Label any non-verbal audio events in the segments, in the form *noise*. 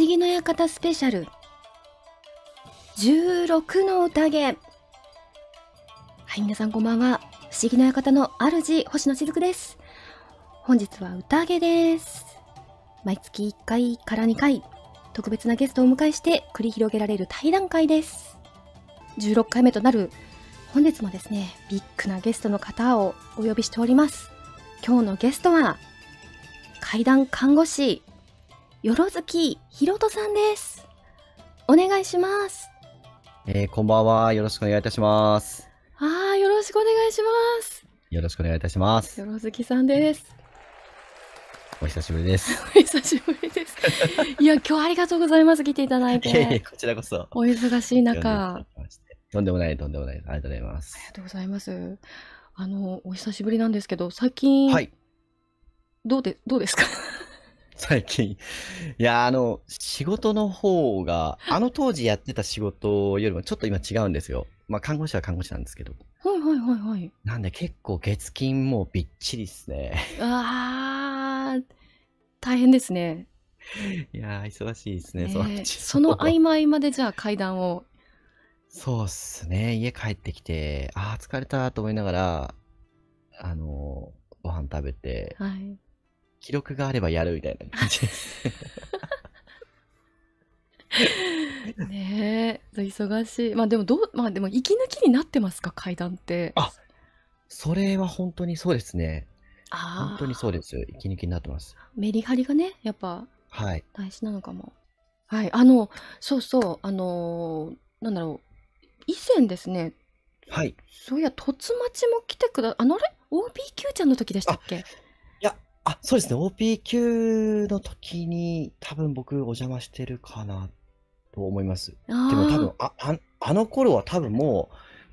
思議の館スペシャル16の宴はい皆さんこんばんは不思議の館の主星野しずくです本日は宴です毎月1回から2回特別なゲストをお迎えして繰り広げられる対談会です16回目となる本日もですねビッグなゲストの方をお呼びしております今日のゲストは階段看護師よろずきひろとさんです。お願いします。えー、こんばんは。よろしくお願いいたします。ああ、よろしくお願いします。よろしくお願いいたします。よろずきさんです。お久しぶりです。*laughs* お久しぶりです。いや、今日ありがとうございます。来ていただいて。こちらこそ。お忙しい中。とんでもない、とんでもない。ありがとうございます。ありがとうございます。あの、お久しぶりなんですけど、最近。はい、どうで、どうですか。*laughs* 最近。いや、あの、仕事の方が、あの当時やってた仕事よりもちょっと今違うんですよ。まあ、看護師は看護師なんですけど。はいはいはいはい。なんで結構月金もうびっちりっすね。ああ、大変ですね。*laughs* いや忙しいですね、えー、その合間合間でじゃあ階段を。そうっすね、家帰ってきて、ああ、疲れたと思いながら、あのー、ご飯食べて、はい、記録があればやるみたいな感じねえ忙しいまあでもどうまあでも息抜きになってますか階段ってあそれは本当にそうですねあ本当にそうですよ息抜きになってますメリハリがねやっぱ大事なのかもはい、はい、あのそうそうあのー、なんだろう以前ですねはいそういや凸ちも来てくだあのあれ OBQ ちゃんの時でしたっけあ、そうですね。OP q の時に多分僕お邪魔してるかなと思います。でも多分あ、ああの頃は多分も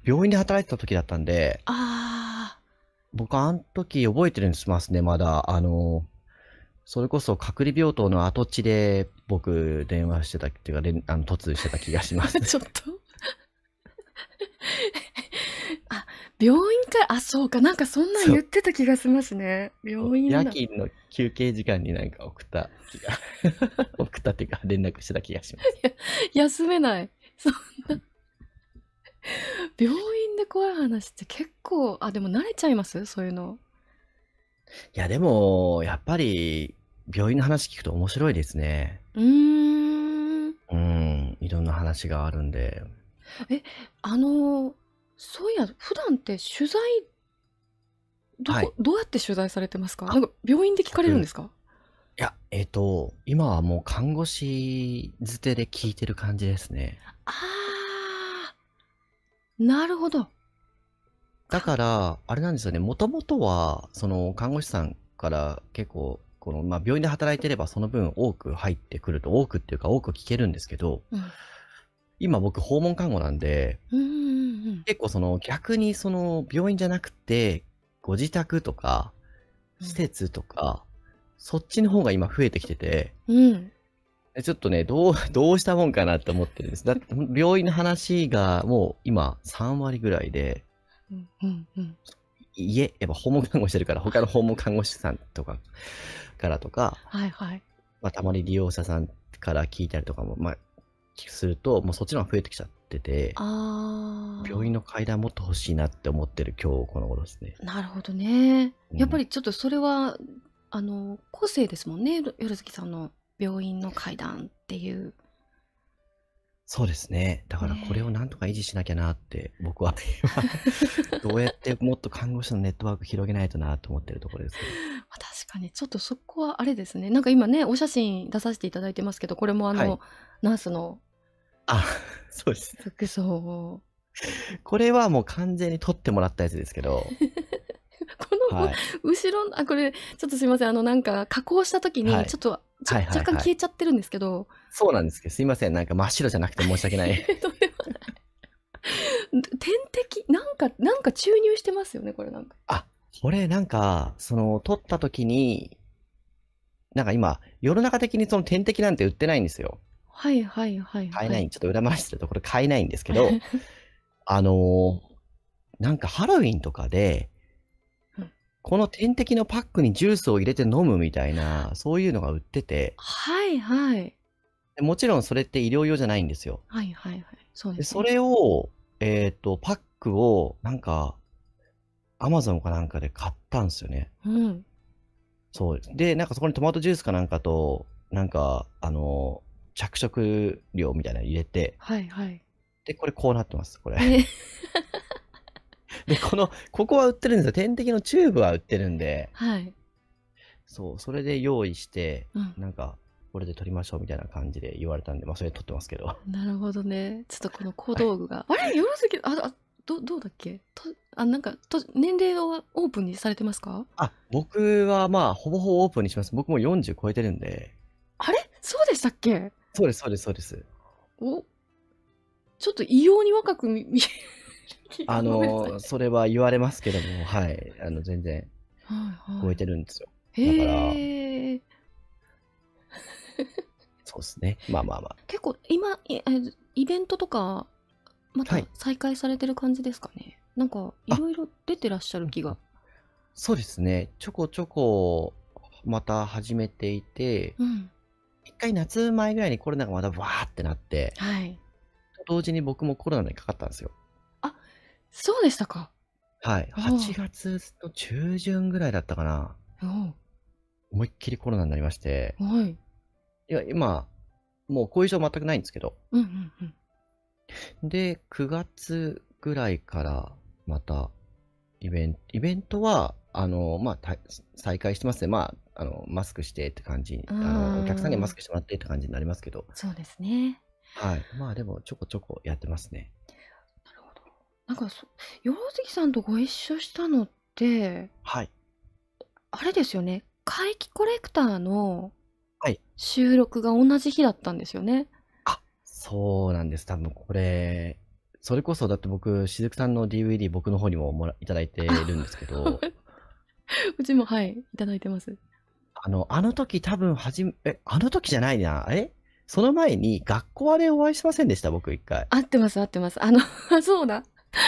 う病院で働いてた時だったんで、あ僕あの時覚えてるんですますね、まだ。あの、それこそ隔離病棟の跡地で僕電話してたっていうか、連あの突してた気がします。*laughs* ちょっと *laughs* あ、病院から、あ、そうか、なんかそんなん言ってた気がしますね。病院夜勤の休憩時間になんか送った気が、*laughs* 送ったっていうか連絡してた気がします。休めない。そんな。病院で怖い話って結構、あ、でも慣れちゃいますそういうの。いや、でも、やっぱり、病院の話聞くと面白いですね。うーん。うん、いろんな話があるんで。え、あの、そういや、普段って取材どはいどうやって取材されてますかなんか病院で聞かれるんですかいや、えっ、と、今はもう看護師づてで聞いてる感じですね。ああ、なるほど。だから、あれなんですよね、もともとは、その看護師さんから結構、このまあ、病院で働いてればその分多く入ってくると、多くっていうか多く聞けるんですけど、うん今僕訪問看護なんで、うんうんうん、結構その逆にその病院じゃなくて、ご自宅とか、施設とか、うん、そっちの方が今増えてきてて、うん、ちょっとね、どう、*laughs* どうしたもんかなって思ってるんです。だって、病院の話がもう今3割ぐらいで、うんうんうん、家、やっぱ訪問看護してるから、他の訪問看護師さんとか *laughs* からとか、はいはい。まあ、たまに利用者さんから聞いたりとかも、まあ、すると、もうそっちの方が増えてきちゃってて、病院の階段もっと欲しいなって思ってる今日この頃ですね。なるほどね。やっぱりちょっとそれは、うん、あの、個性ですもんね、よるずきさんの病院の階段っていう。そうですね。だからこれをなんとか維持しなきゃなって、僕は *laughs* どうやってもっと看護師のネットワーク広げないとなと思ってるところです、*laughs* 確かに、ちょっとそこはあれですね。なんか今ね、お写真出させていただいてますけど、これもあの、はい、ナースのあ、*laughs* そうです。服装を。*laughs* これはもう完全に撮ってもらったやつですけど。*laughs* この、はい、後ろあ、これ、ちょっとすいません。あの、なんか、加工した時に、ちょっと、はい、若干消えちゃってるんですけど、はいはいはい。そうなんですけど、すいません。なんか真っ白じゃなくて申し訳ない。点滴なんか、なんか注入してますよね、これなんか。あ、これなんか、その、撮った時に、なんか今、世の中的にその点滴なんて売ってないんですよ。はいはいはい買えない。ちょっと裏回しするとこれ買えないんですけど、*laughs* あのーなんかハロウィンとかでこの点滴のパックにジュースを入れて飲むみたいな、そういうのが売ってて、はいはい。もちろんそれって医療用じゃないんですよ。はいはいはい。そうでそれを、えっと、パックを、なんか、アマゾンかなんかで買ったんですよね。うん。そう。で、なんかそこにトマトジュースかなんかと、なんか、あの着色料みたいなの入れて、はいはい。で、これこうなってます、これ。*laughs* で、この、ここは売ってるんですよ。点滴のチューブは売ってるんで、はい。そう、それで用意して、うん、なんか、これで撮りましょうみたいな感じで言われたんで、まあ、それ撮ってますけど。なるほどね。ちょっとこの小道具が。はい、あれ夜月、あ、あどどうだっけとあなんかと年齢はオープンにされてますかあ僕はまあほぼほぼオープンにします僕も40超えてるんであれそうでしたっけそうですそうですそうです。おちょっと異様に若く見 *laughs* えあの、それは言われますけども、はい、あの全然超えてるんですよ。はいはい、だから、そうですね、まあまあまあ。結構今、イベントとか、また再開されてる感じですかね。はい、なんか、いろいろ出てらっしゃる気が。そうですね、ちょこちょこまた始めていて、うん、一回夏前ぐらいにコロナがまたわーってなって、はい。同時に僕もコロナにかかったんですよ。あ、そうでしたか。はい。8月の中旬ぐらいだったかな。思いっきりコロナになりまして。はい。いや、今、もう後遺症全くないんですけど。うんうんうん。で、9月ぐらいからまたイベンイベントはあの、まあ、再開してますね。まあ、あの、マスクしてって感じ、あの、お客さんにマスクしてもらってって感じになりますけど。そうですね。はい。まあ、でも、ちょこちょこやってますね。なるほど。なんかそ、洋月さんとご一緒したのって、はい。あれですよね。怪奇コレクターの収録が同じ日だったんですよね。はい、あ、そうなんです。多分これ、それこそだって僕、しずくさんの DVD 僕の方にももらいただいてるんですけど、*laughs* *laughs* うちも、はい、いただいてます。あの、あの時多分はじめ、え、あの時じゃないな。えその前に学校あれお会いしませんでした僕一回。合ってます、合ってます。あの、*laughs* そうだ。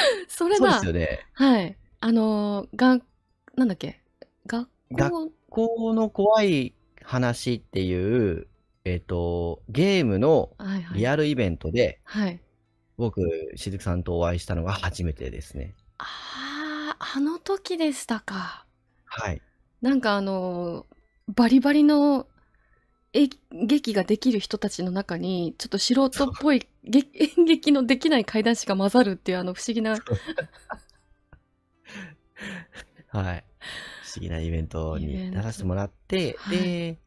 *laughs* それだ。そうですよね。はい。あの、が、なんだっけ。学校。学校の怖い話っていう、えっ、ー、と、ゲームのリアルイベントで、はい、はい、僕、しずくさんとお会いしたのが初めてですね。ああ、あの時でしたか。はい。なんかあの、バリバリのえ劇ができる人たちの中に、ちょっと素人っぽいげ演劇のできない怪談師が混ざるっていうあの不思議なはい。不思議なイベントに出させてもらって、はい、で、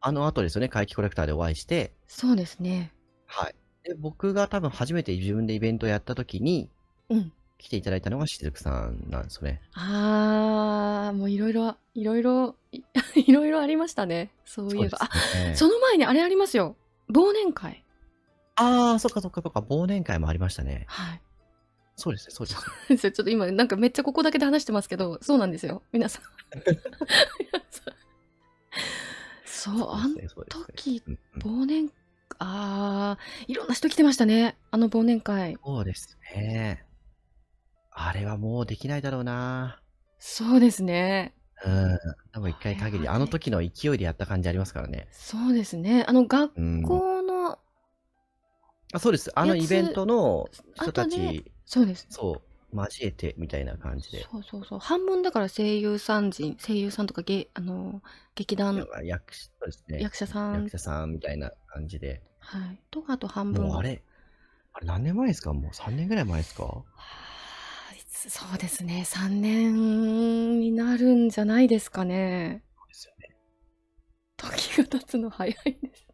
あの後ですよね、怪奇コレクターでお会いして。そうですね。はい。で、僕が多分初めて自分でイベントをやった時に、うん。来ていただいたのがしずくさんなんですね。ああ、もういろいろ、いろいろ、*laughs* いろいろありましたね。そういえば。そ、ね、あ、その前にあれありますよ。忘年会。ああ、そっかそっかそっか。忘年会もありましたね。はい。そうですね、そうですね。ちょっと今、なんかめっちゃここだけで話してますけど、そうなんですよ。皆さん。*laughs* そう、あの時、ねねうん、忘年、ああ、いろんな人来てましたね。あの忘年会。そうですね。あれはもうできないだろうな。そうですね。うん。多分一回限り、あの時の勢いでやった感じありますからね。そうですね。あの、学うん。校のあ、そうです。あのイベントの人たち、そうですね。そう、交えてみたいな感じで。そうそうそう。半分だから声優さん人、声優さんとかげ、あの、劇団役者、そうですね。役者さ役ん、者さんみたいな感じで。はい。と、あと半分もうあれ、あれ何年前ですかもう3年ぐらい前ですかそうですね、3年になるんじゃないですかね。そうですよね。時が経つの早いです。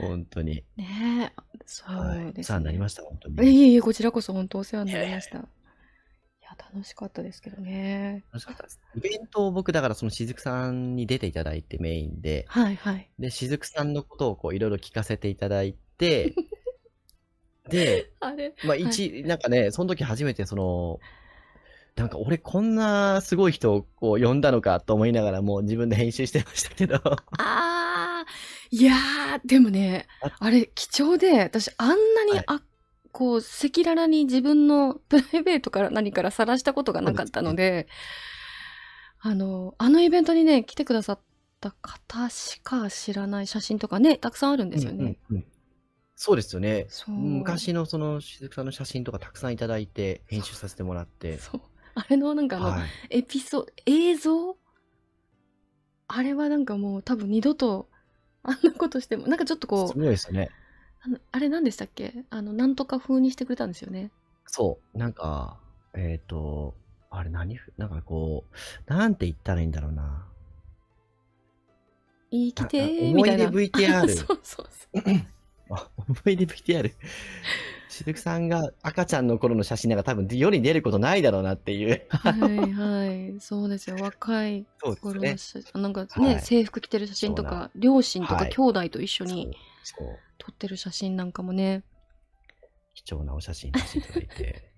本当に。ねえ、そうです、ね。お世話になりました、本当に。いえいえ、こちらこそ本当お世話になりました。いや、楽しかったですけどね。楽しかったです。イベントを僕、だからその雫さんに出ていただいてメインで、はいはい。で、雫さんのことをこういろいろ聞かせていただいて、*laughs* *laughs* で、まあ一、はい、なんかね、その時初めてその、なんか俺こんなすごい人をこう呼んだのかと思いながらもう自分で編集してましたけど。ああ、いやー、でもね、あれ貴重で、私あんなにあ、はい、こう、赤裸々に自分の *laughs* プライベートから何からさらしたことがなかったので、あの、あのイベントにね、来てくださった方しか知らない写真とかね、たくさんあるんですよね。うんうんうんそうですよね。そ昔のその雫さんの写真とかたくさんいただいて、編集させてもらって。そう。あれのなんかあの、はい。エピソ映像あれはなんかもう多分二度とあんなことしても、なんかちょっとこう。ごいですね。あのあれ何でしたっけあの、なんとか風にしてくれたんですよね。そう。なんか、えっ、ー、と、あれ何なんかこう、なんて言ったらいいんだろうな。生きてーみたいな。思い出 VTR。*laughs* そうそうそう。*laughs* 思い出 VTR しずくさんが赤ちゃんの頃の写真なんか多分世に出ることないだろうなっていうはいはいそうですよ若い頃の写真、ね、なんかね、はい、制服着てる写真とか両親とか兄弟と一緒に撮ってる写真なんかもね貴重なお写真出していただいて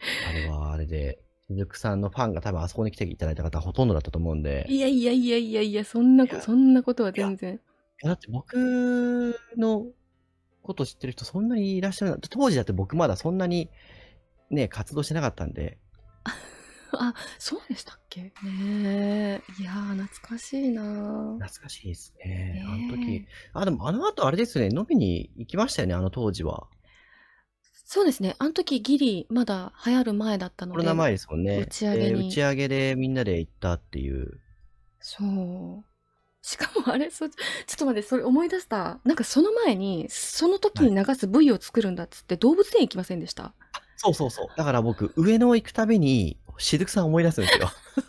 *laughs* あれはあれで雫さんのファンが多分あそこに来ていただいた方ほとんどだったと思うんで。いやいやいやいやいや、そんな、そんなことは全然。だって僕のこと知ってる人そんなにいらっしゃるな。当時だって僕まだそんなにね、活動してなかったんで。*laughs* あ、そうでしたっけねえいや懐かしいな懐かしいですね。あの時。あ、でもあの後あれですね、飲みに行きましたよね、あの当時は。そうですね。あの時ギリ、まだ流行る前だったので。コロナ前ですもんね。打ち上げに、打ち上げでみんなで行ったっていう。そう。しかもあれそ、ちょっと待って、それ思い出した。なんかその前に、その時に流す部位を作るんだっつって、はい、動物園行きませんでしたそうそうそう。だから僕、上野行くたびに、しずくさん思い出すんですよ。*laughs*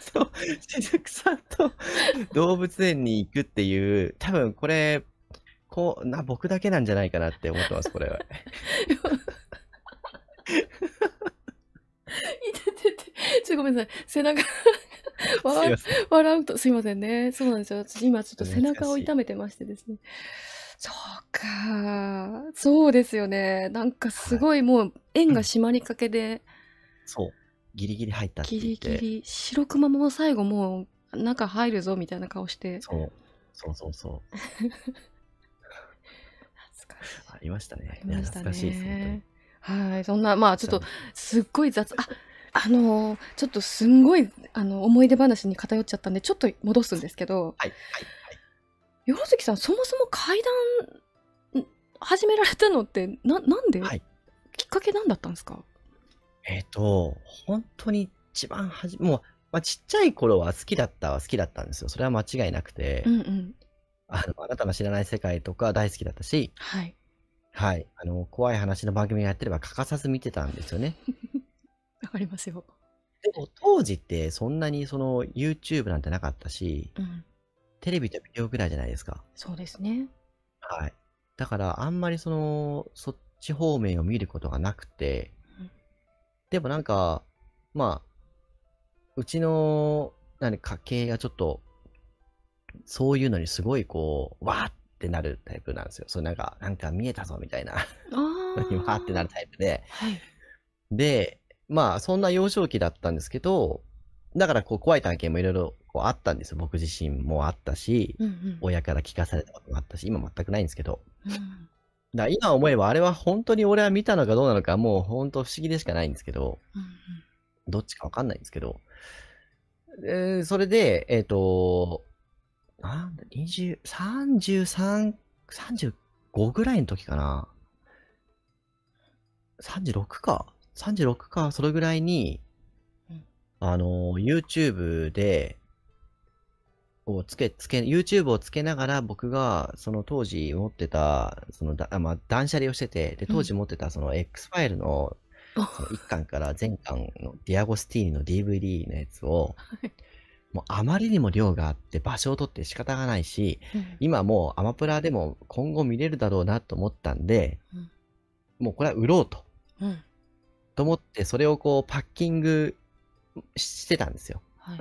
そう、しずくさんと動物園に行くっていう、多分これ、こうな、僕だけなんじゃないかなって思ってます、これは。いてて *laughs* ちょっとごめんなさい。背中 *laughs* 笑、笑うと、すいませんね。そうなんですよ。私今ちょっと背中を痛めてましてですね。そうか。そうですよね。なんかすごいもう縁が締まりかけで。はいうん、そう。ギリギリ入ったってギリギリ。白熊も最後もう中入るぞみたいな顔して。そう。そうそうそう。*laughs* ありましたね。ありましたね。はい。そんな、まあちょっと、すっごい雑、ああのー、ちょっとすんごいあの思い出話に偏っちゃったんでちょっと戻すんですけど、はいはいはい、よろさんそもそも階段始められたのってななんで、はい、きっかけなんだったんですかえっ、ー、と本当に一番はじもう、まあ、ちっちゃい頃は好きだったは好きだったんですよそれは間違いなくて、うんうん、あのあなたの知らない世界とか大好きだったし、はいはい、あの怖い話の番組やってれば欠かさず見てたんですよね。*laughs* わかりますよ。でも当時ってそんなにその YouTube なんてなかったし、うん、テレビとビデオぐらいじゃないですか。そうですね。はい。だからあんまりその、そっち方面を見ることがなくて、うん、でもなんか、まあ、うちの、何、家系がちょっと、そういうのにすごいこう、わーってなるタイプなんですよ。それなんか、なんか見えたぞみたいな。*laughs* わーってなるタイプで。はい、で、まあ、そんな幼少期だったんですけど、だからこう怖い体験もいろいろこうあったんですよ。僕自身もあったし、うんうん、親から聞かされたこともあったし、今全くないんですけど。だ今思えばあれは本当に俺は見たのかどうなのかもう本当不思議でしかないんですけど、うんうん、どっちかわかんないんですけど、えそれで、えっ、ー、と、なんだ、20、33、35ぐらいの時かな。36か。36か、それぐらいに、あの、YouTube で、をつけ、つけ、YouTube をつけながら僕がその当時持ってた、そのだ、まあ、断捨離をしてて、で、当時持ってたその X ファイルの、その1 *laughs* 巻から全巻のディアゴスティーニの DVD のやつを、もうあまりにも量があって場所を取って仕方がないし、今もうアマプラでも今後見れるだろうなと思ったんで、もうこれは売ろうと。と思って、それをこうパッキングしてたんですよ。はい、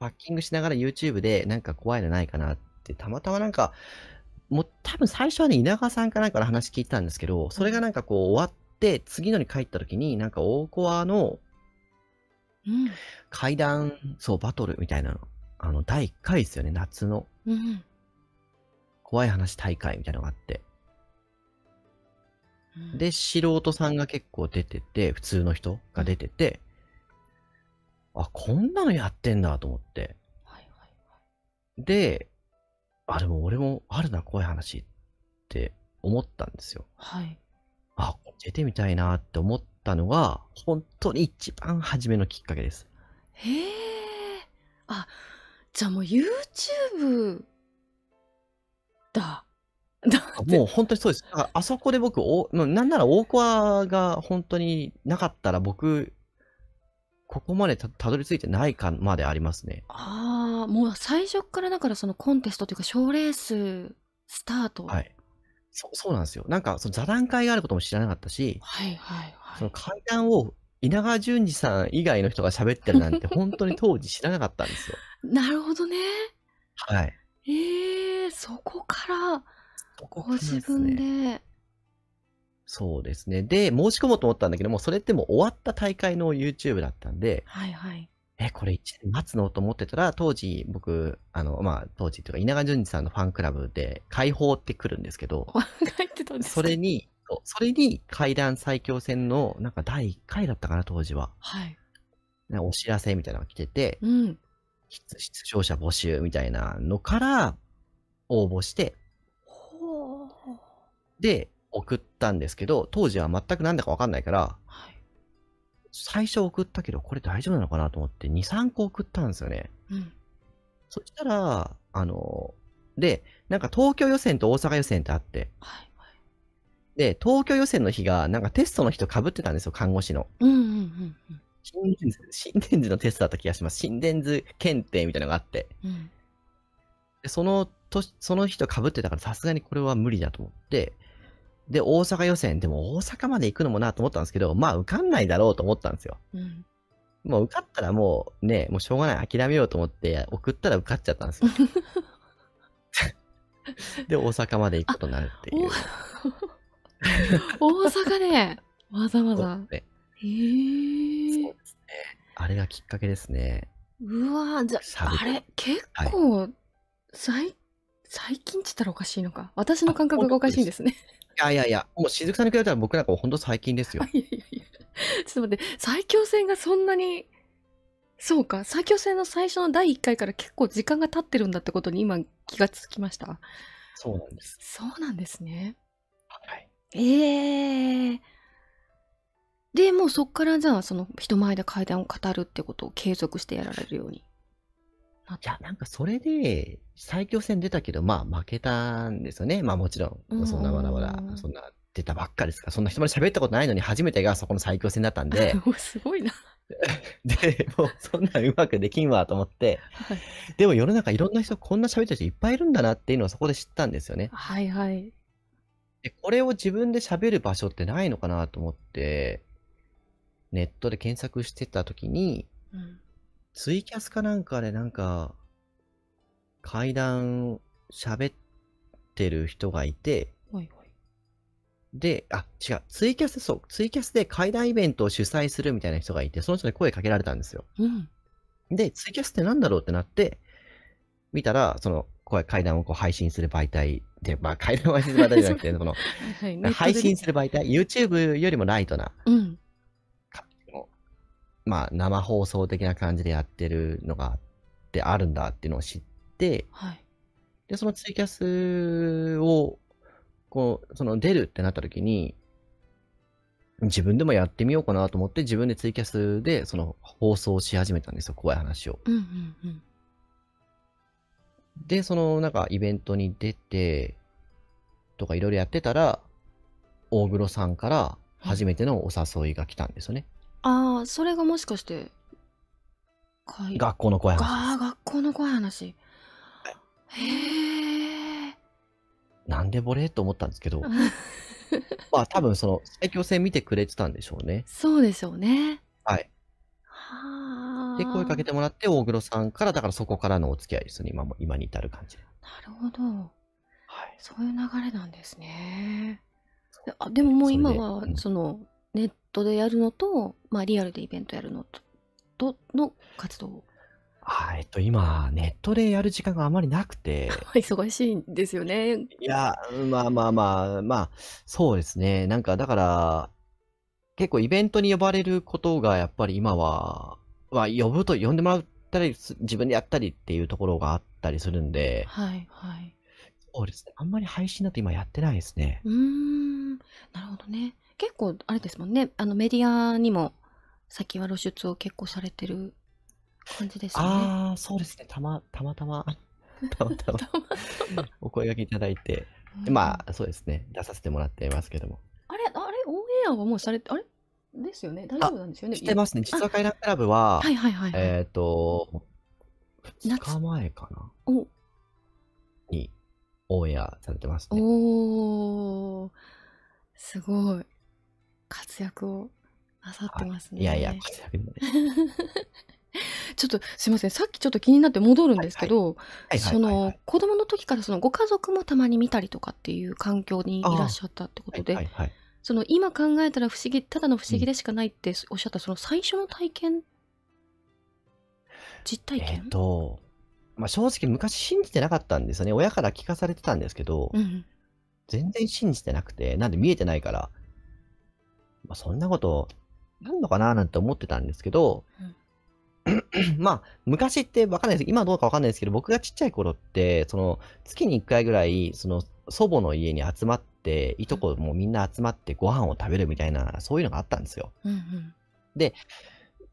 パッキングしながら YouTube でなんか怖いのないかなって、たまたまなんか、もう多分最初はね、稲川さんかなんかの話聞いたんですけど、それがなんかこう終わって、次のに帰った時に、なんか大コアの階段、うん、そう、バトルみたいなの。あの、第1回ですよね、夏の。うん、怖い話大会みたいなのがあって。で、素人さんが結構出てて、普通の人が出てて、あ、こんなのやってんだと思って。はいはいはい。で、あ、でも俺もあるな、怖い話って思ったんですよ。はい。あ、出てみたいなって思ったのが、本当に一番初めのきっかけです。へえ。あ、じゃあもう YouTube だ。*laughs* もう本当にそうです。ああそこで僕、おなんなら大コが本当になかったら僕、ここまでたどり着いてないかまでありますね。ああ、もう最初からだからそのコンテストというか賞レーススタート。はい。そそうなんですよ。なんかその座談会があることも知らなかったし、はいはいはい。その階段を稲川淳二さん以外の人が喋ってるなんて *laughs* 本当に当時知らなかったんですよ。なるほどね。はい。ええー、そこから。ご自分で。そうですね。で、申し込もうと思ったんだけども、それってもう終わった大会の YouTube だったんで、はいはい。え、これ一年待つのと思ってたら、当時僕、あの、まあ、当時というか、稲川淳二さんのファンクラブで、解放って来るんですけど、書 *laughs* いてたんですそれに、それに、階段最強戦の、なんか第1回だったかな、当時は。はい。お知らせみたいなのが来てて、うん。出場者募集みたいなのから応募して、で、送ったんですけど、当時は全く何だか分かんないから、はい、最初送ったけど、これ大丈夫なのかなと思って、2、3個送ったんですよね。うん、そしたら、あの、で、なんか東京予選と大阪予選ってあって、はいはい、で、東京予選の日が、なんかテストの人かぶってたんですよ、看護師の。うんうんうんうん、心電図、のテストだった気がします。心電図検定みたいなのがあって。うん、でそのその人かぶってたからさすがにこれは無理だと思って、で、大阪予選、でも大阪まで行くのもなと思ったんですけど、まあ受かんないだろうと思ったんですよ。うん、もう受かったらもうね、もうしょうがない、諦めようと思って送ったら受かっちゃったんですよ。*laughs* で、大阪まで行くことになるっていう。大阪でわざわざ。へ、えー。そうですね。あれがきっかけですね。うわじゃあ、あれ、結構、はい、最最近って言ったらおかしいのか。私の感覚がおかしいんですね。いやいやいや、もうしずくさんに比べたら僕なんか本当最近ですよ。*laughs* いやいやいや。ちょっと待って、最強戦がそんなに、そうか、最強戦の最初の第1回から結構時間が経ってるんだってことに今気がつきました。そうなんです。そうなんですね。はい。ええー、で、もうそっからじゃあ、その人前で階段を語るってことを継続してやられるように。なっいなんかそれで、最強戦出たけど、まあ負けたんですよね。まあもちろん、そんなまだまだ、そんな出たばっかですから、そんな人まで喋ったことないのに初めてがそこの最強戦だったんで、*laughs* すごいな。*laughs* で、もうそんなうまくできんわと思って、はい、でも世の中いろんな人、こんな喋ってる人いっぱいいるんだなっていうのはそこで知ったんですよね。はいはい。で、これを自分で喋る場所ってないのかなと思って、ネットで検索してた時に、うんツイキャスかなんかでなんか、階段喋ってる人がいて、はいはい。で、あ、違う、ツイキャス、そう、ツイキャスで階段イベントを主催するみたいな人がいて、その人に声かけられたんですよ。うん。で、ツイキャスってなんだろうってなって、見たら、その、こう階段をこう配信する媒体で、まあ、階段を配信する媒体じゃなくて、*laughs* その、配信する媒体、YouTube よりもライトな、うん、まあ、生放送的な感じでやってるのがあってあるんだっていうのを知って、はい、でそのツイキャスをこうその出るってなった時に自分でもやってみようかなと思って自分でツイキャスでその放送し始めたんですよ怖い話を。うんうんうん、でそのなんかイベントに出てとかいろいろやってたら大黒さんから初めてのお誘いが来たんですよね。ああ、それがもしかして、学校の怖い話。ああ、学校の怖い話。へえ。なんでボレーと思ったんですけど、*laughs* まあ多分その最強戦見てくれてたんでしょうね。そうでしょうね。はい。はで、声かけてもらって、大黒さんから、だからそこからのお付き合いですね、今も、今に至る感じ。なるほど。はい。そういう流れなんですね。あでももう今は、その、ットでやるのと、まあ、リアルでイベントやるのとの活動あえっと、今、ネットでやる時間があまりなくて。*laughs* 忙しいんですよね。いや、まあまあまあ、まあ、そうですね。なんか、だから、結構イベントに呼ばれることが、やっぱり今は、まあ、呼ぶと、呼んでもらったり、自分でやったりっていうところがあったりするんで。はい、はい。そうですね。あんまり配信だと今やってないですね。うん。なるほどね。結構あれですもんねあのメディアにも先は露出を結構されてる感じですね。ああそうですねたまたま *laughs* たまたまたまお声がけいただいて、うん、まあそうですね出させてもらっていますけども。あれあれオンエアはもうされてあれですよね大丈夫なんですよね。してますね実は回覧クラブははいはいはい、はい、えっ、ー、と2日前かなにオンエアされてますね。おーすごい。活躍をなさってますね。いやいや、活躍ね。*laughs* ちょっとすいませんさっきちょっと気になって戻るんですけどその子供の時からそのご家族もたまに見たりとかっていう環境にいらっしゃったってことで、はいはい、その今考えたら不思議ただの不思議でしかないっておっしゃった、うん、その最初の体験実体験、えとまあ、正直昔信じてなかったんですよね親から聞かされてたんですけど、うん、全然信じてなくてなんで見えてないからまあ、そんなことなんのかななんて思ってたんですけど、うん、*clears throat* まあ、昔ってわかんないです。今どうかわかんないですけど、僕がちっちゃい頃って、その、月に1回ぐらい、その、祖母の家に集まって、いとこもみんな集まってご飯を食べるみたいな、そういうのがあったんですよ。うんうん、で、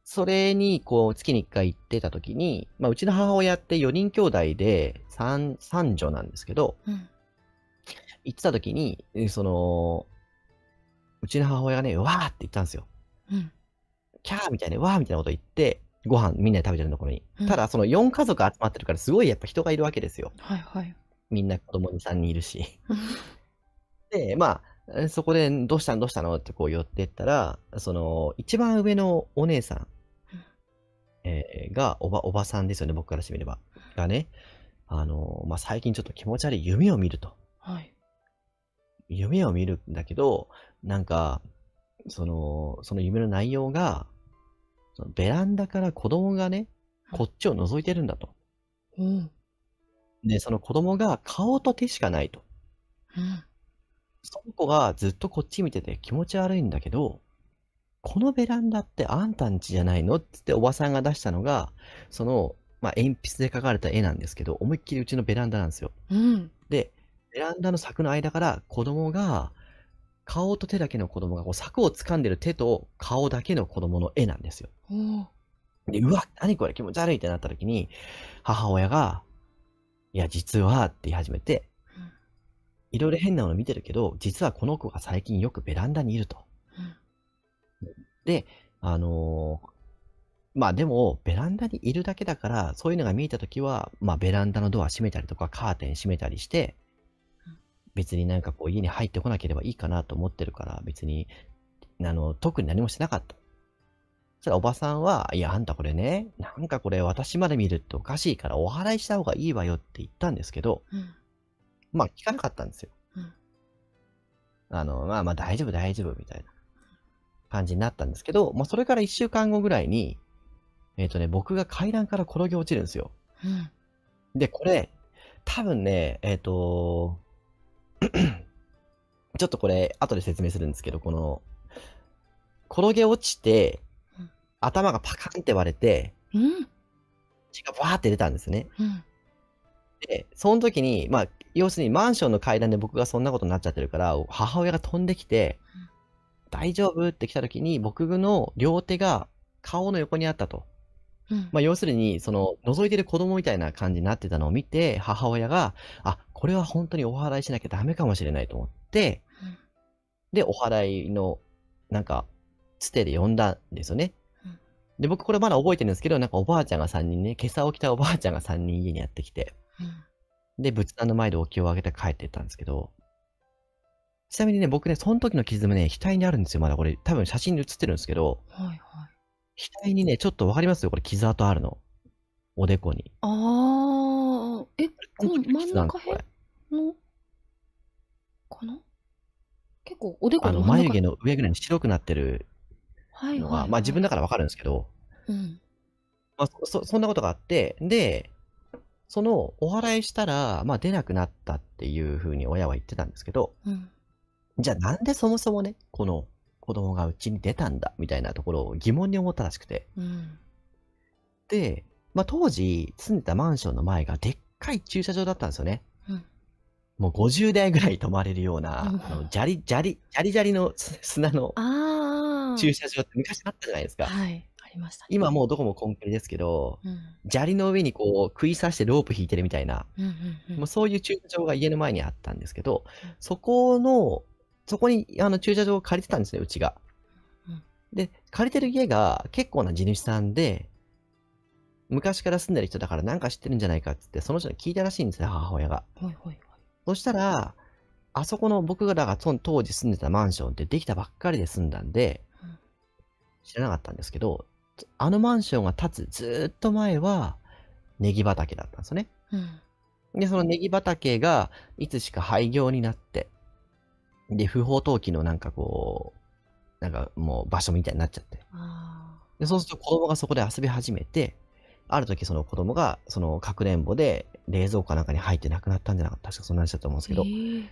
それに、こう、月に1回行ってた時に、まあ、うちの母親って4人兄弟で3、3女なんですけど、うん、行ってた時に、その、うちの母親がね、わーって言ったんですよ。うん、キャーみたいな、わーみたいなこと言って、ご飯みんなで食べてるところに。うん、ただ、その4家族集まってるから、すごいやっぱ人がいるわけですよ。はいはい。みんな子供2、3人いるし。*laughs* で、まあ、そこで、どうしたのどうしたのってこう寄ってったら、その、一番上のお姉さん、えー、がおば、おばさんですよね、僕からしてみれば。がね、あのー、まあ、最近ちょっと気持ち悪い夢を見ると。はい。夢を見るんだけど、なんか、その、その夢の内容が、そのベランダから子供がね、こっちを覗いてるんだと。うん。で、その子供が顔と手しかないと。うん。その子がずっとこっち見てて気持ち悪いんだけど、このベランダってあんたんちじゃないのっておばさんが出したのが、その、まあ、鉛筆で描かれた絵なんですけど、思いっきりうちのベランダなんですよ。うん、で、ベランダの柵の間から子供が顔と手だけの子供がこう柵を掴んでる手と顔だけの子供の絵なんですよ。で、うわ、何これ気持ち悪いってなった時に、母親が、いや、実はって言い始めて、いろいろ変なもの見てるけど、実はこの子が最近よくベランダにいると。うん、で、あのー、まあでも、ベランダにいるだけだから、そういうのが見えた時は、まあベランダのドア閉めたりとか、カーテン閉めたりして、別になんかこう家に入ってこなければいいかなと思ってるから、別に、あの、特に何もしてなかった。そしたらおばさんは、いや、あんたこれね、なんかこれ私まで見るっておかしいからお払いした方がいいわよって言ったんですけど、うん、まあ聞かなかったんですよ。うん、あの、まあまあ大丈夫大丈夫みたいな感じになったんですけど、まあそれから1週間後ぐらいに、えっ、ー、とね、僕が階段から転げ落ちるんですよ。うん、で、これ、多分ね、えっ、ー、と、*clears throat* ちょっとこれ、後で説明するんですけど、この、転げ落ちて、頭がパカンって割れて、血がバーって出たんですね。で、その時に、まあ、要するにマンションの階段で僕がそんなことになっちゃってるから、母親が飛んできて、大丈夫って来た時に、僕の両手が顔の横にあったと。まあ、要するに、その、覗いてる子供みたいな感じになってたのを見て、母親が、あ、これは本当にお祓いしなきゃダメかもしれないと思って、で、お祓いの、なんか、つてで呼んだんですよね。で、僕これまだ覚えてるんですけど、なんかおばあちゃんが3人ね、今朝起きたおばあちゃんが3人家にやってきて、で、仏壇の前でお気をあげて帰ってったんですけど、ちなみにね、僕ね、その時の傷もね、額にあるんですよ、まだこれ。多分写真に写ってるんですけど、はいはい、額にね、ちょっとわかりますよ、これ傷跡あるの。おでこに。ああ、え、この真ん中辺の、かな結構おでこの眉毛の上ぐらいに白くなってるのは、まあ自分だからわかるんですけど、うん。まあそ、そんなことがあって、で、そのお祓いしたら、まあ出なくなったっていうふうに親は言ってたんですけど、うん、じゃあなんでそもそもね、この子供がうちに出たんだみたいなところを疑問に思ったらしくて。うん、で、まあ当時住んでたマンションの前がでっかい駐車場だったんですよね。もう50台ぐらい泊まれるような、あの砂利、砂利、砂利砂利の *laughs* 砂の駐車場って昔あったじゃないですか。はい。ありました、ね、今もうどこもコンクリですけど、うん、砂利の上にこう食い刺してロープ引いてるみたいな、そういう駐車場が家の前にあったんですけど、そこの、そこにあの駐車場を借りてたんですね、うちが。で、借りてる家が結構な地主さんで、昔から住んでる人だからなんか知ってるんじゃないかってって、その人に聞いたらしいんですよ、母親が。はいはいそしたら、あそこの僕らが当時住んでたマンションってできたばっかりで住んだんで、知らなかったんですけど、あのマンションが建つずっと前は、ネギ畑だったんですよね。うん、で、そのネギ畑が、いつしか廃業になって、で、不法投棄のなんかこう、なんかもう場所みたいになっちゃって。でそうすると子供がそこで遊び始めて、ある時その子供が、そのかくれんぼで冷蔵庫のなんかに入って亡くなったんじゃなかった確かそんな話だと思うんですけど、えー、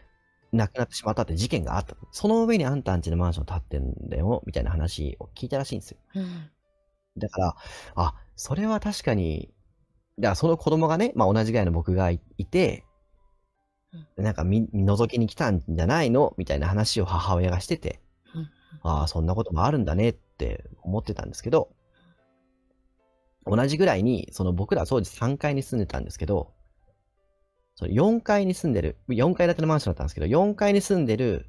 亡くなってしまったって事件があった。その上にあんたんちのマンション建ってんだよ、みたいな話を聞いたらしいんですよ。うん、だから、あ、それは確かに、だからその子供がね、まあ同じぐらいの僕がいて、なんか覗きに来たんじゃないのみたいな話を母親がしてて、ああ、そんなこともあるんだねって思ってたんですけど、同じぐらいに、その僕ら当時3階に住んでたんですけど、その4階に住んでる、4階建てのマンションだったんですけど、4階に住んでる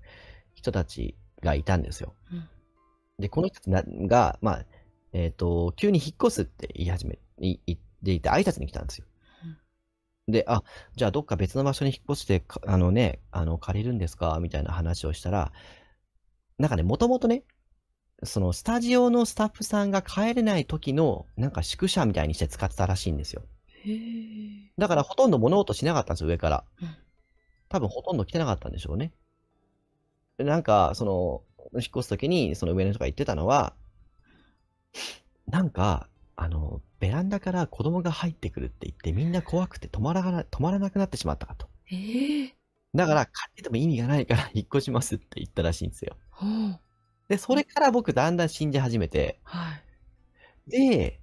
人たちがいたんですよ。うん、で、この人たちが、まあ、えっ、ー、と、急に引っ越すって言い始め、言っていて挨拶に来たんですよ。で、あ、じゃあどっか別の場所に引っ越して、あのね、あの、借りるんですかみたいな話をしたら、なんかね、もともとね、そのスタジオのスタッフさんが帰れない時のなんか宿舎みたいにして使ってたらしいんですよ。だからほとんど物音しなかったんですよ、上から。多分ほとんど来てなかったんでしょうね。なんか、その、引っ越す時にその上の人が言ってたのは、なんか、あの、ベランダから子供が入ってくるって言って、みんな怖くて止まらな止まらなくなってしまったかと。だから、帰っても意味がないから引っ越しますって言ったらしいんですよ。で、それから僕だんだん信じ始めて、はい。で、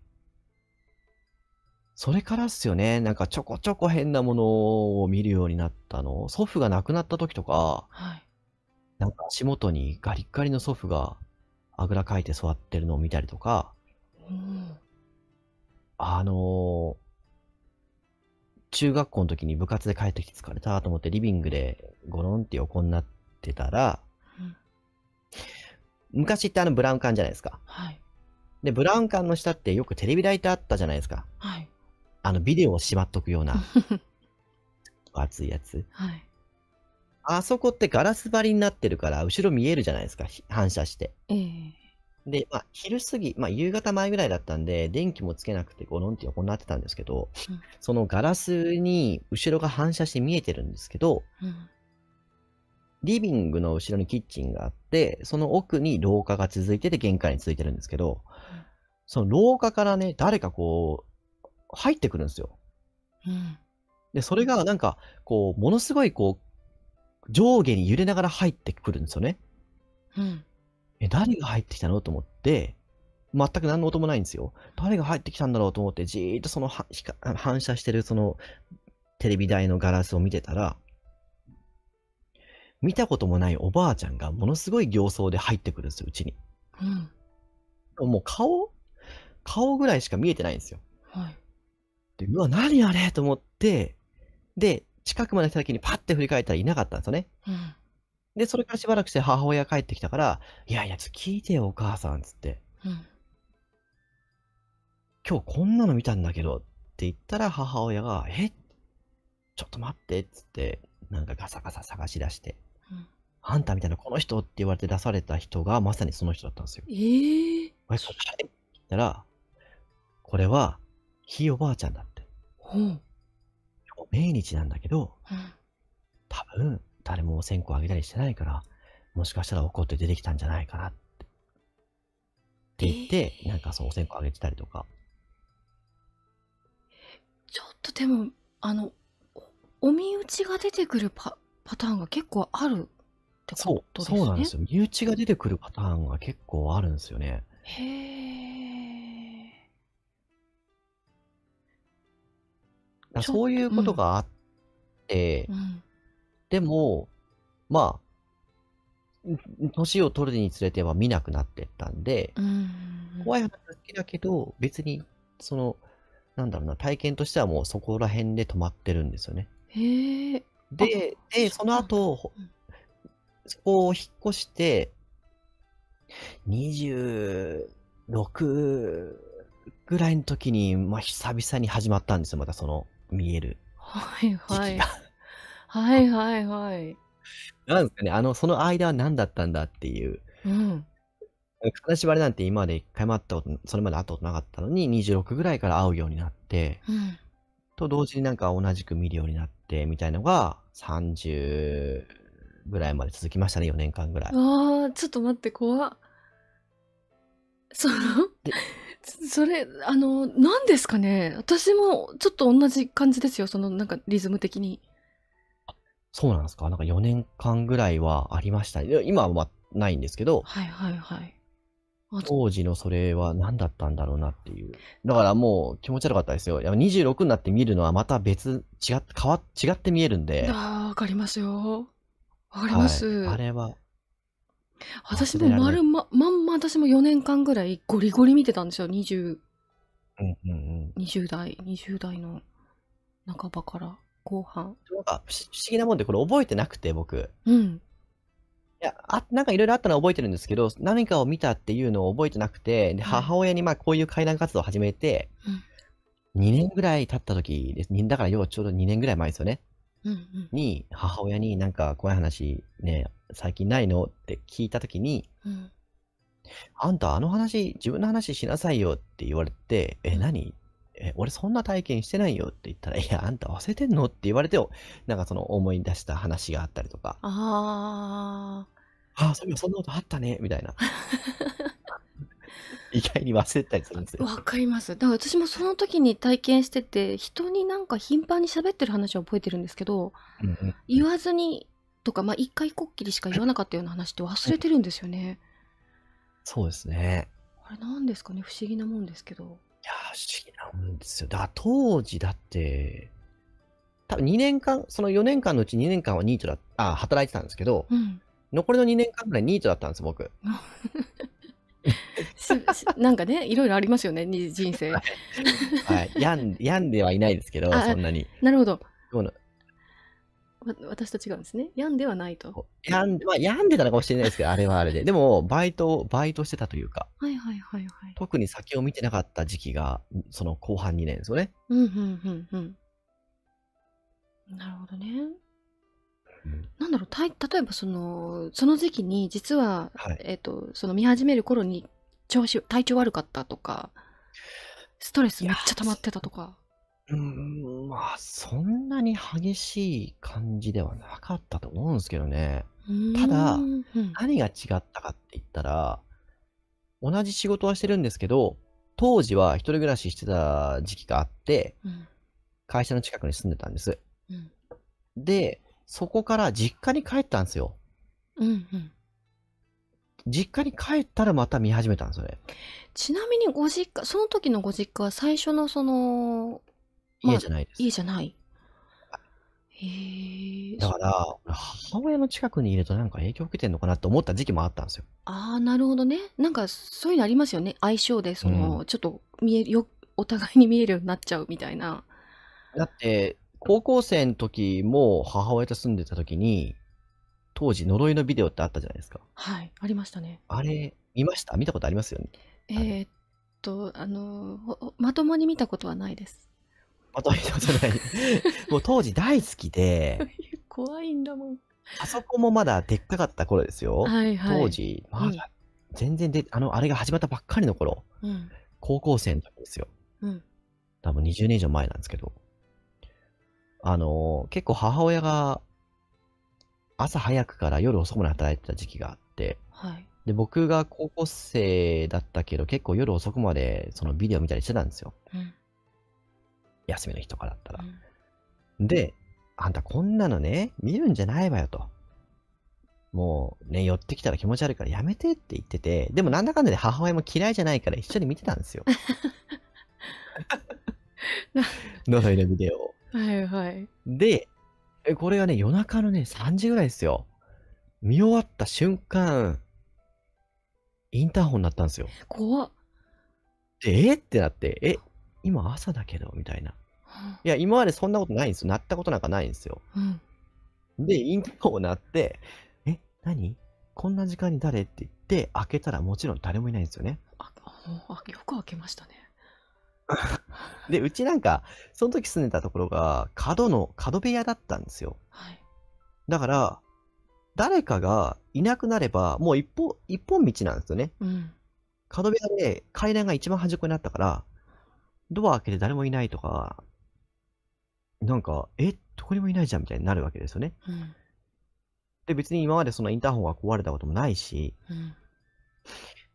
それからっすよね、なんかちょこちょこ変なものを見るようになったの。祖父が亡くなった時とか、はい。なんか足元にガリッガリの祖父があぐらかいて座ってるのを見たりとか、うん、あの中学校の時に部活で帰ってきて疲れたと思ってリビングでゴロンって横になってたら、うん、昔ってあのブラウン管じゃないですか。はい。で、ブラウン管の下ってよくテレビ台ってあったじゃないですか。はい。あの、ビデオをしまっとくような、*laughs* 熱いやつ。はい。あそこってガラス張りになってるから、後ろ見えるじゃないですか、反射して。ええー、で、まあ、昼過ぎ、まあ、夕方前ぐらいだったんで、電気もつけなくて、ゴロンって横になってたんですけど、うん、そのガラスに後ろが反射して見えてるんですけど、うん、リビングの後ろにキッチンがあっ、その奥に廊下が続いてて玄関に続いてるんですけど、その廊下からね、誰かこう、入ってくるんですよ。うん、で、それがなんか、こう、ものすごいこう、上下に揺れながら入ってくるんですよね。うん。え、何が入ってきたのと思って、全く何の音もないんですよ。誰が入ってきたんだろうと思って、じーっとその反射してるそのテレビ台のガラスを見てたら、見たこともないおばあちゃんがものすごい形相で入ってくるんですよ、うちに。うん、もう顔顔ぐらいしか見えてないんですよ。はい、で、うわ、何あれと思って、で、近くまで来た時にパッて振り返ったらいなかったんですよね。うん、で、それからしばらくして母親帰ってきたから、いやいや、つ聞いてよ、お母さん、つって。うん、今日こんなの見たんだけど、って言ったら母親が、えちょっと待って、つって、なんかガサガサ探し出して。あんたみたいなこの人って言われて出された人がまさにその人だったんですよ。えー、あそれって言ったら、これはひいおばあちゃんだって。うん、命日なんだけど、うん、多分誰もお線香あげたりしてないから、もしかしたら怒って出てきたんじゃないかなって。って言って、えー、なんかそうお線香あげてたりとか。ちょっとでも、あの、お身内が出てくるパパターンが結構あるってことですね。そう、そうなんですよ。身内が出てくるパターンが結構あるんですよね。へえ。だそういうことがあって、うんうん、でも、まあ、年を取るにつれては見なくなってったんで、うんうんうん、怖い話好きだけど、別に、その、なんだろうな、体験としてはもうそこら辺で止まってるんですよね。へえ。で、で、その後、うん、そこを引っ越して、26ぐらいの時に、まあ、久々に始まったんですよ、またその見えるはいはい。はいはいはい。なんですかね、あの、その間は何だったんだっていう。うん。しばれなんて今まで一回も会ったこと、それまで会ったことなかったのに、26ぐらいから会うようになって、うん、と同時になんか同じく見るようになって、みたいのが、30ぐらいまで続きましたね、4年間ぐらい。ああ、ちょっと待って、怖っ。その、*laughs* それ、あの、何ですかね。私もちょっと同じ感じですよ、そのなんかリズム的に。そうなんですかなんか4年間ぐらいはありましたね。今はないんですけど。はいはいはい。当時のそれは何だったんだろうなっていう。だからもう気持ち悪かったですよ。やっぱ26になって見るのはまた別、違って、変わ、違って見えるんで。ああ、わかりますよ。わかります、はい、あれは私も丸ままんま私も4年間ぐらいゴリゴリ見てたんですよ20、うんうんうん、20代20代の半ばから後半なんか不思議なもんでこれ覚えてなくて僕うんいやあなんかいろいろあったのは覚えてるんですけど何かを見たっていうのを覚えてなくて、母親にまあこういう会談活動を始めて、うん、2年ぐらい経った時ですだから要はちょうど2年ぐらい前ですよねに母親になんか怖い話ね最近ないのって聞いた時にうんあんたあの話自分の話しなさいよって言われてえ何え俺そんな体験してないよって言ったらいやあんた忘れてんのって言われてなんかその思い出した話があったりとかああそういえばそんなことあったねみたいな *laughs* 意外に忘れたりするんですよ。わかります。だから私もその時に体験してて、人になんか頻繁に喋ってる話は覚えてるんですけど、うんうんうん、言わずにとか、まあ一回こっきりしか言わなかったような話って忘れてるんですよね。そうですね。あれなんですかね、不思議なもんですけど。いや不思議なんですよ。だ当時だって、多分2年間、その4年間のうち2年間はニートだ、あ、働いてたんですけど、うん、残りの2年間ぐらいニートだったんです、僕。*laughs* *laughs* なんかねいろいろありますよね人生はい、病んんではいないですけどそんなになるほど私と違うんですね病んではないと病ん,、まあ、病んでたのかもしれないですけどあれはあれででもバイトバイトしてたというか、はいはいはいはい、特に先を見てなかった時期がその後半2年ですよねうんうんうんうんなるほどねなんだろうた例えばそのその時期に実は、はい。えっと、その見始める頃に調子体調悪かったとか、ストレスめっちゃ溜まってたとか。うん、まあ、そんなに激しい感じではなかったと思うんですけどね。ただ、うん。何が違ったかって言ったら、同じ仕事はしてるんですけど、当時は一人暮らししてた時期があって、うん。会社の近くに住んでたんです。うん。で、そこから実家に帰ったんですよ。うんうん。実家に帰ったらまた見始めたんですよね。ちなみにご実家、その時のご実家は最初のその、まあ家じゃないです。家じゃない。へえ。だから、母親の近くにいるとなんか影響受けてるのかなと思った時期もあったんですよ。ああ、なるほどね。なんかそういうのありますよね。相性で、その、うんちょっと見えるよ、お互いに見えるようになっちゃうみたいな。だって、高校生の時も母親と住んでた時に、当時呪いのビデオってあったじゃないですか。はい、ありましたね。あれ、見ました見たことありますよね。えー、っと、あのまともに見たことはないです。まともに見たことない。*laughs* もう当時大好きで。*laughs* 怖いんだもん。あそこもまだでっかかった頃ですよ。はいはい、当時、まだ、全然で、あの、あれが始まったばっかりの頃、うん、高校生の時ですよ。うん、多分20年以上前なんですけど。あの、結構母親が朝早くから夜遅くまで働いてた時期があって、はい。で、僕が高校生だったけど、結構夜遅くまでそのビデオ見たりしてたんですよ。うん、休みの日とかだったら。うん、で、あんたこんなのね、見るんじゃないわよと。もうね、寄ってきたら気持ち悪いからやめてって言ってて、でもなんだかんだで母親も嫌いじゃないから一緒に見てたんですよ。*laughs* *laughs* 呪いのビデオを。はいはい。で、えこれがね、夜中のね、3時ぐらいですよ。見終わった瞬間、インターホンなったんですよ。怖っ。えってなって、え、今朝だけど、みたいな。いや、今までそんなことないんですよ。鳴ったことなんかないんですよ。うん、で、インターホン鳴って、え、何こんな時間に誰って言って、開けたらもちろん誰もいないんですよね。あ、よく開けましたね。*laughs* で、うちなんか、その時住んでたところが、角の、角部屋だったんですよ。はい、だから、誰かがいなくなれば、もう一本、一本道なんですよね。うん、角部屋で階段が一番端っこになったから、ドア開けて誰もいないとか、なんか、え、どこにもいないじゃんみたいになるわけですよね。うん、で、別に今までそのインターホンが壊れたこともないし、うん、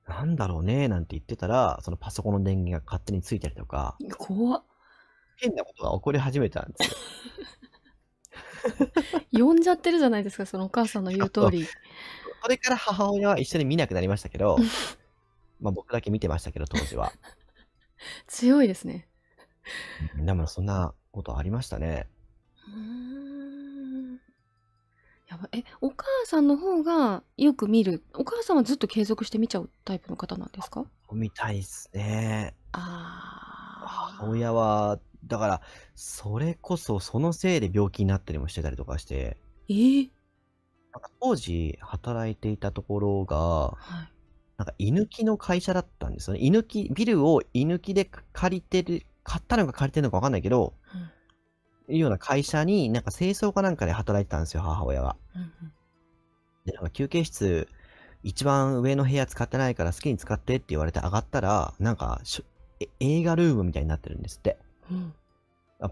なんだろうね、なんて言ってたら、そのパソコンの電源が勝手についたりとか、怖っ。変なことが起こり始めたんですよ。*laughs* 呼んじゃってるじゃないですか、そのお母さんの言う通り。それから母親は一緒に見なくなりましたけど、*laughs* まあ僕だけ見てましたけど、当時は。強いですね。でもそんなことありましたね。うーんやばえ、お母さんの方がよく見る。お母さんはずっと継続して見ちゃうタイプの方なんですか？見たいっすね。ああ。親は、だから、それこそそのせいで病気になったりもしてたりとかして。ええ。なんか当時働いていたところが、はい。なんか居抜きの会社だったんですよね。居抜きビルを居抜きで借りてる買ったのか借りてるのかわかんないけど。うん。いうような会社に、なんか清掃かなんかで働いてたんですよ、母親は。で、なんか休憩室、一番上の部屋使ってないから好きに使ってって言われて上がったら、なんか映画ルームみたいになってるんですって。うん、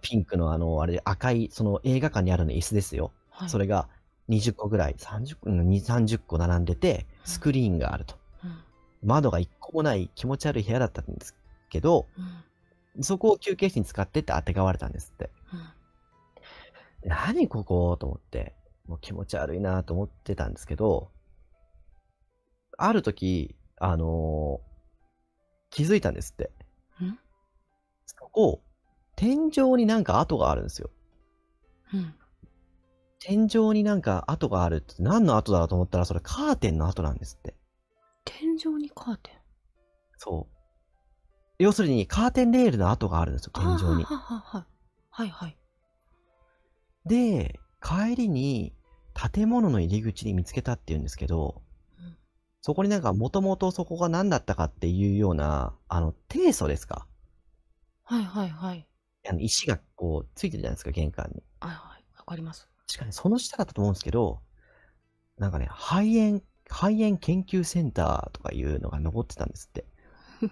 ピンクのあの、あれ、赤い、その映画館にあるの椅子ですよ。はい、それが20個ぐらい、30個、2、30個並んでて、スクリーンがあると。うん窓が1個もない気持ち悪い部屋だったんですけど、そこを休憩室に使ってってあてがわれたんですって。何ここと思って、もう気持ち悪いなと思ってたんですけど、ある時、あのー、気づいたんですって。そこ、天井になんか跡があるんですよ。うん、天井になんか跡があるって何の跡だろうと思ったら、それカーテンの跡なんですって。天井にカーテンそう。要するにカーテンレールの跡があるんですよ、天井に。はははいはい。で、帰りに建物の入り口に見つけたっていうんですけど、そこになんかもともとそこが何だったかっていうような、あの、提訴ですかはいはいはい。あの石がこうついてるじゃないですか、玄関に。はいはい。わかります。確かにその下だったと思うんですけど、なんかね、肺炎、肺炎研究センターとかいうのが残ってたんですって。*laughs*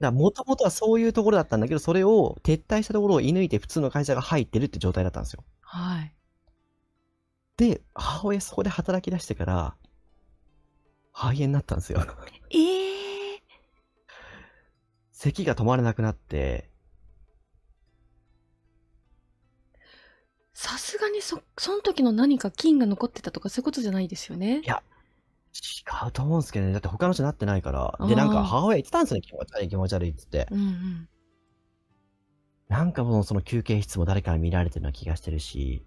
だもともとはそういうところだったんだけど、それを撤退したところを射抜いて普通の会社が入ってるって状態だったんですよ。はい。で、母親そこで働き出してから、肺炎になったんですよ。ええー。咳が止まらなくなって、さすがにそ、その時の何か菌が残ってたとかそういうことじゃないですよね。いや、違うと思うんですけどね。だって他の人なってないから。で、なんか母親言ってたんですよね。気持ち悪い気持ち悪いって言って。うんうん。なんかもうその休憩室も誰かに見られてるような気がしてるし、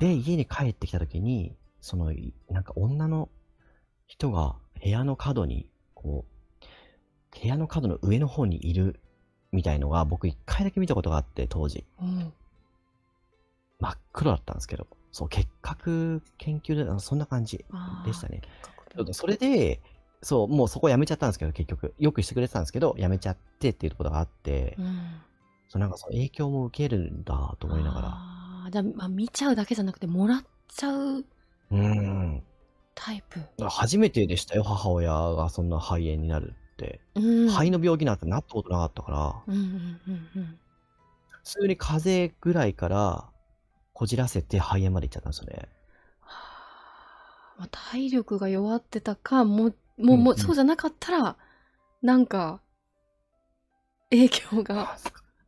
で、家に帰ってきた時に、その、なんか女の人が部屋の角に、こう、部屋の角の上の方にいるみたいのが僕一回だけ見たことがあって、当時。うん、真っ黒だったんですけど、そう、結核研究で、そんな感じでしたね。それで、そう、もうそこ辞めちゃったんですけど、結局。よくしてくれてたんですけど、辞めちゃってっていうことがあって、うん、そうなんかその影響も受けるんだと思いながら。あじゃあ、まあ、見ちゃうだけじゃなくて、もらっちゃう。うん。タイプ。初めてでしたよ、母親がそんな肺炎になるって。うん、肺の病気なんてなったことなかったから。普通に風邪ぐらいから、こじらせて肺炎までいっちゃったんですよね。まあ、体力が弱ってたか、もうもう,、もうそうじゃなかったらなんか影響が。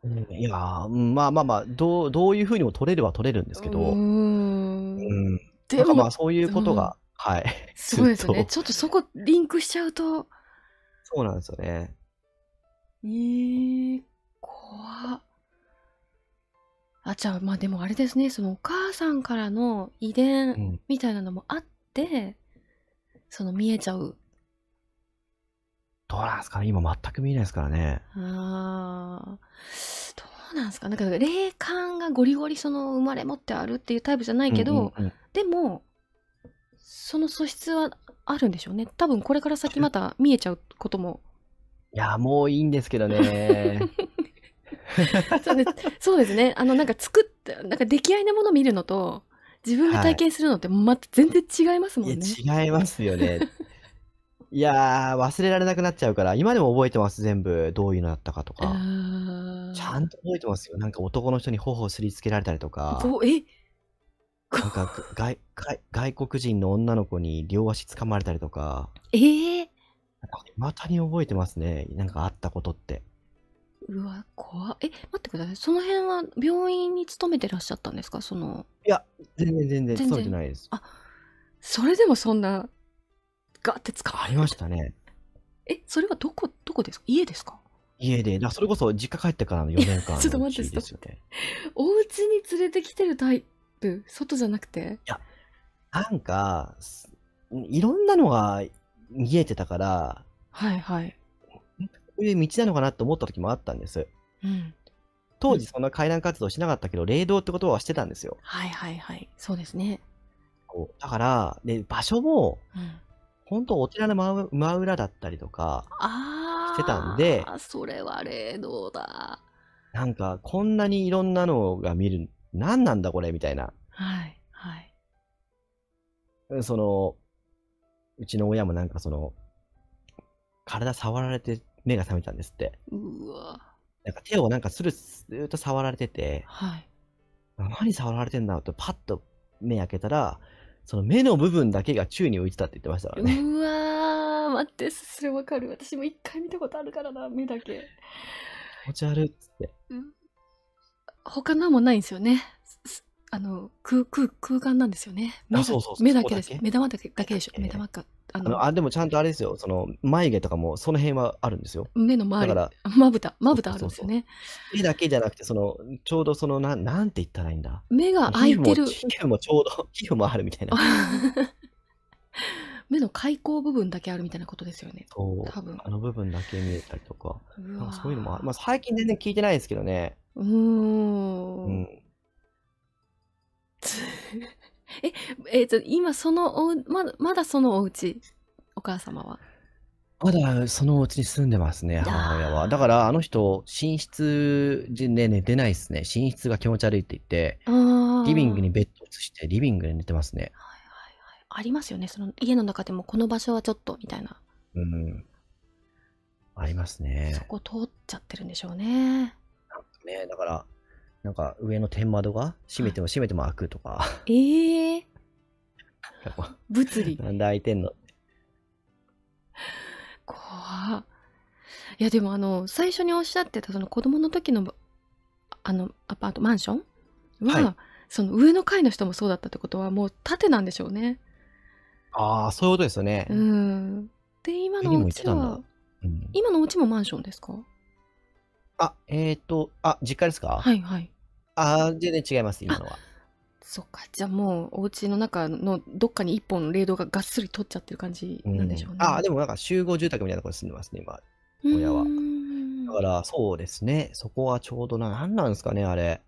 うん、いやまあまあまあどうどういうふうにも取れるは取れるんですけどうん、でもまあそういうことが、うん、はいそうですねちょっとそこリンクしちゃうとそうなんですよねえー、怖あじゃあまあでもあれですねそのお母さんからの遺伝みたいなのもあって、うん、その見えちゃうどうなんですかね今全く見えないですからね。ああ。どうなんですかなんか霊感がゴリゴリその生まれ持ってあるっていうタイプじゃないけど、うんうんうん、でも、その素質はあるんでしょうね。多分これから先また見えちゃうことも。いや、もういいんですけどね。*laughs* そうですそうですね。あの、なんか作った、なんか出来合いのものを見るのと、自分が体験するのって、ま、全然違いますもんね、い。違いますよね。いやー、忘れられなくなっちゃうから、今でも覚えてます、全部。どういうのだったかとか。ちゃんと覚えてますよ。なんか男の人に頬をすりつけられたりとか。えなんか外外外国人の女の子に両足つかまれたりとか。ええー。またに覚えてますね。なんかあったことって。うわ、怖え、待ってください。その辺は病院に勤めてらっしゃったんですかその。いや、全然全然勤めてないです。あそれでもそんなガって使わありましたね。え、それはどこ、どこですか家ですか家で、だそれこそ実家帰ってからの4年間の *laughs* ちょっと待ってちと待って。お家に連れてきてるタイプ外じゃなくてなんか、いろんなのが見えてたから、はいはい。こういう道なのかなと思った時もあったんです。うん。当時そんな階段活動しなかったけど、霊道ってことはしてたんですよ。はいはいはい。そうですね。こうだから、で、場所も、うん。本当お寺の真真裏だったりとかしてたんでそれは霊能だなんかこんなにいろんなのが見る何なんだこれみたいなはいはいそのうちの親もなんかその体触られて目が覚めたんですってうわなんか手をなんかスルスルと触られてて、はい、何触られてんだろうとパッと目開けたらその目の部分だけが宙に浮いてたって言ってましたからね。うわー、待って、それわかる。私も一回見たことあるからな、目だけ。持ち悪っつって。うん、他何もないんですよね。あの空空空間なんですよね。目だけです。目玉だけだけでしょ。目玉かあの、あ、でもちゃんとあれですよ、その、眉毛とかも、その辺はあるんですよ。目の周だから、まぶた、まぶたあるんですよね。目だけじゃなくて、その、ちょうどその、なん、なんて言ったらいいんだ。目が開いてる。皮膚もちょうど、*laughs* 皮膚もあるみたいな。*laughs* 目の開口部分だけあるみたいなことですよね。多分。あの部分だけ見えたりとか、うなかそういうのもあ、まあ、最近全然聞いてないですけどね。うーうん。*laughs* え、えっ、と、今そのおまだ、まだそのお家、お母様は。まだそのお家に住んでますね、母親は。だから、あの人、寝室で、ね、寝てないですね。寝室が気持ち悪いって言って、リビングにベッドを移して、リビングで寝てますね。はいはいはい。ありますよね。その家の中でも、この場所はちょっと、みたいな。うん。ありますね。そこ通っちゃってるんでしょうね。ね、だから、なんか上の天窓が閉めても閉めても開くとか。ええー、物理。*laughs* なんで開いてんの怖っ。いやでもあの最初におっしゃってたその子供の時のあのアパートマンションは、はい、その上の階の人もそうだったってことはもう縦なんでしょうね。ああそういうことですよね。うん。で今のお家は、うん、今のお家もマンションですかあえっ、ー、とあ実家ですかはいはい。ああ、全然違います、今のは。そっか、じゃあもう、お家の中のどっかに1本の冷凍ががっつり取っちゃってる感じなんでしょうね。うん、ああ、でもなんか集合住宅みたいなところに住んでますね、今、親は。だから、そうですね、そこはちょうどな、なんなんですかね、あれ。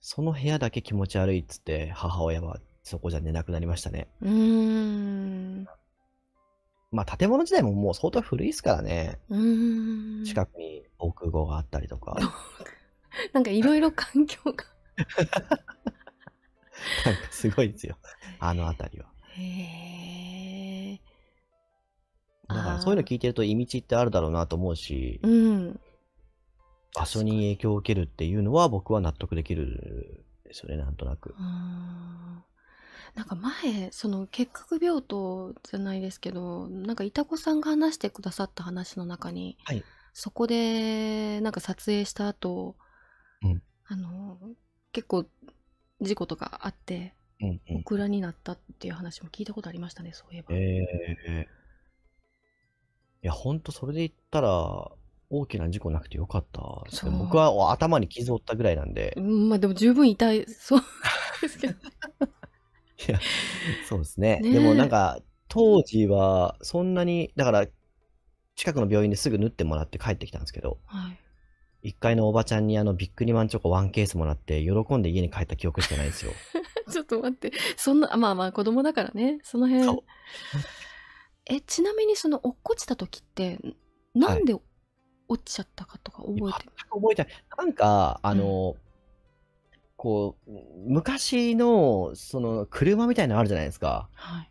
その部屋だけ気持ち悪いっつって、母親はそこじゃ寝なくなりましたね。うん。まあ、建物自体ももう相当古いですからね。うん。近くに奥号があったりとか。*laughs* *laughs* なんかいろいろ環境が *laughs* かすごいですよ。あの辺りは。へえ。だからそういうの聞いてると意味地ってあるだろうなと思うし、うん、場所に影響を受けるっていうのは僕は納得できるですよね、なんとなく。なんか前、その結核病棟じゃないですけど、なんかいた子さんが話してくださった話の中に、はい、そこでなんか撮影した後、あの結構事故とかあって、うんうん、オクラになったっていう話も聞いたことありましたねそういえば。えー、いや本当、それで言ったら大きな事故なくてよかった僕は頭に傷を負ったぐらいなんで。うん、まあでも十分痛いそうですけど。*laughs* いやそうですね。ねでもなんか当時はそんなにだから近くの病院ですぐ縫ってもらって帰ってきたんですけど、はい、1階のおばちゃんにあのビックリマンチョコワンケースもらって喜んで家に帰った記憶しかないんですよ *laughs* ちょっと待ってそんなまあまあ子供だからねその辺えちなみにその落っこちた時ってなんで落ちちゃったかとか覚えてる、はい、覚えてないなんかあの、うん、こう昔のその車みたいなのあるじゃないですか、はい、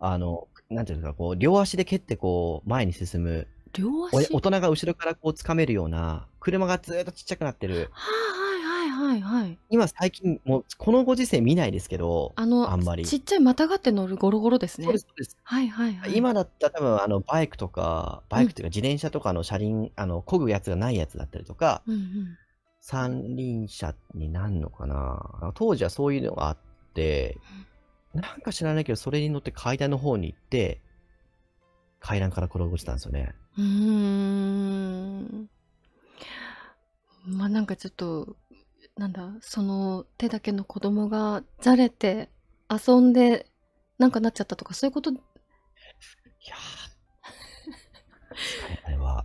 あのなんていうかこう両足で蹴ってこう前に進む両足大人が後ろからこう掴めるような車がずっとちっちゃくなってる。はいはいはいはい今最近、もうこのご時世見ないですけど、あの、あんまり。ちっちゃいまたがって乗るゴロゴロですね。そうですそうです。はいはいはい。今だったら多分あのバイクとか、バイクというか自転車とかの車輪、あの、漕ぐやつがないやつだったりとか、うんうん、三輪車になるのかな。当時はそういうのがあって、なんか知らないけど、それに乗って階段の方に行って、階段から転が落ちたんですよね。うん。まあなんかちょっとなんだその手だけの子供がじゃれて遊んでなんかなっちゃったとかそういうこといやあれは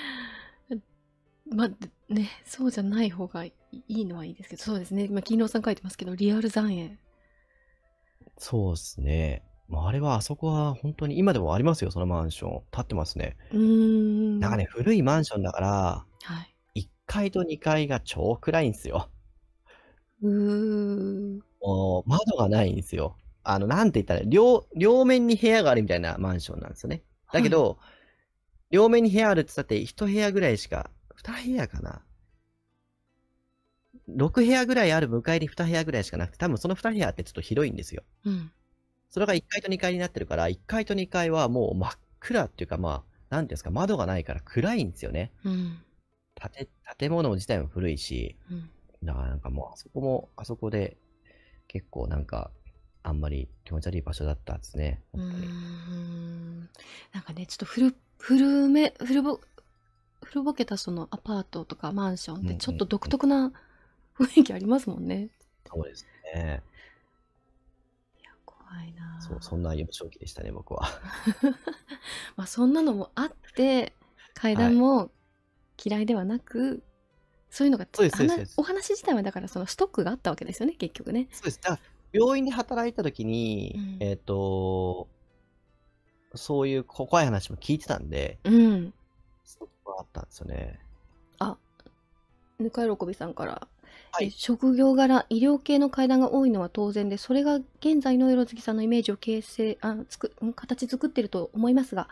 *laughs* まあねそうじゃない方がいいのはいいですけどそうですね今金郎さん書いてますけどリアル残影そうですねまあ、あれはあそこは本当に今でもありますよ、そのマンション。建ってますね。うん。なんかね、古いマンションだから、はい。1階と2階が超暗いんですよ。うー。ん。窓がないんですよ。あの、なんて言ったら、両、両面に部屋があるみたいなマンションなんですよね。だけど、はい、両面に部屋あるって言ったって1部屋ぐらいしか、2部屋かな。6部屋ぐらいある向かいに2部屋ぐらいしかなくて、多分その2部屋ってちょっと広いんですよ。うん。それが1階と2階になってるから、1階と2階はもう真っ暗っていうか、まあ、なんていうんですか、窓がないから暗いんですよね。うん。建建物自体も古いし、うん、だからなんかもうあそこもあそこで結構なんかあんまり気持ち悪い場所だったんですね。んなんかねちょっと古古め古ぼ古ぼけたそのアパートとかマンションってちょっと独特な *laughs* 雰囲気ありますもんね。そうですね。いや怖いな。そうそんな幼正気でしたね僕は。*laughs* まあそんなのもあって階段も嫌いではなくそういうのがお話自体はだからそのストックがあったわけですよね結局ね。そうですだ病院で働いた時に、うん、えっ、ー、とそういう怖い話も聞いてたんで、うん、ストックがあったんですよね。あぬか喜びさんからはい、職業柄医療系の階段が多いのは当然でそれが現在の色月さんのイメージを形成あつく形作ってると思いますが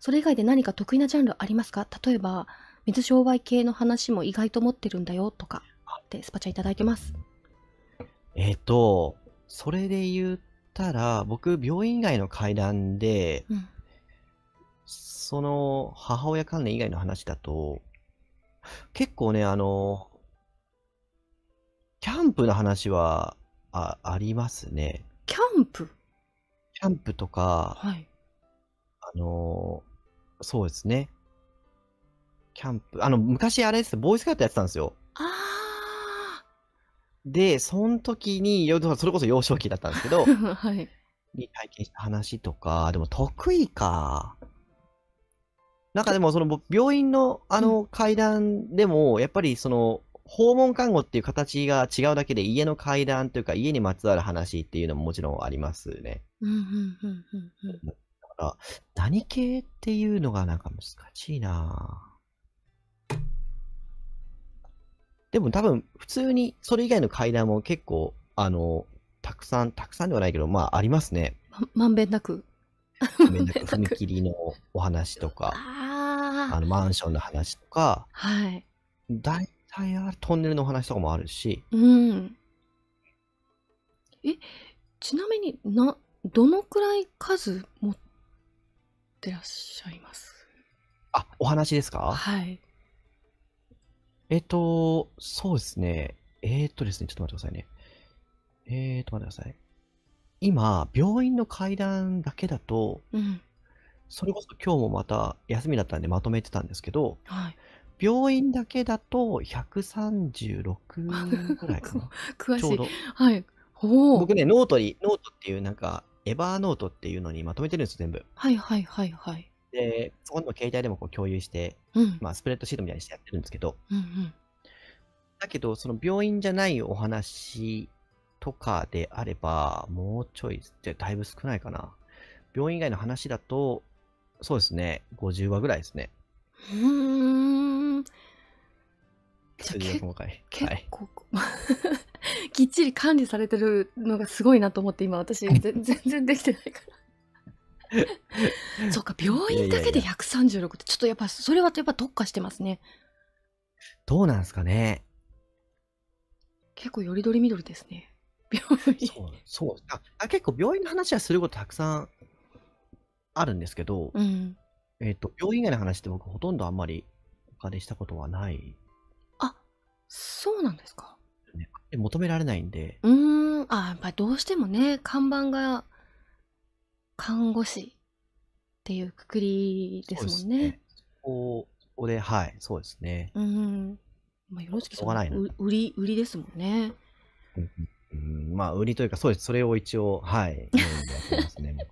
それ以外で何か得意なジャンルありますか例えば水商売系の話も意外と持ってるんだよとかってスパちゃんいただいてます。えっ、と、それで言ったら、僕、病院以外の階段で、うん、その、母親関連以外の話だと、結構ね、あの、キャンプの話は、あ、ありますね。キャンプキャンプとか、はい、あの、そうですね。キャンプ。あの、昔あれです、ボーイスカウトやってたんですよ。ああ。で、その時に、それこそ幼少期だったんですけど、*laughs* はい。に体験した話とか、でも得意か。なんかでも、その、病院のあの階段でも、やっぱりその、訪問看護っていう形が違うだけで、家の階段というか、家にまつわる話っていうのももちろんありますね。うんうんうんうんうん。だから、何系っていうのがなんか難しいなぁ。でも多分、普通にそれ以外の階段も結構、あの、たくさん、たくさんではないけど、まあ、ありますね。まんべんなく。まんべんなく踏切のお話とか、*laughs* あのマンションの話とか、はい。大体トンネルのお話とかもあるし。うん。え、ちなみにな、どのくらい数持ってらっしゃいますあ、お話ですかはい。えっ、と、そうですね。えっ、とですね、ちょっと待ってくださいね。えっ、と、待ってください。今、病院の階段だけだと、うん。それこそ今日もまた休みだったんでまとめてたんですけど、はい。病院だけだと136ぐらいかな。*laughs* 詳しい。ちょうど。はい。僕ね、ノートに、ノートっていうなんか、エバーノートっていうのにまとめてるんです、全部。はいはいはいはい。で、そこでも携帯でもこう共有して、うん、まあ、スプレッドシートみたいにしてやってるんですけど、うんうん、だけど、その病院じゃないお話とかであれば、もうちょい、じゃだいぶ少ないかな。病院以外の話だと、そうですね、50話ぐらいですね。うん。い。結構、*laughs* きっちり管理されてるのがすごいなと思って、今私、全然できてないから。*laughs* そうか、病院だけで136って、ちょっとやっぱ、それはやっぱ特化してますね。どうなんですかね。結構よりどりみどりですね。病院。そうそうああ。結構病院の話はすることたくさんあるんですけど、うん、えっ、ー、と、病院以外の話って僕ほとんどあんまりお金したことはない。あ、そうなんですか。ね、求められないんで。うん、あ、やっぱりどうしてもね、看板が看護師っていうくくりですもんね。ここで、はい、そうですね。うん。まあ、よろしくない、ね、売り、売りですもんね。うん、うん、まあ、売りというか、そうです。それを一応、はい、メイでやってますね、なんだろ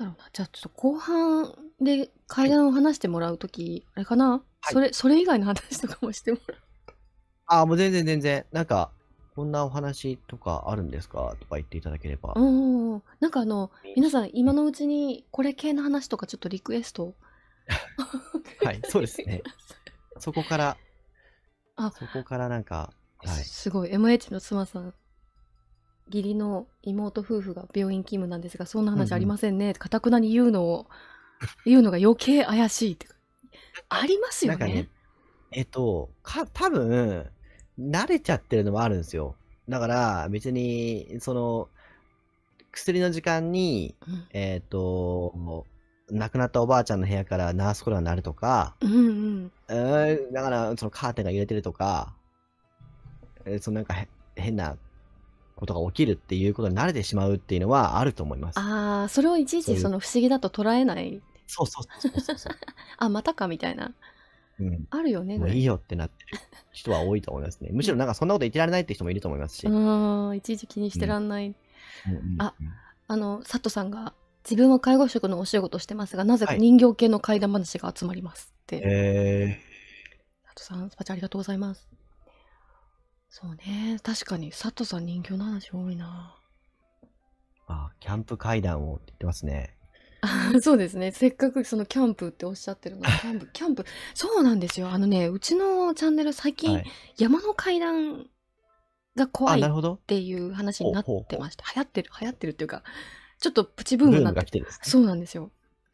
うな。じゃあ、ちょっと後半で階段を話してもらうとき、はい、あれかな、はい、それ、それ以外の話とかもしてもらう。ああ、もう全然全然。なんか、こんなお話とかあるんですかとか言っていただければ。うんなんかあの、皆さん今のうちにこれ系の話とかちょっとリクエストはい、そうですね。*laughs* そこから、あそこからなんか、はい、すごい、MH の妻さん、義理の妹夫婦が病院勤務なんですが、そんな話ありませんね、かたくなに言うのを、*laughs* 言うのが余計怪しいって。ありますよね。ねえっと、か多分慣れちゃってるのもあるんですよ。だから、別に、その、薬の時間に、うん、えっ、ー、と、亡くなったおばあちゃんの部屋からナースコロナになるとか、うんうんえー、だからそのカーテンが揺れてるとか、えー、そのなんか変なことが起きるっていうことに慣れてしまうっていうのはあると思います。ああ、それをいちいちその不思議だと捉えない。そうそうそうそうそうあ、またかみたいな。うん、あるよね。もういいよってなってる人は多いと思いますね。むしろなんかそんなこと言ってられないって人もいると思いますし。うん、一時気にしてらんないっああの佐藤さんが自分は介護職のお仕事してますがなぜか人形系の怪談話が集まりますって、はい、えー、佐藤さんスパチャありがとうございますそうね確かに佐藤さん人形の話多いなあキャンプ怪談をって言ってますね *laughs* そうですねせっかくそのキャンプっておっしゃってるの *laughs* キャンプキャンプそうなんですよあのねうちのチャンネル最近、山の階段が怖いっていう話になってました。流行ってる、流行ってるっていうか、ちょっとプチブームになってて、ね、そうなんですよ。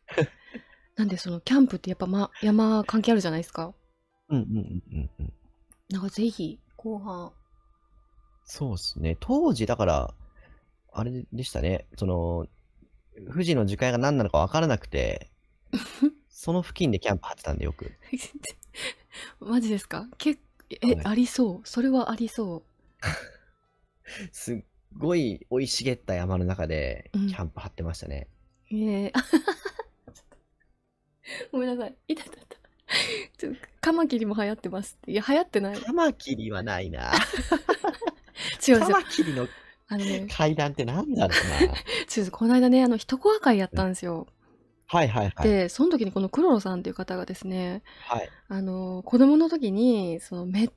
*laughs* なんでそのキャンプってやっぱ、ま、山関係あるじゃないですか。うんうんうんうん。なんかぜひ後半。そうですね。当時だから、あれでしたね。その、富士の樹海が何なのか分からなくて、*laughs* その付近でキャンプ張ってたんでよく。*laughs* マジですかけえ、はい、ありそう。それはありそう。*laughs* すっごい生い茂った山の中でキャンプ張ってましたね。ええ *laughs* ごめんなさい。いたいたいた。ちょっとカマキリも流行ってますって。いや、流行ってない。カマキリはないな。*laughs* う違カう。マキリのあのね、階段ってなんだろうな。違う違うこの間ね、あの、一コア会やったんですよ。はいはいはい。で、その時にこのクロロさんっていう方がですね、はい。あの、子供の時に、その、め、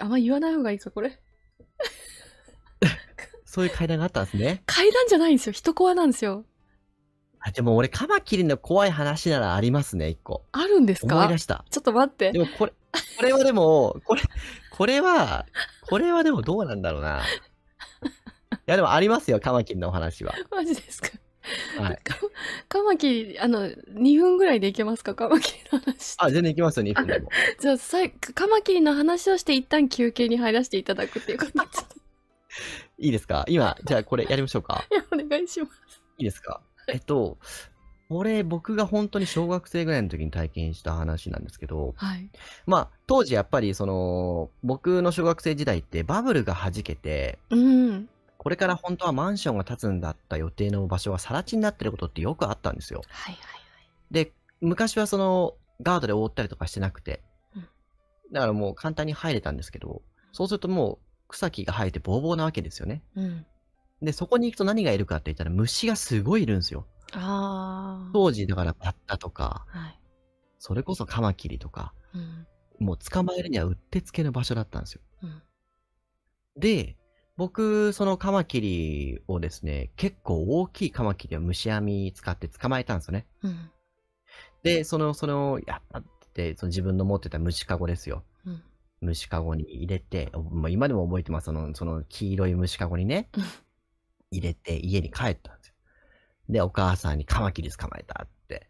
あんま言わない方がいいか、これ。*laughs* そういう階段があったんですね。階段じゃないんですよ。人コアなんですよ。あ、でも俺、カマキリの怖い話ならありますね、一個。あるんですか思い出した。ちょっと待ってで。もこれ、これはでも、これ、これは、これはでもどうなんだろうな。いやでもありますよ、カマキリのお話は。*laughs* マジですかはい。*laughs* カマキリ、あの、2分ぐらいでいけますかカマキリの話。あ、全然いけますよ、2分でも。じゃあ、さカマキリの話をして、一旦休憩に入らせていただくっていう形で。*laughs* いいですか今、じゃあこれやりましょうか。*laughs* いや、お願いします。いいですかえっと、これ僕が本当に小学生ぐらいの時に体験した話なんですけど、はい、まあ当時やっぱりその僕の小学生時代ってバブルがはじけて、うん、これから本当はマンションが建つんだった予定の場所が更地になってることってよくあったんですよ。はいはいはい。で、昔はそのガードで覆ったりとかしてなくて、うん、だからもう簡単に入れたんですけど、そうするともう草木が生えてボーボーなわけですよね。うん、で、そこに行くと何がいるかって言ったら虫がすごいいるんですよ。あ当時だからバッタとか、はい、それこそカマキリとか、うん、もう捕まえるにはうってつけの場所だったんですよ。うん、で、僕、そのカマキリをですね、結構大きいカマキリを虫網使って捕まえたんですよね。うん、で、その、そをやったって、その自分の持ってた虫かごですよ。うん、虫かごに入れて、もう今でも覚えてます、その、その黄色い虫かごにね、入れて家に帰ったんですよ。で、お母さんにカマキリ捕まえたって。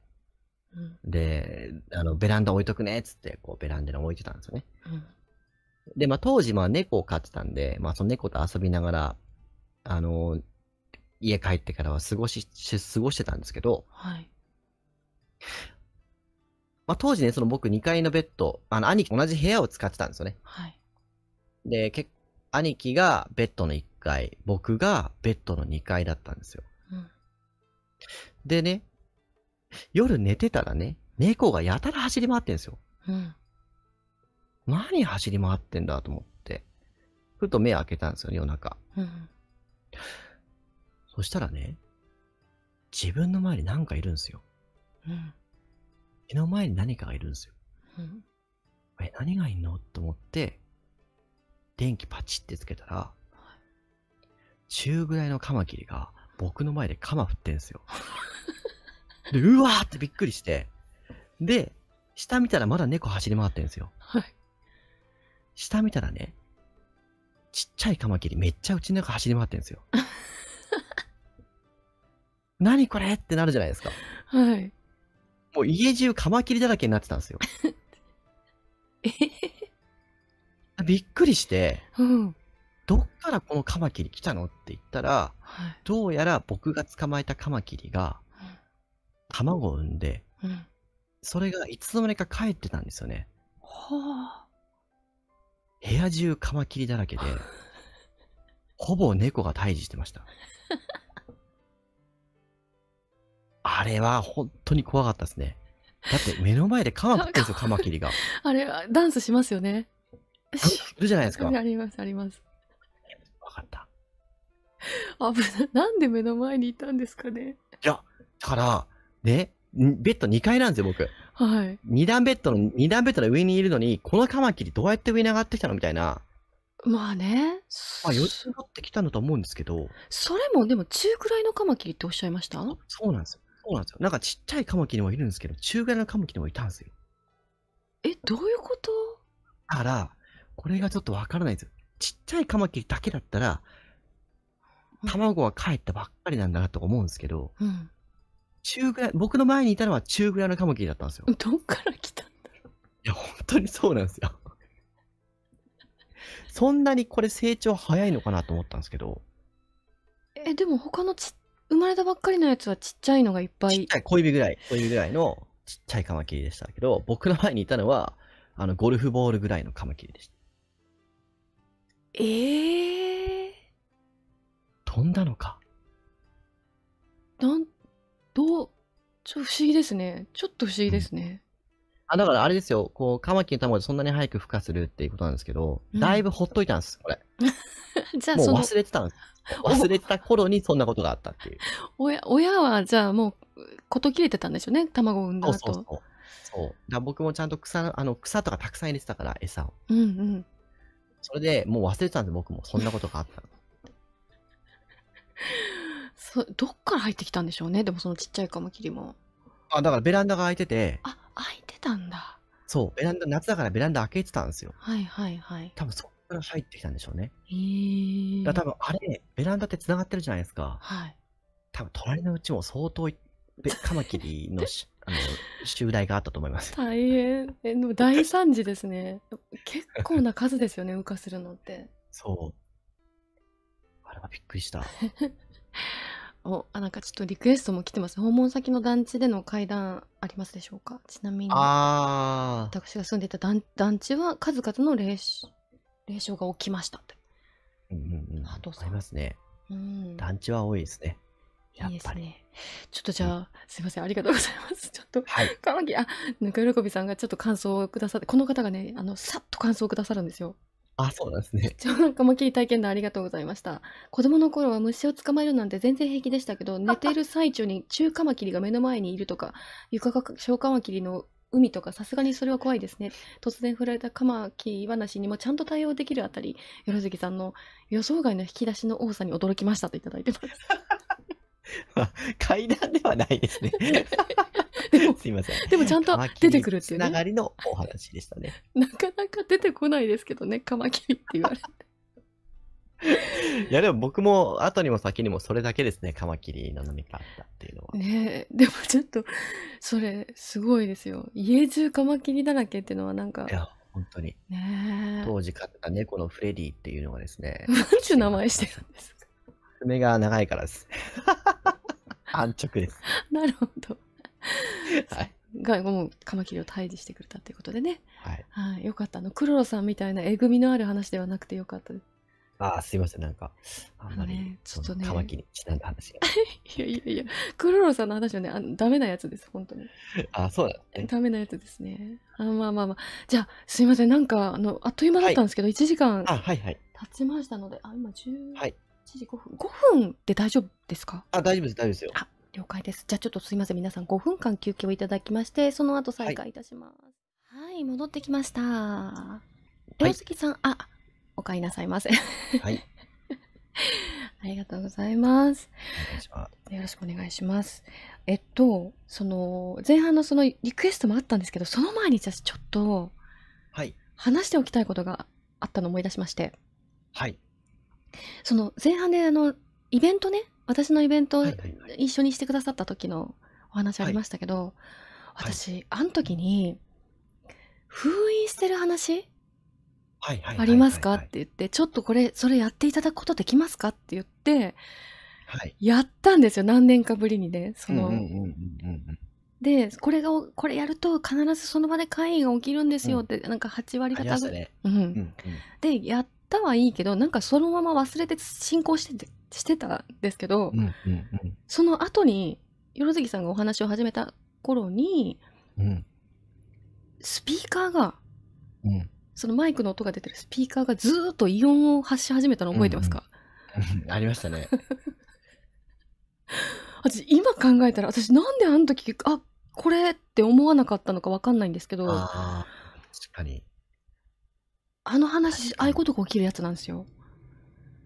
うん、で、あの、ベランダ置いとくねっつって、こう、ベランダに置いてたんですよね。で、まあ、当時、まあ、猫を飼ってたんで、まあ、その猫と遊びながら、あのー、家帰ってからは過ごし、し過ごしてたんですけど、はい。まあ、当時ね、その僕2階のベッド、あの、兄貴同じ部屋を使ってたんですよね。はい。で、結兄貴がベッドの1階、僕がベッドの2階だったんですよ。うん、でね、夜寝てたらね、猫がやたら走り回ってんですよ。うん。何走り回ってんだと思って、ふと目開けたんですよ、夜中。うん、そしたらね、自分の前に何かいるんですよ。うん、目の前に何かがいるんですよ。うん、え、何がいんのと思って、電気パチってつけたら、中ぐらいのカマキリが僕の前でカマ振ってんすよ。*laughs* で、うわーってびっくりして、で、下見たらまだ猫走り回ってんですよ。はい。下見たらね、ちっちゃいカマキリめっちゃうちの中走り回ってるんですよ。*laughs* 何これってなるじゃないですか。はい。もう家中カマキリだらけになってたんですよ。*laughs* えびっくりして、うん、どっからこのカマキリ来たのって言ったら、はい、どうやら僕が捕まえたカマキリが、卵を産んで、うん、それがいつの間にか帰ってたんですよね。はあ、部屋中カマキリだらけで、*laughs* ほぼ猫が退治してました。あれは本当に怖かったですね。だって目の前でカマ食ってるんですよ、カマキリが。あれ、ダンスしますよね。するじゃないですか。あります、あります。わかった。危ななんで目の前にいたんですかね。いや、だから、ね、ベッド2階なんですよ、僕。はい。二段ベッドの、二段ベッドの上にいるのに、このカマキリどうやって上に上がってきたのみたいな。まあね。まあ、よじなってきたんだと思うんですけど。それも、でも、中くらいのカマキリっておっしゃいましたそうなんですよ。そうなんですよ。なんかちっちゃいカマキリもいるんですけど、中くらいのカマキリもいたんですよ。え、どういうことだから、これがちょっとわからないですちっちゃいカマキリだけだったら、卵は帰ったばっかりなんだなと思うんですけど、うん、中ぐらい、僕の前にいたのは中ぐらいのカマキリだったんですよ。*laughs* どっから来たんだろう。いや、本当にそうなんですよ。*laughs* そんなにこれ成長早いのかなと思ったんですけど。え、でも他のち生まれたばっかりのやつはちっちゃいのがいっぱい。ちっちゃい、小指ぐらい、小指ぐらいのちっちゃいカマキリでしたけど、僕の前にいたのは、あの、ゴルフボールぐらいのカマキリでした。ええー、飛んだのか。なんどう、ちょ、不思議ですね。ちょっと不思議ですね。あ、だからあれですよ、こう、カマキリの卵でそんなに早く孵化するっていうことなんですけど、うだいぶほっといたんです、これ。*laughs* じゃあ、もそう忘れてたんです。忘れてた頃にそんなことがあったっていう。親親はじゃあもう、こ事切れてたんでしょうね、卵を産んそうそうそう。そう。だから僕もちゃんと草、あの、草とかたくさん入れてたから、餌を。うんうん。それでもう忘れてたんで、僕もそんなことがあったの。*laughs* そどっから入ってきたんでしょうねでもそのちっちゃいカマキリもあだからベランダが開いててあ開いてたんだそうベランダ夏だからベランダ開けてたんですよはいはいはい多分そこから入ってきたんでしょうねへえー、だ多分あれベランダってつながってるじゃないですかはい多分隣のうちも相当カマキリのし *laughs* あの襲来があったと思います大変えでも大惨事ですね結構な数ですよね羽化するのってそうあれはびっくりした *laughs* おあなんかちょっとリクエストも来てます。訪問先の団地での会談ありますでしょうかちなみに、あ私が住んでた団団地は数々の霊霊障が起きましたって。うんうんうん、ありますね。うん、団地は多いですね。いいですね。ちょっとじゃあ、うん、すいません、ありがとうございます。*laughs* ちょっと、はい、かわぎ、あ、ぬか喜びさんがちょっと感想をくださって、この方がね、あの、さっと感想をくださるんですよ。あ、そうなんですね。貴 *laughs* 重な細きり体験談ありがとうございました。子供の頃は虫を捕まえるなんて全然平気でしたけど、*laughs* 寝ている最中に中カマキリが目の前にいるとか、床が小カマキリの海とかさすがにそれは怖いですね。突然振られたカマキリ話にもちゃんと対応できるあたり、よろずきさんの予想外の引き出しの多さに驚きましたといただいてます。*laughs* まあ、階段ではないですね。*laughs* すいません。でもちゃんと出てくるっていうね。つながりのお話でしたね。なかなか出てこないですけどね、カマキリって言われて。*laughs* いやでも僕も後にも先にもそれだけですねカマキリの何かあったっていうのはねえでもちょっとそれすごいですよ家中カマキリだらけっていうのはなんかいや本当にね当時飼った猫のフレディっていうのがですね何 *laughs* ちゅう名前してるんですか爪が長いからです。安直です。*laughs* なるほど。*laughs* はい。がもうカマキリを退治してくれたということでね、はいはい、よかったあのクロロさんみたいなえぐみのある話ではなくてよかったですあすいませんなんかあんまり、ね、ちょっとねカマキリちなんだ話 *laughs* いやいやいやクロロさんの話はねあダメなやつです本当にあそうだ、ね、ダメなやつですねあまあまあまあじゃあすいませんなんかあのあっという間だったんですけど、はい、1時間経ちましたので、あ今10、はい時5分。5分で大丈夫ですかあ、大丈夫です、大丈夫ですよ。あ、了解です。じゃあちょっとすいません、皆さん5分間休憩をいただきまして、その後再開いたします。はい、はい、戻ってきました。両月さん、はい、あ、お帰りなさいませ。はい。*laughs* ありがとうございます。よろしくお願いします。えっと、その、前半のそのリクエストもあったんですけど、その前に私ちょっと、はい。話しておきたいことがあったのを思い出しまして。はい。その前半であのイベントね私のイベント一緒にしてくださった時のお話ありましたけど、はいはい、私、あの時に封印してる話ありますかって言ってちょっとこれそれやっていただくことできますかって言って、はい、やったんですよ何年かぶりにねその、でこれがこれやると必ずその場で会議が起きるんですよって、うん、なんか8割方ぐらい、うんでやっったはいいけどなんかそのまま忘れて進行しててしてたんですけど、うんうんうん、その後によろずきさんがお話を始めた頃に、うん、スピーカーが、うん、そのマイクの音が出てるスピーカーがずっと異音を発し始めたの覚えてますか、うんうん、*laughs* ありましたね。*laughs* 私今考えたら私なんであの時あこれって思わなかったのか分かんないんですけど確かにあの話、ああいうことが起きるやつなんですよ。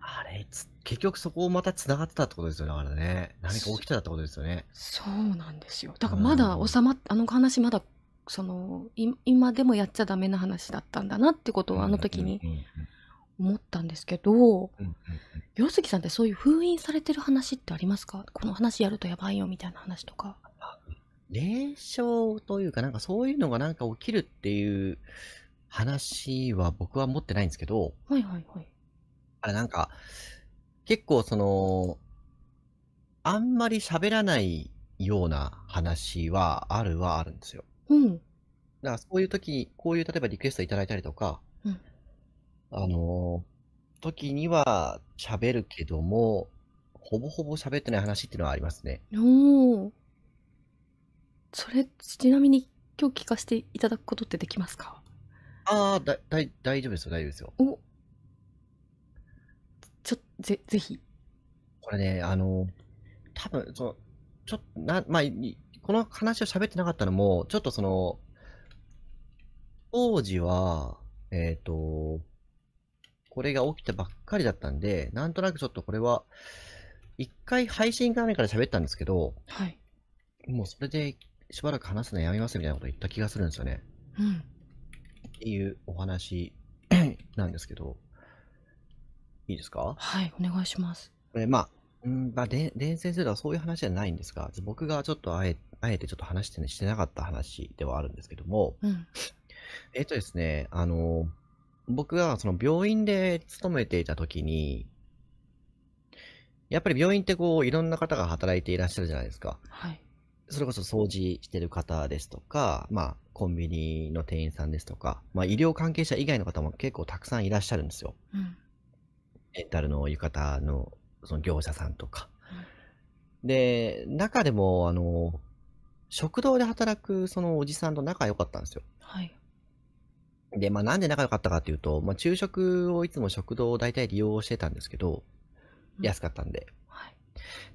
あれ、結局そこをまた繋がってたってことですよね。だからね。何か起きてたってことですよね。そうなんですよ。だからまだ収まっ、あの話まだ、その、今でもやっちゃダメな話だったんだなってことをあの時に思ったんですけど、洋杉さんってそういう封印されてる話ってありますかこの話やるとやばいよみたいな話とか。霊障というか、なんかそういうのがなんか起きるっていう話は僕は持ってないんですけど、はいはいはい。あれなんか、結構その、あんまり喋らないような話はあるはあるんですよ。うん。だからそういう時、こういう例えばリクエストいただいたりとか、うん、あの時には喋るけども、ほぼほぼ喋ってない話っていうのはありますね。おお。それ、ちなみに今日聞かせていただくことってできますかああ、だ、だい、大丈夫ですよ、大丈夫ですよ。お、ちょ、ぜ、ぜひ。これね、あの、多分、その、ちょっと、な、まあ、この話を喋ってなかったのも、ちょっとその、当時は、えっ、と、これが起きたばっかりだったんで、なんとなくちょっとこれは、一回配信画面から喋ったんですけど、はい。もうそれでしばらく話すのやめますみたいなこと言った気がするんですよね。うん。っていうお話なんですけど、いいですかはい、お願いします。これ、まあ、んまあ、で伝先生ではそういう話じゃないんですが、僕がちょっとあえあえてちょっと話して、ね、してなかった話ではあるんですけども、うん、えっとですね、あの、僕がその病院で勤めていた時に、やっぱり病院ってこう、いろんな方が働いていらっしゃるじゃないですか。はい、それこそ掃除してる方ですとか、まあ、コンビニの店員さんですとか、まあ、医療関係者以外の方も結構たくさんいらっしゃるんですよ。うん、レンタルの浴衣のその業者さんとか。うん、で、中でも、あの、食堂で働くそのおじさんと仲良かったんですよ。はい。で、まあ、なんで仲良かったかっていうと、まあ、昼食をいつも食堂を大体利用してたんですけど、安かったんで。うん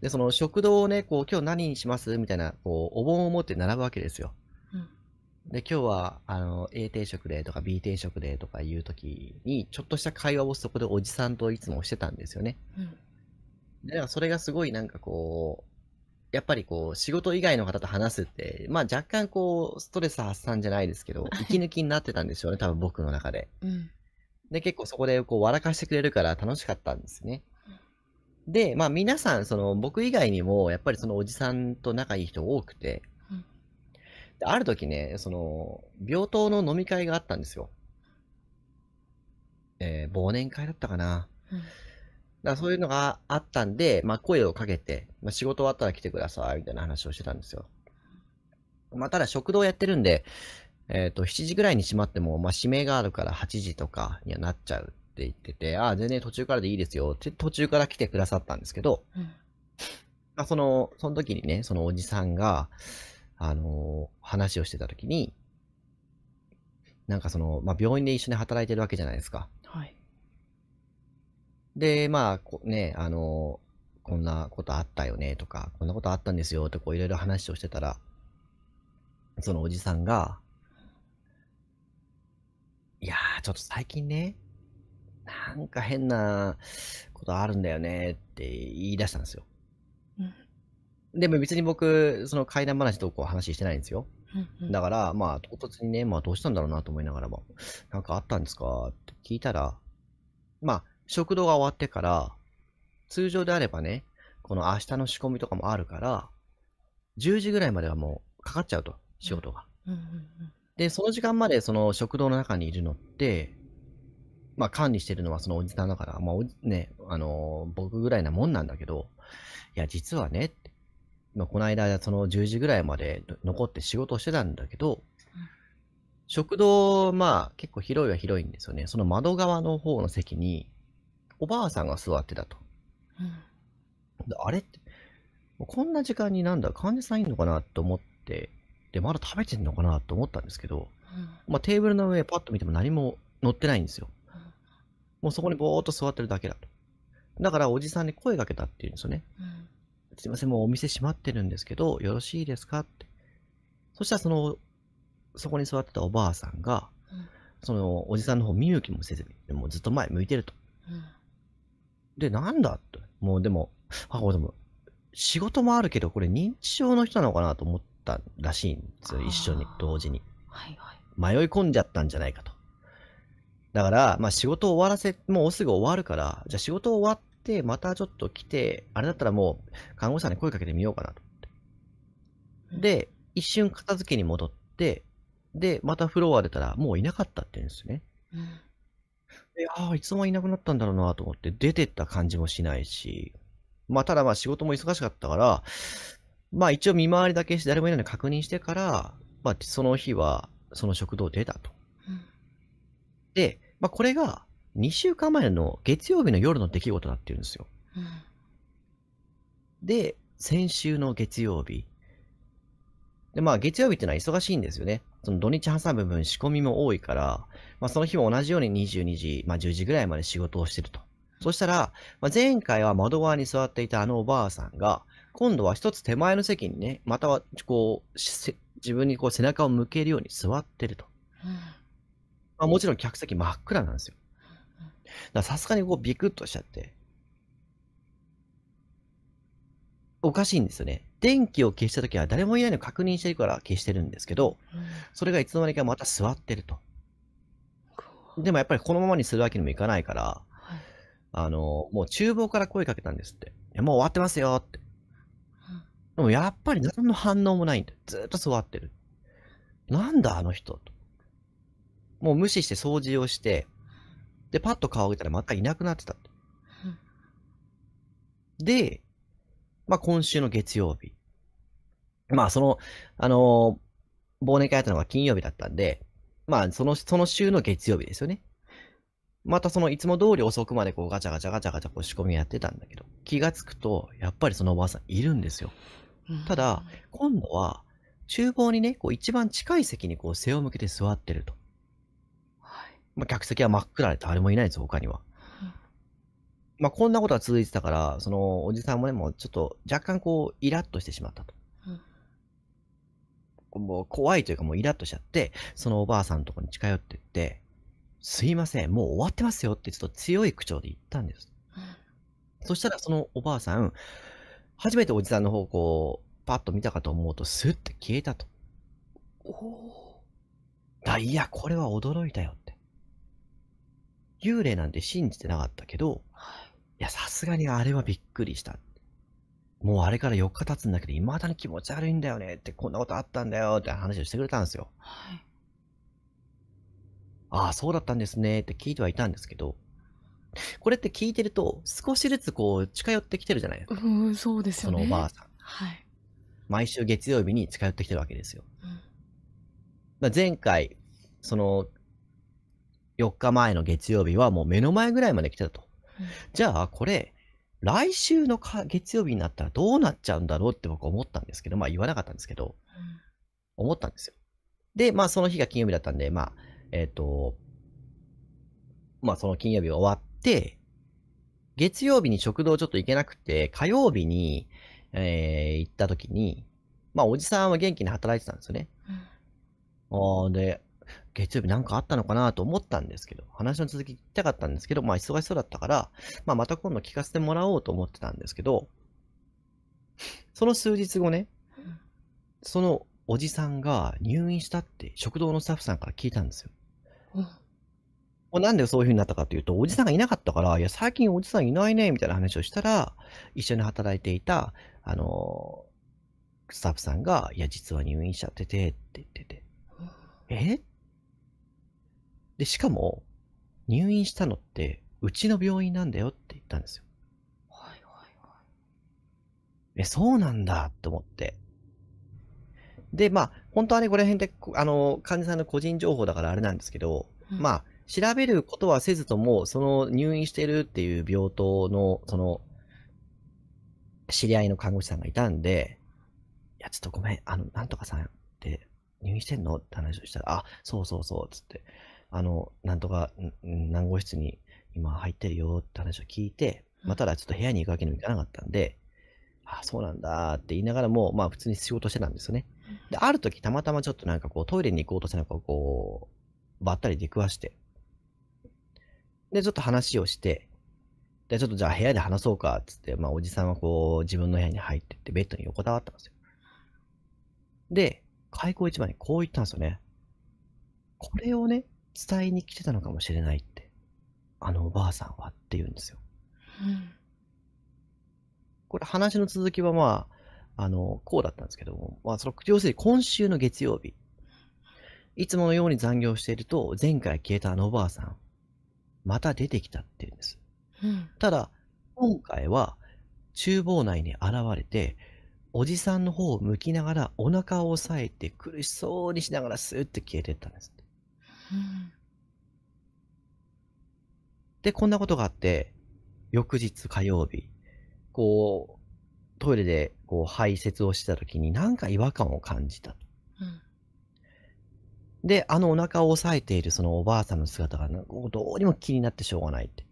で、その食堂をね、こう、今日何にしますみたいな、こう、お盆を持って並ぶわけですよ。うん、で、今日は、あの、A 定食でとか B 定食でとかいう時に、ちょっとした会話をそこでおじさんといつもしてたんですよね。うん。だそれがすごいなんかこう、やっぱりこう、仕事以外の方と話すって、まあ若干こう、ストレス発散じゃないですけど、*laughs* 息抜きになってたんでしょうね、多分僕の中で。うん、で、結構そこでこう、笑かしてくれるから楽しかったんですね。で、まあ皆さん、その僕以外にも、やっぱりそのおじさんと仲いい人多くて、うん、ある時ね、その、病棟の飲み会があったんですよ。えー、忘年会だったかな。うんだそういうのがあったんで、まあ、声をかけて、まあ、仕事終わったら来てくださいみたいな話をしてたんですよ。まあ、ただ食堂やってるんで、えっ、ー、と7時ぐらいに閉まっても、まあ、指名があるから8時とかにはなっちゃうって言ってて、ああ、全然途中からでいいですよって途中から来てくださったんですけど、うん、まあ、その、その時にね、そのおじさんが、あのー、話をしてた時に、なんかその、まあ、病院で一緒に働いてるわけじゃないですか。はい。で、まあ、ね、あのー、こんなことあったよねとか、こんなことあったんですよとか、いろいろ話をしてたら、そのおじさんが、いやー、ちょっと最近ね、なんか変なことあるんだよねって言い出したんですよ。うん、でも別に僕、その怪談話とこう話してないんですよ。うんうん、だから、まあ、唐突にね、まあ、どうしたんだろうなと思いながらも、なんかあったんですかって聞いたら、まあ、食堂が終わってから、通常であればね、この明日の仕込みとかもあるから、10時ぐらいまではもうかかっちゃうと、仕事が。で、その時間までその食堂の中にいるのって、まあ、管理してるのはそのおじさんだから、まあ、ね、あのー、僕ぐらいなもんなんだけど、いや、実はね、まあ、この間、その10時ぐらいまで残って仕事してたんだけど、食堂、まあ、結構広いは広いんですよね。その窓側の方の席に、おばあさんが座ってたと。うん、あれって、こんな時間になんだ、患者さんいるのかなと思って、で、まだ食べてんのかなと思ったんですけど、うん、まあ、テーブルの上パッと見ても何も乗ってないんですよ。もうそこにぼーっと座ってるだけだと。だからおじさんに声かけたっていうんですよね。うん、すいません、もうお店閉まってるんですけど、よろしいですかって。そしたらその、そこに座ってたおばあさんが、うん、そのおじさんの方見向きもせずに、もうずっと前向いてると。うん、で、なんだと。もうでも、あ、これでも、仕事もあるけど、これ認知症の人なのかなと思ったらしいんですよ、一緒に、同時に。はいはい、迷い込んじゃったんじゃないかと。だから、まあ仕事を終わらせ、もうすぐ終わるから、じゃあ仕事終わって、またちょっと来て、あれだったらもう、看護師さんに声かけてみようかなと思って。で、一瞬片付けに戻って、で、またフロア出たら、もういなかったって言うんですよね。うん、ああ、いつもいなくなったんだろうなと思って、出てった感じもしないし、まあ、ただまあ仕事も忙しかったから、まあ一応見回りだけして誰もいないの確認してから、まあその日はその食堂出たと。うん、で、まあ、これが2週間前の月曜日の夜の出来事だっていうんですよ。うん、で、先週の月曜日。で、まあ、月曜日ってのは忙しいんですよね。その土日挟む分仕込みも多いから、まあ、その日も同じように22時、まあ、10時ぐらいまで仕事をしてると。そしたら、まあ、前回は窓側に座っていたあのおばあさんが、今度は一つ手前の席にね、またはこう、自分にこう背中を向けるように座ってると。うんまあ、もちろん客席真っ暗なんですよ。ださすがにこうビクッとしちゃって。おかしいんですよね。電気を消した時は誰もいないの確認してるから消してるんですけど、それがいつの間にかまた座ってると。でもやっぱりこのままにするわけにもいかないから、はい、あの、もう厨房から声かけたんですって。いや、もう終わってますよって。でもやっぱり何の反応もないんで、ずっと座ってる。なんだあの人と。もう無視して掃除をして、で、パッと顔を上げたらまたいなくなってたで、まあ、今週の月曜日。まあ、その、あのー、忘年会やったのが金曜日だったんで、まあ、その、その週の月曜日ですよね。またその、いつも通り遅くまでこうガチャガチャガチャガチャこう仕込みやってたんだけど、気がつくと、やっぱりそのおばあさんいるんですよ。ただ、今度は、厨房にね、こう一番近い席にこう背を向けて座ってると。まあ、客席は真っ暗で誰もいないんですよ、他には。まあ、こんなことが続いてたから、そのおじさんもね、もうちょっと若干こう、イラッとしてしまったと。うん、もう怖いというか、もうイラッとしちゃって、そのおばあさんのとこに近寄ってって、すいません、もう終わってますよってちょっと強い口調で言ったんです。うん、そしたらそのおばあさん、初めておじさんの方向パッと見たかと思うと、スッて消えたと。おお。いや、これは驚いたよ。幽霊なんて信じてなかったけど、いや、さすがにあれはびっくりした。もうあれから4日経つんだけど、いまだに気持ち悪いんだよねって、こんなことあったんだよって話をしてくれたんですよ。はい、ああ、そうだったんですねって聞いてはいたんですけど、これって聞いてると、少しずつこう、近寄ってきてるじゃないですか。うん、そうですよね。そのおばあさん。はい。毎週月曜日に近寄ってきてるわけですよ。うん、前回、その、4日前の月曜日はもう目の前ぐらいまで来てたと。じゃあ、これ、来週のか月曜日になったらどうなっちゃうんだろうって僕思ったんですけど、まあ言わなかったんですけど、思ったんですよ。で、まあその日が金曜日だったんで、まあ、えっ、ー、と、まあその金曜日終わって、月曜日に食堂ちょっと行けなくて、火曜日に、えー、行った時に、まあおじさんは元気に働いてたんですよね。うん、で、月曜日なんかあったのかなと思ったんですけど、話の続き聞きたかったんですけど、まあ忙しそうだったから、まあまた今度聞かせてもらおうと思ってたんですけど、その数日後ね、そのおじさんが入院したって食堂のスタッフさんから聞いたんですよ。なんでそういう風になったかというと、おじさんがいなかったから、いや、最近おじさんいないね、みたいな話をしたら、一緒に働いていた、あのー、スタッフさんが、いや、実は入院しちゃってて、って言ってて、えで、しかも、入院したのって、うちの病院なんだよって言ったんですよ。はいはいはい。え、そうなんだって思って。で、まあ、本当はね、これ辺で、あの、患者さんの個人情報だからあれなんですけど、うん、まあ、調べることはせずとも、その入院してるっていう病棟の、その、知り合いの看護師さんがいたんで、いや、ちょっとごめん、あの、なんとかさんって入院してんのって話をしたら、あ、そうそうそう、つって。あの、なんとか、何号室に今入ってるよって話を聞いて、まあ、ただちょっと部屋に行くわけにもいかなかったんで、ああ、そうなんだって言いながらも、まあ普通に仕事してたんですよね。で、ある時たまたまちょっとなんかこうトイレに行こうとしてなんかこう、ばったり出くわして、で、ちょっと話をして、で、ちょっとじゃあ部屋で話そうかっつって、まあおじさんはこう自分の部屋に入ってってベッドに横たわったんですよ。で、開口一番にこう言ったんですよね。これをね、伝えに来てたのかもしれないって。あのおばあさんはって言うんですよ。うん、これ話の続きはまあ、あの、こうだったんですけども、まあ、その、要するに今週の月曜日、いつものように残業していると、前回消えたあのおばあさん、また出てきたって言うんです。うん、ただ、今回は、厨房内に現れて、おじさんの方を向きながらお腹を押さえて苦しそうにしながらスーッて消えていったんです。で、こんなことがあって、翌日火曜日、こう、トイレでこう排泄をしてた時になんか違和感を感じた。うん、で、あのお腹を押さえているそのおばあさんの姿がどうにも気になってしょうがないって。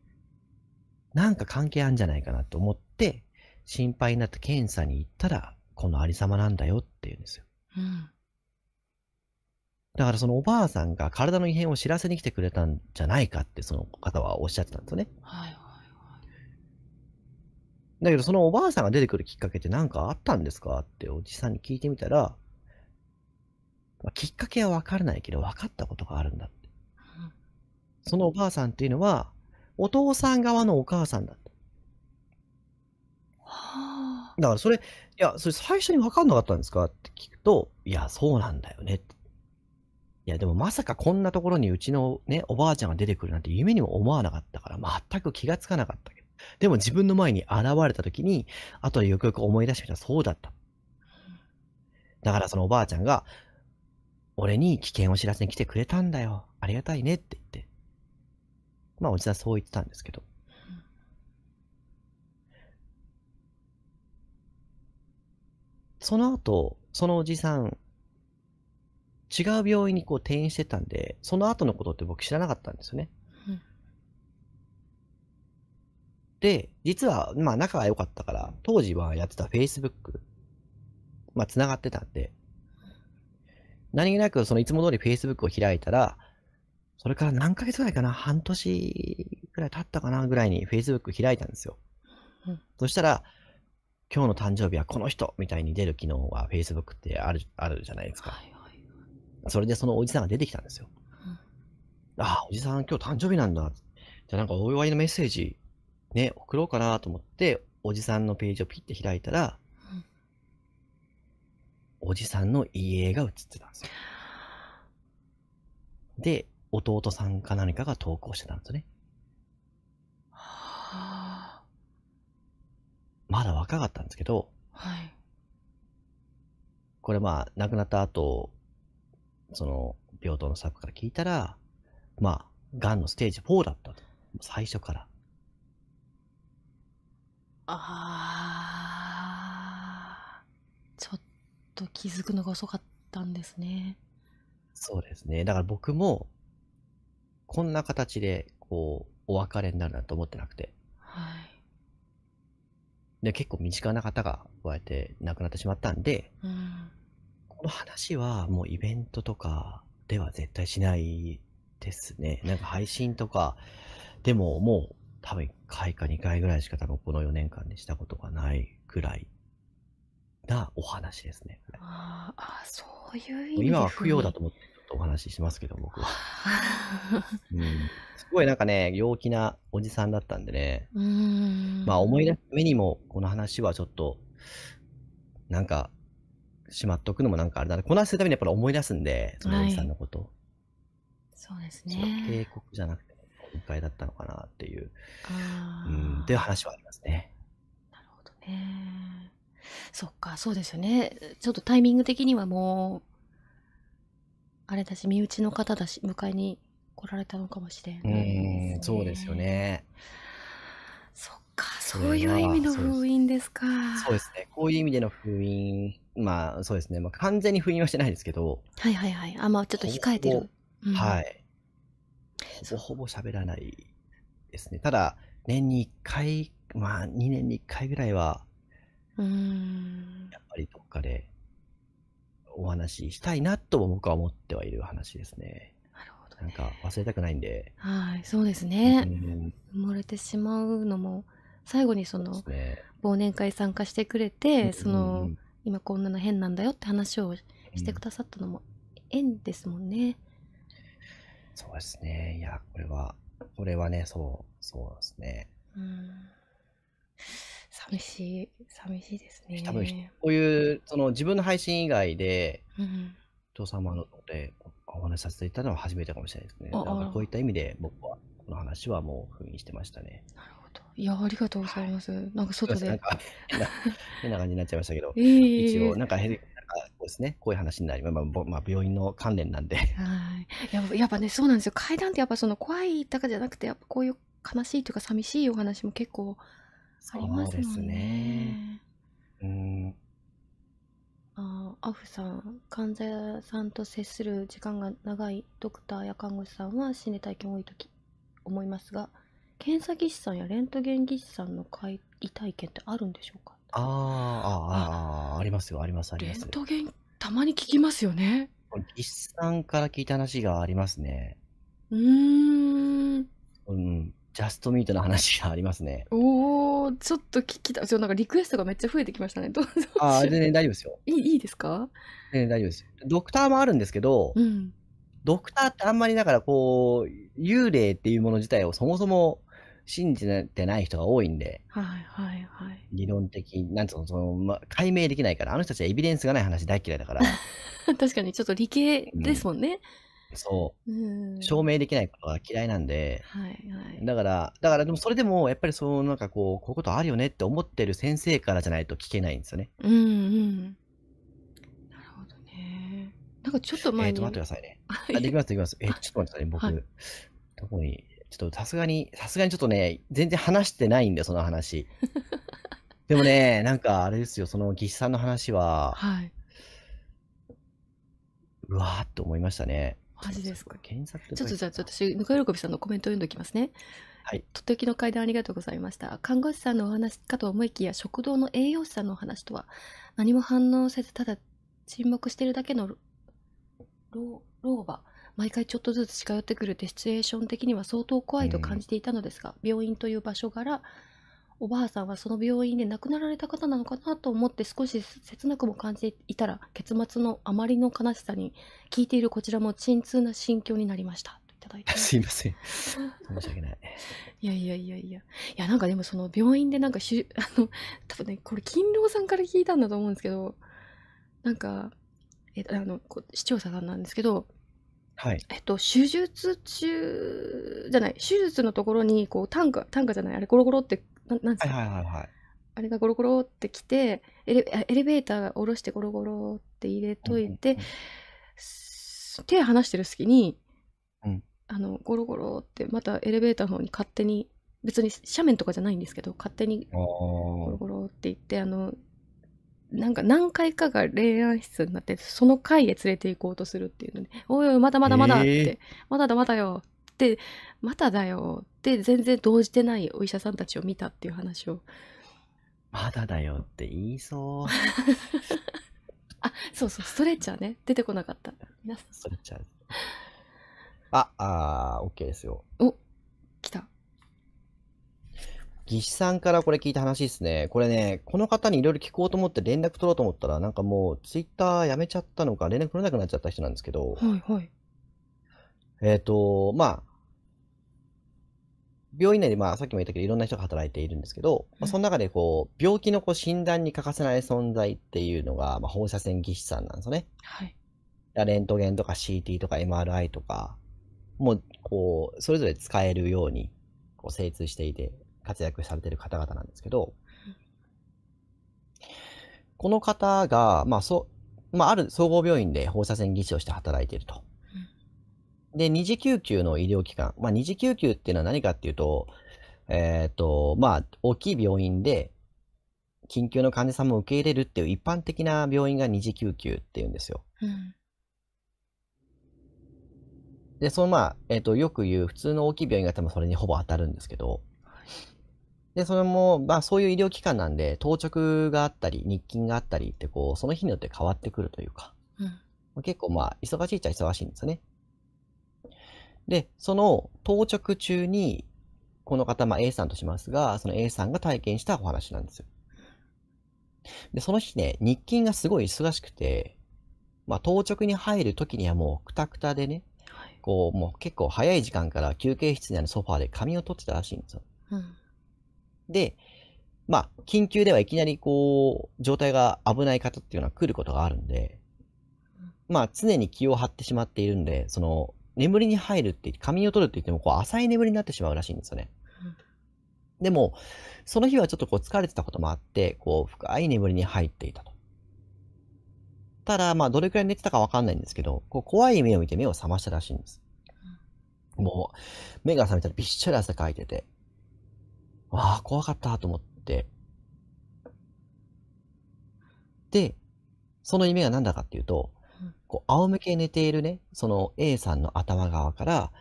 なんか関係あるんじゃないかなと思って、心配になって検査に行ったら、このありさまなんだよって言うんですよ。うん、だからそのおばあさんが体の異変を知らせに来てくれたんじゃないかってその方はおっしゃってたんですよね。はいはいはい。だけどそのおばあさんが出てくるきっかけって何かあったんですかっておじさんに聞いてみたら、まあ、きっかけは分からないけど分かったことがあるんだって。そのおばあさんっていうのはお父さん側のお母さんだって。だからそれ、いや、それ最初に分かんなかったんですかって聞くと、いや、そうなんだよねっていや、でもまさかこんなところにうちのね、おばあちゃんが出てくるなんて夢にも思わなかったから、全く気がつかなかったけど。でも自分の前に現れた時に、後でよくよく思い出してみたらそうだった。だからそのおばあちゃんが、俺に危険を知らせに来てくれたんだよ。ありがたいねって言って。まあ、おじさんそう言ってたんですけど。その後、そのおじさん違う病院にこう転院してたんで、その後のことって僕知らなかったんですよね。うん、で、実は、まあ仲が良かったから、当時はやってた Facebook、まあ繋がってたんで、何気なくそのいつも通り Facebook を開いたら、それから何ヶ月ぐらいかな、半年ぐらい経ったかなぐらいに Facebook 開いたんですよ。うん、そしたら、今日の誕生日はこの人みたいに出る機能が Facebook ってある、あるじゃないですか。はいそれでそのおじさんが出てきたんですよ。うん、ああ、おじさん今日誕生日なんだ。じゃあなんかお祝いのメッセージ、ね、送ろうかなと思って、おじさんのページをピッて開いたら、うん、おじさんの遺影が映ってたんですよ。で、弟さんか何かが投稿してたんですね。はあ、まだ若かったんですけど、はい、これまあ、亡くなった後、その、平等のフから聞いたら、まあ、癌のステージ4だったと。最初から。ああ、ちょっと気づくのが遅かったんですね。そうですね。だから僕も、こんな形で、こう、お別れになるなと思ってなくて。はい。で、結構身近な方が、こうやって亡くなってしまったんで、うん、の話はもうイベントとかでは絶対しないですね。なんか配信とか、でももう多分1回か2回ぐらいしか多分この4年間にしたことがないくらいなお話ですね。ああ、そういう意味今は供養だと思ってちょっとお話ししますけど、僕は。*laughs* うん、すごいなんかね、陽気なおじさんだったんでね、うんまあ思い出す目にもこの話はちょっと、なんかしまっとくのもなんかあれだね。こなすためにやっぱり思い出すんで、そのおじさんのことを。そうですね。警告じゃなくて、今回だったのかなっていう、うん、っていう話はありますね。なるほどね。そっか、そうですよね。ちょっとタイミング的にはもう、あれだし、身内の方だし、迎えに来られたのかもしれない、ね、うん、そうですよね。かそういう意味の封印ですかそうですねこういう意味での封印まあそうですね、まあ、完全に封印はしてないですけどはいはいはいあまあちょっと控えてる、うん、はいほぼ喋らないですねただ年に1回まあ2年に1回ぐらいはうんやっぱりどっかでお話ししたいなと僕は思ってはいる話ですね。なるほど、ね、なんか忘れたくないんで。はい、そうですね。埋もれてしまうのも最後にその、忘年会参加してくれて、その今こんなの変なんだよって話をしてくださったのも縁ですもんね。うん、そうですねいやこれはこれはねそうそうなんですね。うん寂しい寂しいですね。多分こういうその自分の配信以外で、うん、様のでお話しさせていただいたのは初めてかもしれないですね。だからこういった意味で僕はこの話はもう封印してましたね。なるいや、ありがとうございます。なんか外で。なんか、*laughs* 変な感じになっちゃいましたけど、えー、一応、なんかへなんかうですね、こういう話になります。まあ、まあ、病院の関連なんで。はいやっぱ。やっぱね、そうなんですよ。階段ってやっぱその怖いだけじゃなくて、やっぱこういう悲しいというか寂しいお話も結構ありますもんね。うね。うん。あアフさん、患者さんと接する時間が長いドクターや看護師さんは死んで体験多いと思いますが、検査技師さんやレントゲン技師さんの会議体験ってあるんでしょうかあーあああありますよありますありレントゲンたまに聞きますよね技師さんから聞いた話がありますねうーんうんジャストミートの話がありますねおおちょっと聞きたいそうなんかリクエストがめっちゃ増えてきましたねどうぞああ全然大丈夫ですよ *laughs* いいいいですか全然大丈夫ですドクターもあるんですけど、うんドクターってあんまりだからこう幽霊っていうもの自体をそもそも信じてない人が多いんで、はいはいはい。理論的、なんつうの、その、ま、解明できないから、あの人たちはエビデンスがない話大嫌いだから。*laughs* 確かに、ちょっと理系ですもんね。うん、そう、う証明できないことが嫌いなんで、はいはい。だから、だからでもそれでも、やっぱりそう、なんかこう、こういうことあるよねって思ってる先生からじゃないと聞けないんですよね。うんうん。なるほどね。なんかちょっと前に。えっ、ー、と、待ってくださいね。*laughs* あ、できますできます。えー、ちょっと待ってくださいね、僕。はい、どこにちょっとさすがに、さすがにちょっとね、全然話してないんで、その話。*laughs* でもね、なんかあれですよ、その技師さんの話は、はい、うわーって思いましたね。マジですか。検索ちょっとじゃあ、私、ぬかこびさんのコメントを読んでおきますね。はい。とっておきの会談ありがとうございました。看護師さんのお話かと思いきや、食堂の栄養士さんのお話とは、何も反応せず、ただ沈黙しているだけの老老婆。毎回ちょっとずつ近寄ってくるってシチュエーション的には相当怖いと感じていたのですが、うん、病院という場所からおばあさんはその病院で亡くなられた方なのかなと思って少し切なくも感じていたら結末のあまりの悲しさに聞いているこちらも鎮痛な心境になりましたいただい *laughs* すいません申し訳ないいやいやいやいやいやなんかでもその病院でなんかしゅ *laughs* あの多分ねこれ勤労さんから聞いたんだと思うんですけどなんかえあの視聴者さんなんですけどはい。えっと、手術中じゃない、手術のところにこう担架担架じゃない、あれゴロゴロってななんですはいか？はいはいはい。あれがゴロゴロって来て、エレエレベーターが下ろしてゴロゴロって入れというんて、うん。手離してる隙に、うん。あの、ゴロゴロってまたエレベーターの方に勝手に、別に斜面とかじゃないんですけど、勝手にゴロゴロって行って、あのなんか何回かが恋愛室になってその回へ連れて行こうとするっていうので「おいおいまだまだまだ」って、えー、まだだまだよ」って「まだだよ」って全然動じてないお医者さんたちを見たっていう話をまだだよって言いそう *laughs* あそうそうストレッチャーね出てこなかった皆さんストレッチャーああー OK ですよお来た技師さんからこれ聞いた話ですね。これね、この方にいろいろ聞こうと思って連絡取ろうと思ったら、なんかもうツイッターやめちゃったのか、連絡取れなくなっちゃった人なんですけど、はいはい。えっ、と、まあ、病院内で、まあ、さっきも言ったけど、いろんな人が働いているんですけど、まあ、その中でこう、病気のこう診断に欠かせない存在っていうのが、まあ、放射線技師さんなんですよね。はい。レントゲンとか CT とか MRI とか、もう、こう、それぞれ使えるように、こう、精通していて、活躍されてる方々なんですけど、この方が、まあそまあ、ある総合病院で放射線技師として働いていると。で、二次救急の医療機関。まあ、二次救急っていうのは何かっていうと、えっ、ー、と、まあ、大きい病院で、緊急の患者さんも受け入れるっていう一般的な病院が二次救急っていうんですよ。うん、で、そのまあ、えっ、ー、と、よく言う普通の大きい病院が多分それにほぼ当たるんですけど、で、それも、まあそういう医療機関なんで、当直があったり、日勤があったりって、こう、その日によって変わってくるというか、うん、結構まあ、忙しいっちゃ忙しいんですよね。で、その当直中に、この方、まあ A さんとしますが、その A さんが体験したお話なんですよ。で、その日ね、日勤がすごい忙しくて、まあ当直に入る時にはもうくたくたでね、はい、こう、もう結構早い時間から休憩室にあるソファーで髪を取ってたらしいんですよ。うんで、まあ、緊急ではいきなりこう、状態が危ない方っていうのは来ることがあるんで、まあ、常に気を張ってしまっているんで、その、眠りに入るって、仮眠を取るって言っても、こう、浅い眠りになってしまうらしいんですよね。でも、その日はちょっとこう、疲れてたこともあって、こう、深い眠りに入っていたと。ただ、まあ、どれくらい寝てたかわかんないんですけど、こう怖い目を見て目を覚ましたらしいんです。もう、目が覚めたらびっしょり汗かいてて、ああ、怖かったと思って。で、その夢が何だかっていうと、こう仰向け寝ているね、その A さんの頭側から、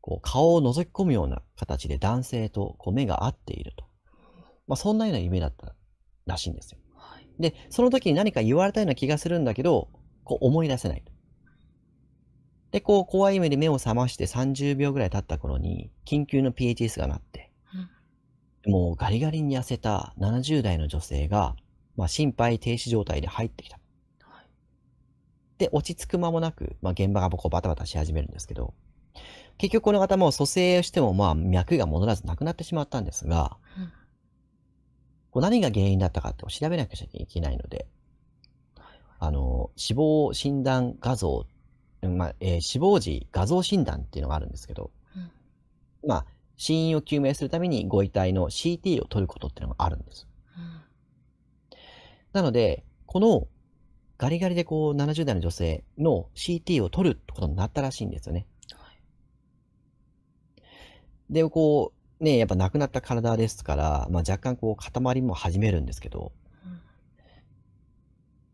こう顔を覗き込むような形で男性とこう目が合っていると。まあ、そんなような夢だったらしいんですよ。で、その時に何か言われたような気がするんだけど、こう思い出せない。で、こう怖い目で目を覚まして30秒ぐらい経った頃に、緊急の PHS が鳴って、もうガリガリに痩せた70代の女性が、まあ、心肺停止状態で入ってきた。で、落ち着く間もなく、まあ、現場がこうバタバタし始めるんですけど、結局この方も蘇生しても、まあ、脈が戻らず亡くなってしまったんですが、うん、こう何が原因だったかって調べなくちゃいけないので、あの、死亡診断画像、まあえー、死亡時画像診断っていうのがあるんですけど、うん、まあ、死因を究明するためにご遺体の CT を取ることっていうのがあるんです。なので、このガリガリでこう70代の女性の CT を取るってことになったらしいんですよね。で、こう、ね、やっぱ亡くなった体ですから、まあ、若干こう固まりも始めるんですけど、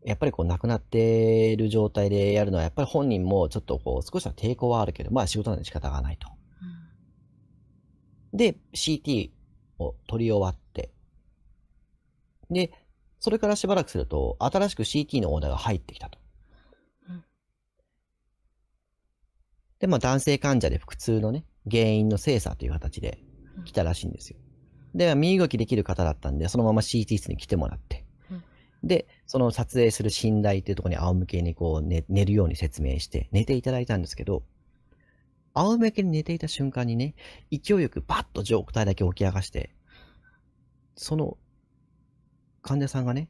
やっぱりこう亡くなっている状態でやるのは、やっぱり本人もちょっとこう少しは抵抗はあるけど、まあ仕事なんで仕方がないと。で、CT を取り終わって、で、それからしばらくすると、新しく CT のオーダーが入ってきたと。で、まあ、男性患者で腹痛のね、原因の精査という形で来たらしいんですよ。で、身動きできる方だったんで、そのまま CT 室に来てもらって、で、その撮影する信頼っていうところに仰向けにこう寝寝るように説明して、寝ていただいたんですけど、仰向けに寝ていた瞬間にね、勢いよくバッと状態だけ起き上がして、その患者さんがね、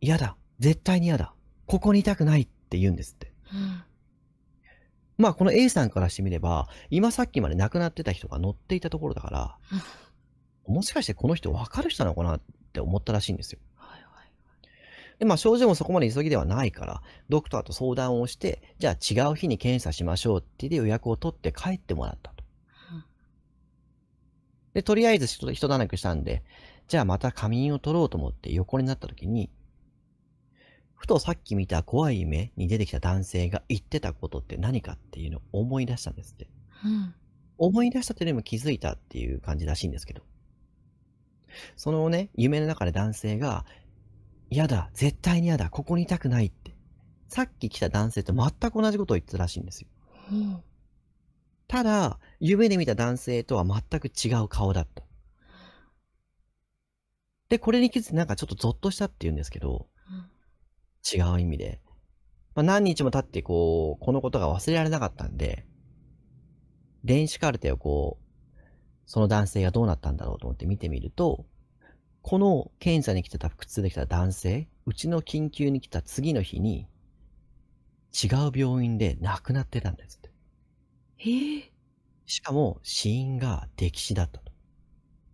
嫌だ、絶対に嫌だ、ここにいたくないって言うんですって。うん、まあ、この A さんからしてみれば、今さっきまで亡くなってた人が乗っていたところだから、うん、もしかしてこの人分かる人なのかなって思ったらしいんですよ。で、まあ、症状もそこまで急ぎではないから、ドクターと相談をして、じゃあ違う日に検査しましょうってで予約を取って帰ってもらったと。で、とりあえず人人だらけしたんで、じゃあまた仮眠を取ろうと思って横になった時に、ふとさっき見た怖い夢に出てきた男性が言ってたことって何かっていうのを思い出したんですって。うん、思い出したというよりも気づいたっていう感じらしいんですけど。そのね、夢の中で男性が、嫌だ、絶対に嫌だ、ここにいたくないって、さっき来た男性と全く同じことを言ってたらしいんですよ。うん、ただ、夢で見た男性とは全く違う顔だった。で、これに気づいてなんかちょっとゾッとしたっていうんですけど、うん、違う意味で。まあ、何日も経ってこう、このことが忘れられなかったんで、電子カルテをこう、その男性がどうなったんだろうと思って見てみると、この検査に来てた腹痛で来た男性、うちの緊急に来た次の日に、違う病院で亡くなってたんですって。へえ。しかも死因が溺死だったと。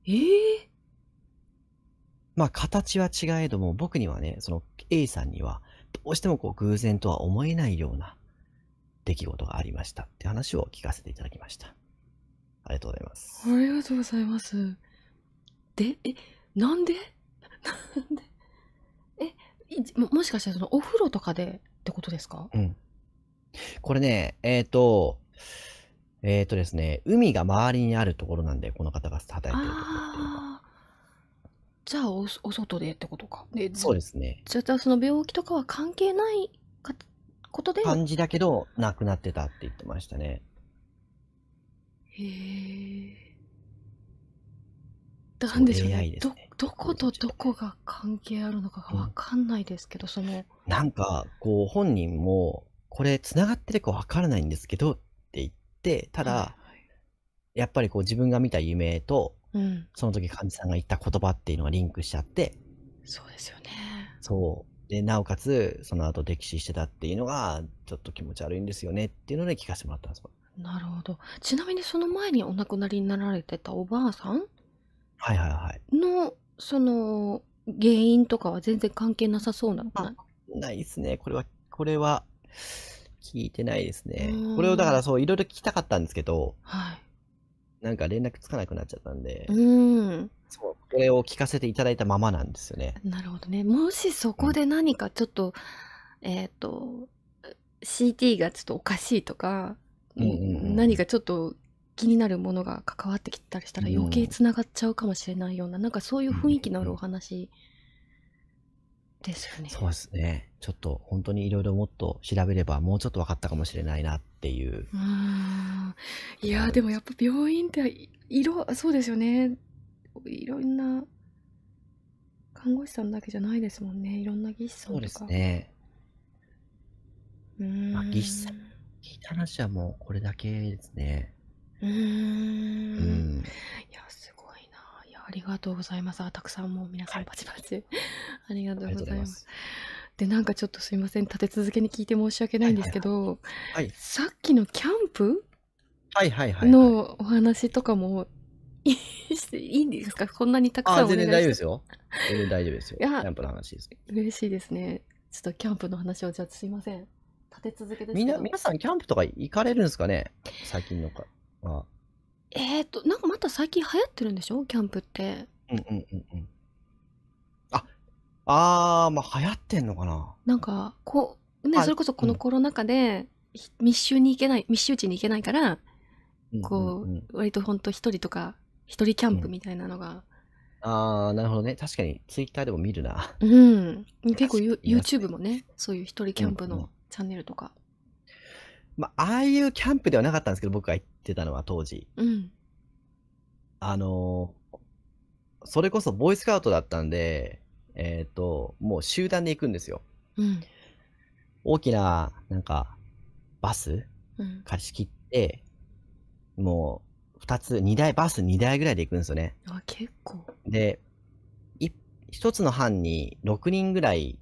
ええ。まあ形は違えども、僕にはね、その A さんには、どうしてもこう偶然とは思えないような出来事がありましたって話を聞かせていただきました。ありがとうございます。ありがとうございます。で、え、なんで *laughs* なんでえも、もしかしてそのお風呂とかでってことですかうん。これね、えっ、ー、と、えっ、ー、とですね、海が周りにあるところなんで、この方が働いてるところっていうのは。じゃあお、お外でってことか。でそうですね。じゃあ、その病気とかは関係ないかことで感じだけど、亡くなってたって言ってましたね。へえ。なんでしょうね、ね、どどことどこが関係あるのかが分かんないですけど、うん、そのなんかこう本人もこれつながってるか分からないんですけどって言ってただ、やっぱりこう自分が見た夢と、うん、その時患者さんが言った言葉っていうのがリンクしちゃってそうですよねそうでなおかつその後溺死してたっていうのがちょっと気持ち悪いんですよねっていうので聞かせてもらったんですなるほどちなみにその前にお亡くなりになられてたおばあさんはいはいはい。の、その、原因とかは全然関係なさそうなのかなないですね。これは、これは、聞いてないですね。これをだからそういろいろ聞きたかったんですけど、はい。なんか連絡つかなくなっちゃったんで、うん。そう、これを聞かせていただいたままなんですよね。なるほどね。もしそこで何かちょっと、えっと、CT がちょっとおかしいとか、うんうんうん。何かちょっと気になるものが関わってきたりしたら余計つながっちゃうかもしれないような、うん、なんかそういう雰囲気のあるお話ですよね。そうですね。ちょっと本当にいろいろもっと調べればもうちょっと分かったかもしれないなっていう。ういやでもやっぱ病院って色そうですよね。いろんな看護師さんだけじゃないですもんね。いろんな技師さんとか。そうですね。うんまあ、技師さん聞いた話はもうこれだけですね。うん、うん、いやすごいないやありがとうございますたくさんもう皆さんパチパチ、はい、ありがとうございますでなんかちょっとすいません立て続けに聞いて申し訳ないんですけど、はい、はい、さっきのキャンプのお話とかもいいんですかこんなにたくさんお願いして全然大丈夫ですよ全然大丈夫ですよキャンプの話です嬉しいですねちょっとキャンプの話をじゃあすいません立て続けですみんな皆さんキャンプとか行かれるんですかね最近のかはえっとなんかまた最近流行ってるんでしょキャンプってうんうんうんうんああーまあ流行ってんのかななんかこうねそれこそこのコロナ禍で密集に行けない密集地に行けないからこう割とほんと一人とか一人キャンプみたいなのがああなるほどね確かにツイッターでも見るなうん結構ユ YouTube もねそういう一人キャンプのチャンネルとかまあああいうキャンプではなかったんですけど僕は行っってたのは当時。うん。あのそれこそボーイスカウトだったんで、えっ、ー、と、もう集団で行くんですよ。うん。大きな、なんか、バス、貸し切って、もう、2つ、2台、バス2台ぐらいで行くんですよね。あ、結構。で、1つの班に6人ぐらい、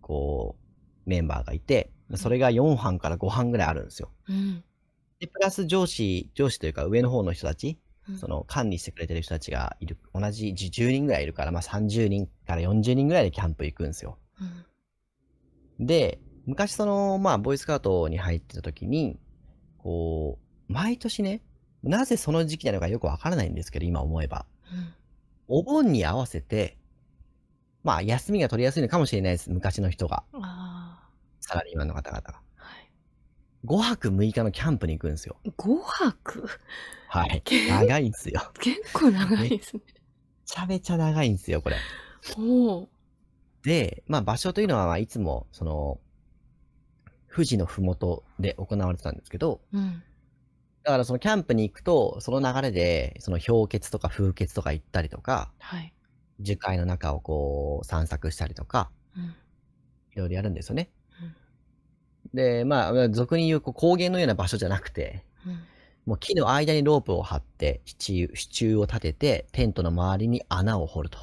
こう、メンバーがいて、それが4班から5班ぐらいあるんですよ。うん、で、プラス上司、上司というか上の方の人たち、うん、その管理してくれてる人たちがいる、同じ10人ぐらいいるから、まあ30人から40人ぐらいでキャンプ行くんですよ。うん、で、昔その、まあ、ボイスカートに入ってた時に、こう、毎年ね、なぜその時期なのかよくわからないんですけど、今思えば。うん、お盆に合わせて、まあ、休みが取りやすいのかもしれないです、昔の人が。サラリーマンの方々が。5泊6日のキャンプに行くんですよ。5泊はい。長いんですよ。結構長いですね。めちゃめちゃ長いんですよ、これ。おで、まあ場所というのは、いつも、その、富士のふもとで行われてたんですけど、うん、だからそのキャンプに行くと、その流れで、その氷結とか風結とか行ったりとか、はい、樹海の中をこう散策したりとか、うん、いろいろやるんですよね。で、まあ、俗に言うこう高原のような場所じゃなくて、もう木の間にロープを張って、支柱を立てて、テントの周りに穴を掘ると。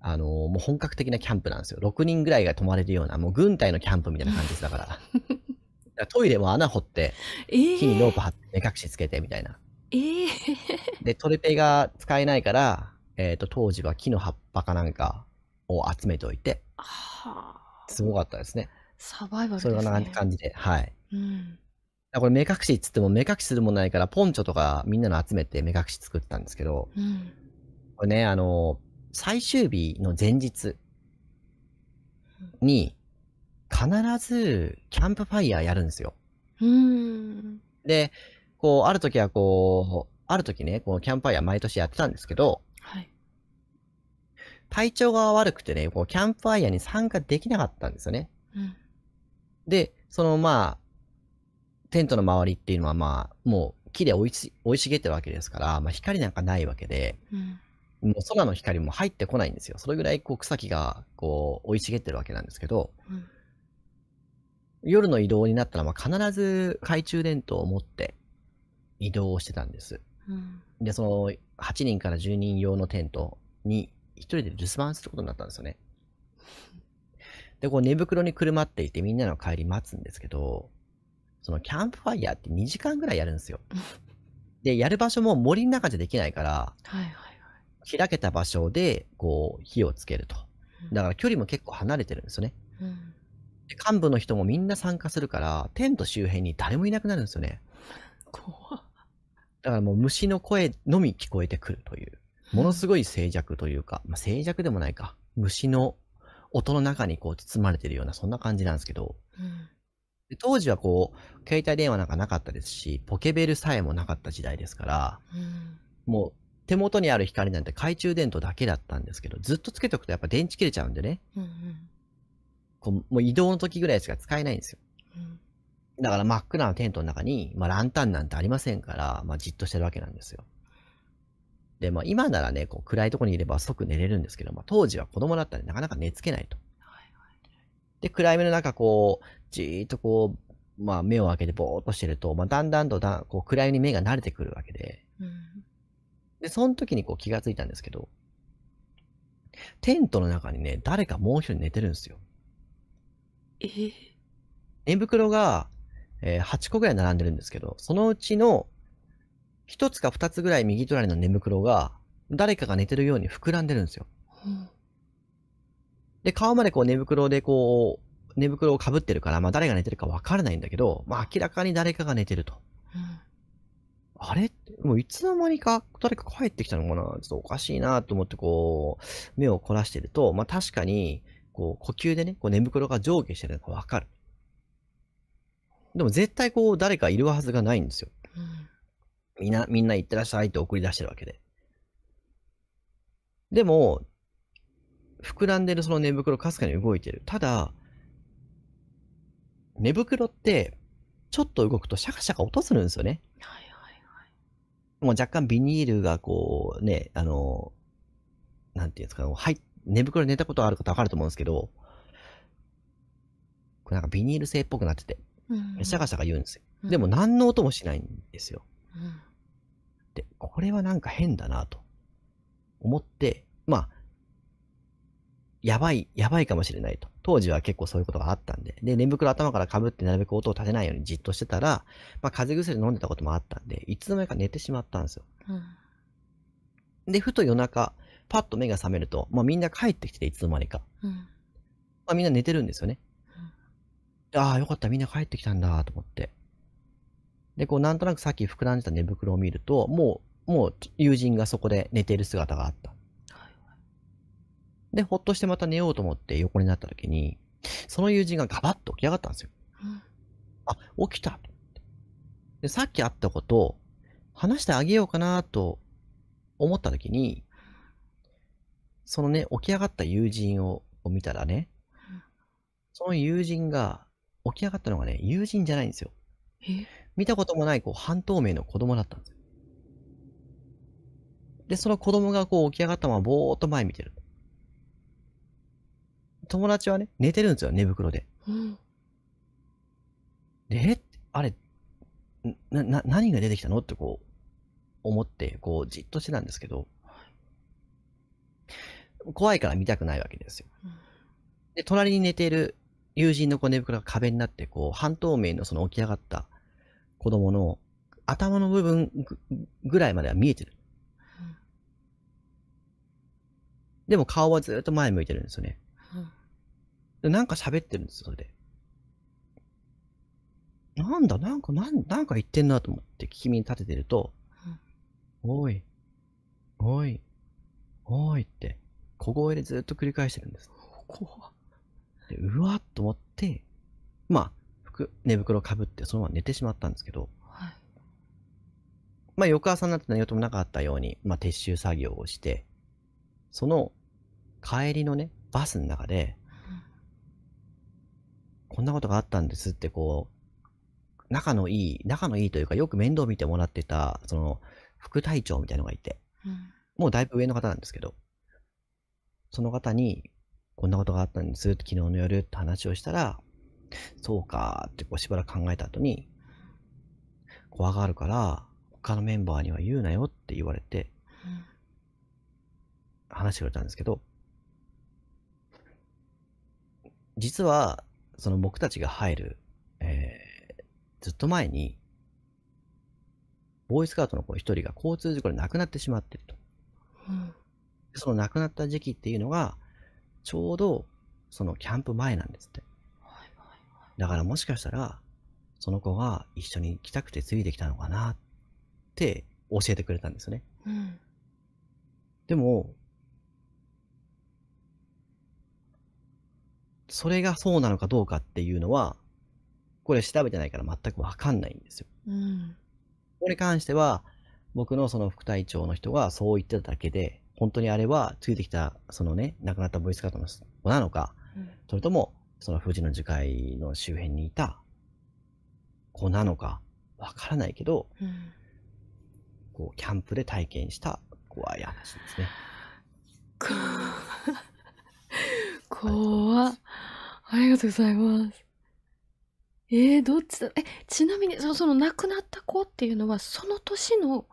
あのー、もう本格的なキャンプなんですよ。6人ぐらいが泊まれるような、もう軍隊のキャンプみたいな感じです、だから。*laughs* トイレも穴掘って、木にロープ張って目隠しつけてみたいな。えー、で、トレペが使えないから、えっ、ー、と、当時は木の葉っぱかなんかを集めておいて、すごかったですね。サバイバルですね。そんな感じで、はい。うん。これ目隠しっつっても目隠しするもないから、ポンチョとかみんなの集めて目隠し作ってたんですけど、うん、これね、あの、最終日の前日に、必ずキャンプファイヤーやるんですよ。うん。で、こう、ある時はこう、ある時ね、このキャンプファイヤー毎年やってたんですけど、はい。体調が悪くてね、こう、キャンプファイヤーに参加できなかったんですよね。うん。で、そのまあ、テントの周りっていうのはまあ、もう木で生いい茂ってるわけですから、まあ、光なんかないわけで、うん、もう空の光も入ってこないんですよ。それぐらいこう草木がこう生い茂ってるわけなんですけど、うん、夜の移動になったらま必ず懐中電灯を持って移動をしてたんです。うん、で、その8人から10人用のテントに1人で留守番することになったんですよね。で、こう寝袋にくるまっていてみんなの帰り待つんですけど、そのキャンプファイヤーって2時間ぐらいやるんですよ。で、やる場所も森の中じゃできないから、はいはいはい、開けた場所でこう火をつけると。だから距離も結構離れてるんですよね。うん、幹部の人もみんな参加するから、テント周辺に誰もいなくなるんですよね。怖だからもう虫の声のみ聞こえてくるという、ものすごい静寂というか、まあ、静寂でもないか、虫の音の中にこう包まれてるような、そんな感じなんですけど、うんで、当時はこう、携帯電話なんかなかったですし、ポケベルさえもなかった時代ですから、うん、もう手元にある光なんて懐中電灯だけだったんですけど、ずっとつけておくとやっぱ電池切れちゃうんでね、うんうん、こうもう移動の時ぐらいしか使えないんですよ。だから真っ暗なテントの中に、まあ、ランタンなんてありませんから、まあ、じっとしてるわけなんですよ。で、まあ今ならね、こう暗いところにいれば即寝れるんですけど、まあ当時は子供だったんでなかなか寝つけないと。で、暗闇の中こう、じーっとこう、まあ目を開けてぼーっとしてると、まあだんだんとだんこう暗闇に目が慣れてくるわけで、うん、で、その時にこう気がついたんですけど、テントの中にね、誰かもう一人寝てるんですよ。えー、寝袋が、えー、8個ぐらい並んでるんですけど、そのうちの一つか二つぐらい右隣の寝袋が、誰かが寝てるように膨らんでるんですよ。で、顔までこう寝袋でこう、寝袋をかぶってるから、まあ誰が寝てるかわからないんだけど、まあ明らかに誰かが寝てると。うん、あれもういつの間にか誰か帰ってきたのかなちょっとおかしいなと思ってこう、目を凝らしてると、まあ確かに、こう呼吸でね、こう寝袋が上下してるのがわかる。でも絶対こう誰かいるはずがないんですよ。うんみんな、みんな行ってらっしゃいって送り出してるわけで。でも、膨らんでるその寝袋かすかに動いてる。ただ、寝袋って、ちょっと動くとシャカシャカ音するんですよね。はいはいはい。もう若干ビニールがこうね、あの、なんていうんですか、はい、寝袋寝たことある方わかると思うんですけど、これなんかビニール製っぽくなってて、うん、シャカシャカ言うんですよ。でも何の音もしないんですよ。うん、これはなんか変だなと思って、まあ、やばい、やばいかもしれないと。当時は結構そういうことがあったんで。で、寝袋頭からかぶってなるべく音を立てないようにじっとしてたら、まあ、風邪薬飲んでたこともあったんで、いつの間にか寝てしまったんですよ。うん、で、ふと夜中、パッと目が覚めると、まあ、みんな帰ってきてて、いつの間にか。うん、まあ、みんな寝てるんですよね。うん、ああ、よかった、みんな帰ってきたんだ、と思って。で、こう、なんとなくさっき膨らんでた寝袋を見ると、もう、もう友人がそこで寝ている姿があった。で、ほっとしてまた寝ようと思って横になった時に、その友人がガバッと起き上がったんですよ。うん、あ、起きたで、さっき会ったことを話してあげようかなと思った時に、そのね、起き上がった友人を見たらね、その友人が、起き上がったのがね、友人じゃないんですよ。見たこともないこう半透明の子供だったんですよ。で、その子供がこう起き上がったままぼーっと前見てる。友達はね、寝てるんですよ、寝袋で。うん、で、あれ、な、な、何が出てきたのってこう、思って、こう、じっとしてたんですけど、怖いから見たくないわけですよ。で、隣に寝ている友人の子寝袋が壁になって、こう、半透明のその起き上がった子供の頭の部分ぐらいまでは見えてる。でも顔はずっと前向いてるんですよね。でなんか喋ってるんですよ、それで。なんだ、なんか、なんなんか言ってんなと思って聞き耳立ててると、おい、おい、おいって、小声でずっと繰り返してるんです。でうわっと思って、まあ、く寝袋かぶってそのまま寝てしまったんですけど、はい、まあ翌朝になって何事もなかったように、まあ、撤収作業をしてその帰りのねバスの中で、うん、こんなことがあったんですってこう仲のいい仲のいいというかよく面倒見てもらってたその副隊長みたいのがいて、うん、もうだいぶ上の方なんですけどその方にこんなことがあったんですって昨日の夜って話をしたらそうかってこうしばらく考えた後に、怖がるから、他のメンバーには言うなよって言われて、話してくれたんですけど、実は、その僕たちが入る、えー、ずっと前に、ボーイスカウトの子一人が交通事故で亡くなってしまってると。うん、その亡くなった時期っていうのが、ちょうどそのキャンプ前なんですって。だからもしかしたら、その子は一緒に来たくてついてきたのかなって教えてくれたんですよね。うん、でも、それがそうなのかどうかっていうのは、これ調べてないから全くわかんないんですよ。うん、これに関しては、僕のその副隊長の人がそう言ってただけで、本当にあれはついてきた、そのね、亡くなったボイスカートの子なのか、うん、それともその富士の樹海の周辺にいた子なのかわからないけど、うん、こうキャンプで体験した怖い話ですね。*laughs* 怖っ。ありがとうございます。えー、どっちだえ、ちなみにその、その亡くなった子っていうのは、その年の。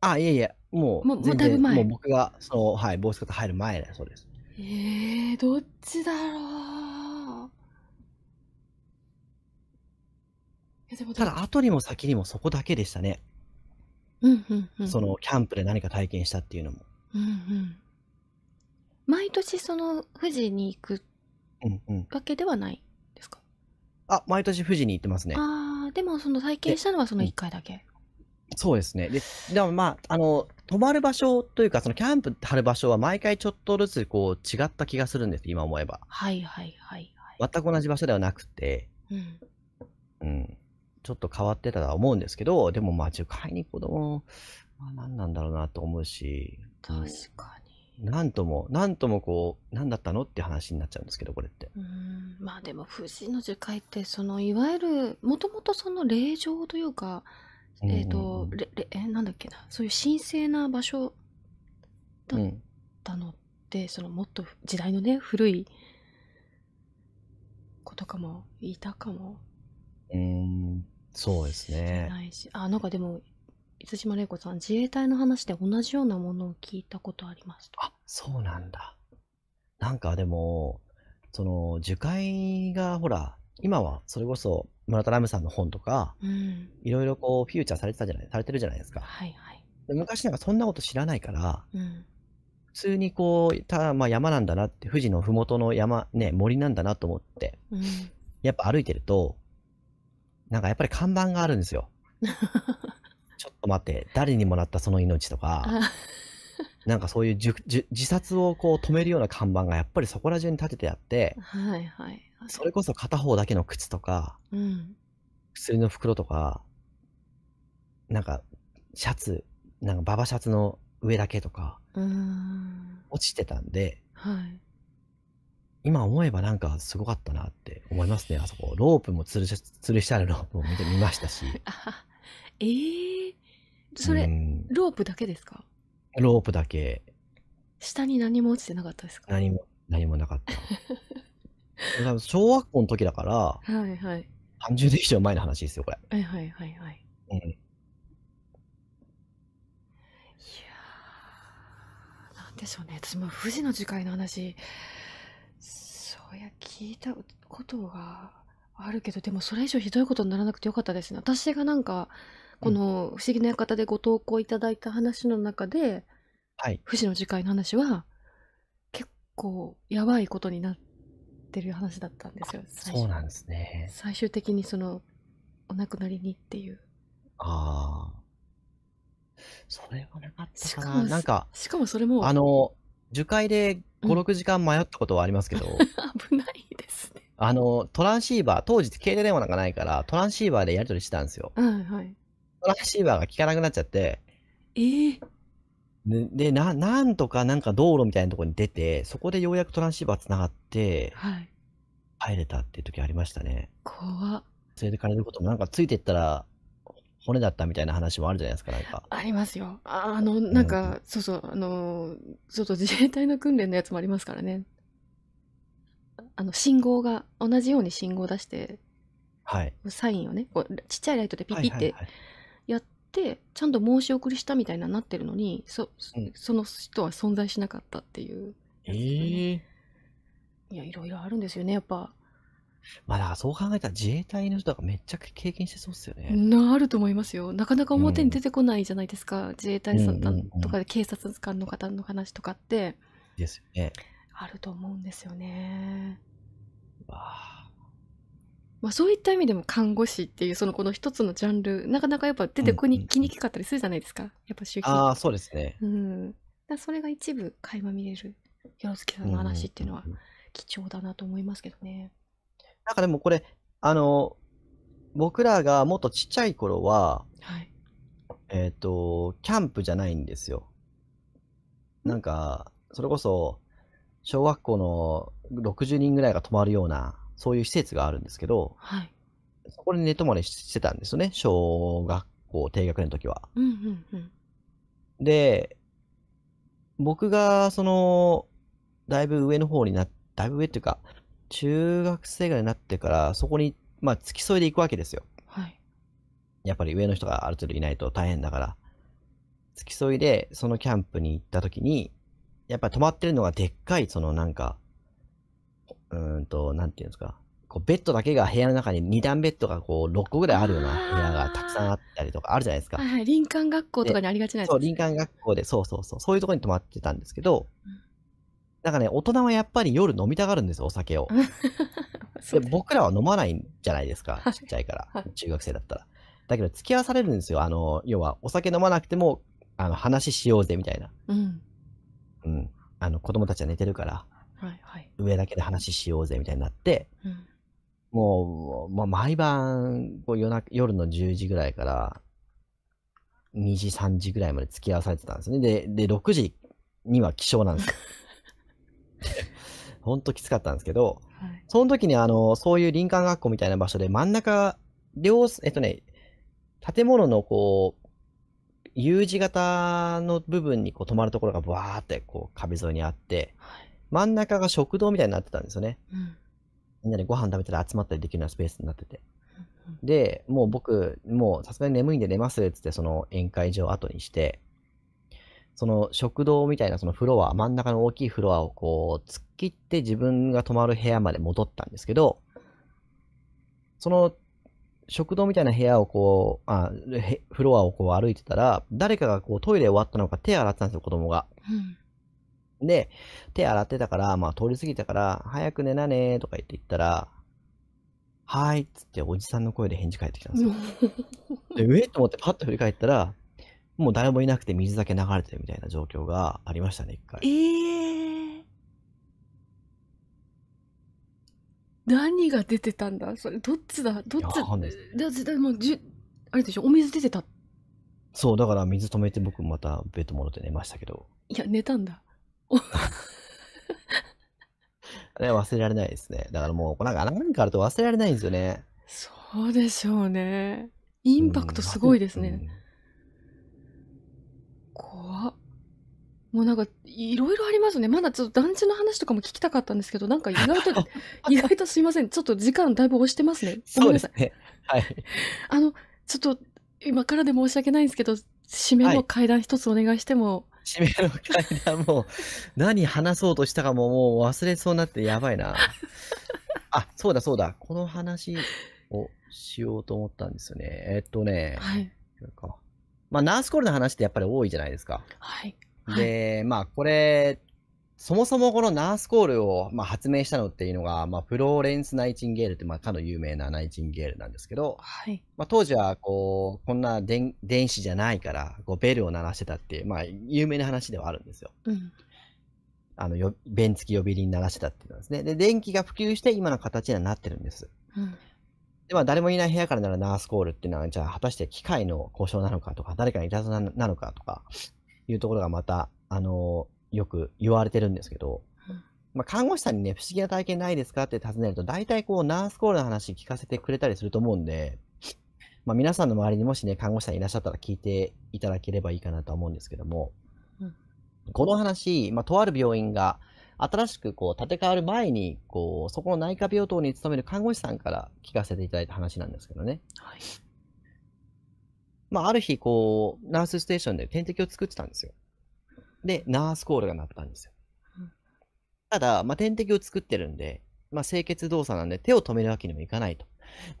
あ、いやいや、もう、もうだいぶ前。もう僕が、その、はい、ボイス入る前だそうです。ええー、どっちだろう。でもただ、後にも先にもそこだけでしたね。うんうんうん。その、キャンプで何か体験したっていうのも。うんうん。毎年その富士に行くうんうん。わけではないですかあ、毎年富士に行ってますね。ああ、でもその体験したのはその1回だけ。そうですね。で、でもまあ、あの、泊まる場所というか、そのキャンプ張る場所は毎回ちょっとずつこう違った気がするんです、今思えば。はいはいはいはい。全く同じ場所ではなくて、うん。うん。ちょっと変わってたとは思うんですけど、でもまあ、樹海に子供、まあ、何なんだろうなと思うし。確かに。なんとも、なんともこう、何だったのって話になっちゃうんですけど、これって。うん。まあでも、富士の樹海って、その、いわゆる、もともとその霊場というか、えっ、ー、と、れれえなんだっけなそういう神聖な場所だったのって、うん、そのもっと時代のね古い子とかもいたかも。うんそうですね。ないしあなんかでもま島玲子さん自衛隊の話で同じようなものを聞いたことありますあそうなんだ。なんかでもその樹海がほら今はそれこそ村田ラムさんの本とか、いろいろこう、フューチャーされてたじゃない、されてるじゃないですか。はいはい。昔なんかそんなこと知らないから、うん、普通にこう、ただまあ山なんだなって、富士の麓の山、ね、森なんだなと思って、うん、やっぱ歩いてると、なんかやっぱり看板があるんですよ。*laughs* ちょっと待って、誰にもらったその命とか、なんかそういう自殺をこう止めるような看板がやっぱりそこら中に立ててあって、はいはい。それこそ片方だけの靴とか、うん、薬の袋とか、なんか、シャツ、なんか、ババシャツの上だけとか、落ちてたんで、はい、今思えばなんかすごかったなって思いますね、あそこ。ロープも吊るし、吊るしてあるロープも見てみましたし。*laughs* あええー、それ、うん、ロープだけですかロープだけ。下に何も落ちてなかったですか何も、何もなかった。小学校の時だから、はいはい。30年以上前の話ですよ、これ。はいはいはいはい。うん。いやー、なんでしょうね。私も富士の樹海の話、そうや、聞いたことがあるけど、でもそれ以上ひどいことにならなくてよかったですね。私がなんか、この不思議な館でご投稿いただいた話の中で、はい、富士の樹海の話は結構やばいことになっってる話だったんですよそうなんですね最終的にそのお亡くなりにっていうああそれはなかったかななんかしかもそれもあの樹海で56、時間迷ったことはありますけど、うん、危ないですねあのトランシーバー当時携帯電話なんかないからトランシーバーでやり取りしてたんですよ、はいはい、トランシーバーが効かなくなっちゃってええーで、な、なんとかなんか道路みたいなところに出て、そこでようやくトランシーバー繋がって、はい。入れたっていう時ありましたね。怖っ。それで金れることもなんかついてったら、骨だったみたいな話もあるじゃないですか、なんか。ありますよ。ああの、なんか、うん、そうそう、あの、ちょっと自衛隊の訓練のやつもありますからね。あの、信号が、同じように信号出して、はい。サインをね、こうちっちゃいライトでピピって、はいはいはいってちゃんと申し送りしたみたいななってるのにそその人は存在しなかったっていう、ね、えー、いやいろいろあるんですよねやっぱまあだからそう考えたら自衛隊の人がめっちゃ経験してそうっすよねなあると思いますよなかなか表に出てこないじゃないですか、うん、自衛隊さんとかで警察官の方の話とかってですよねあると思うんですよねわあまあ、そういった意味でも看護師っていうそのこの一つのジャンルなかなかやっぱ出てこにきにくかったりするじゃないですか、やっぱ主婦ああそうですねうんだそれが一部垣間見れる洋介さんの話っていうのは貴重だなと思いますけどね、なんかでもこれあの僕らがもっとちっちゃい頃は、はい、えっ、とキャンプじゃないんですよなんかそれこそ小学校の60人ぐらいが泊まるようなそういう施設があるんですけど、はい、そこに寝泊まりしてたんですよね、小学校低学年の時は。で、僕が、その、だいぶ上の方になっ、だいぶ上っていうか、中学生ぐらいになってから、そこに、まあ、付き添いで行くわけですよ。はい。やっぱり上の人がある程度いないと大変だから。付き添いで、そのキャンプに行った時に、やっぱり泊まってるのがでっかい、そのなんか、うんと、なんていうんですか、こうベッドだけが部屋の中に2段ベッドがこう6個ぐらいあるような部屋がたくさんあったりとかあるじゃないですか。はい林間学校とかにありがちなやつ、ね、そう、林間学校で、そうそうそう、そういうところに泊まってたんですけど、なんかね、大人はやっぱり夜飲みたがるんですよ、お酒を。*laughs* で僕らは飲まないじゃないですか、ちっちゃいから、はい、中学生だったら。だけど、付き合わされるんですよ、あの、要は、お酒飲まなくても、あの、話しようぜ、みたいな。うん。うん。あの、子供たちは寝てるから、はいはい、上だけで話しようぜみたいになって、うん、もう、まあ、毎晩こう夜な夜の10時ぐらいから2時3時ぐらいまで付き合わされてたんですねでで6時には起床なんですよほんときつかったんですけど、はい、その時にあのそういう林間学校みたいな場所で真ん中両えっとね建物のこう U 字型の部分にこう止まるところがわーってこう壁沿いにあって、はい真ん中が食堂みたいになってたんですよね。うん、みんなでご飯食べたら集まったりできるようなスペースになってて。で、もう僕、もうさすがに眠いんで寝ますっつって、その宴会場を後にして、その食堂みたいなそのフロア、真ん中の大きいフロアをこう突っ切って自分が泊まる部屋まで戻ったんですけど、その食堂みたいな部屋をこう、あフロアをこう歩いてたら、誰かがこうトイレ終わったのか手洗ってたんですよ、子供が。うんで、手洗ってたから、まあ通り過ぎたから、早く寝なねとか言って言ったら、はーいっつっておじさんの声で返事返ってきたんですよ。*laughs* で、えと思ってパッと振り返ったら、もう誰もいなくて水だけ流れてるみたいな状況がありましたね、一回。ええー、何が出てたんだそれ、どっちだどっちだっちもうじゅ、あれでしょお水出てたそう、だから水止めて僕またベッド戻って寝ましたけど。いや、寝たんだ。あれ忘れられないですね。だからもう、なんか、何んかあると忘れられないんですよね。そうでしょうね。インパクトすごいですね。うん怖っ。もうなんか、いろいろありますね。まだちょっと団地の話とかも聞きたかったんですけど、なんか意外と、*laughs* 意外とすいません。ちょっと時間だいぶ押してますね。ごめんなさい。ね、はい。あの、ちょっと、今からで申し訳ないんですけど、締めの階段一つお願いしても締めの階段も、何話そうとしたかももう忘れそうになってやばいな。*laughs* あ、そうだそうだ。この話をしようと思ったんですよね。えっとね、はい、なんかまあ、ナースコールの話ってやっぱり多いじゃないですか。はい。で、まあ、これ、そもそもこのナースコールを、まあ、発明したのっていうのが、まあ、フローレンス・ナイチンゲールって、まあ、かの有名なナイチンゲールなんですけど、はい、まあ、当時はこうこんな電電子じゃないからこうベルを鳴らしてたっていう、まあ、有名な話ではあるんですよ。うん、あのよ便付き呼び鈴に鳴らしてたっていうのですね。で電気が普及して今の形にはなってるんです。うんでまあ、誰もいない部屋からならナースコールっていうのはじゃあ果たして機械の故障なのかとか誰かにいたずらなのかとかいうところがまたあのーよく言われてるんですけど、まあ、看護師さんにね、不思議な体験ないですかって尋ねると、大体こう、ナースコールの話聞かせてくれたりすると思うんで、まあ、皆さんの周りにもしね、看護師さんいらっしゃったら聞いていただければいいかなと思うんですけども、この話、まあ、とある病院が、新しくこう建て替わる前にこう、そこの内科病棟に勤める看護師さんから聞かせていただいた話なんですけどね。はいまあ、ある日こう、ナースステーションで点滴を作ってたんですよ。で、ナースコールが鳴ったんですよ。ただ、まあ、点滴を作ってるんで、まあ、清潔動作なんで手を止めるわけにもいかないと。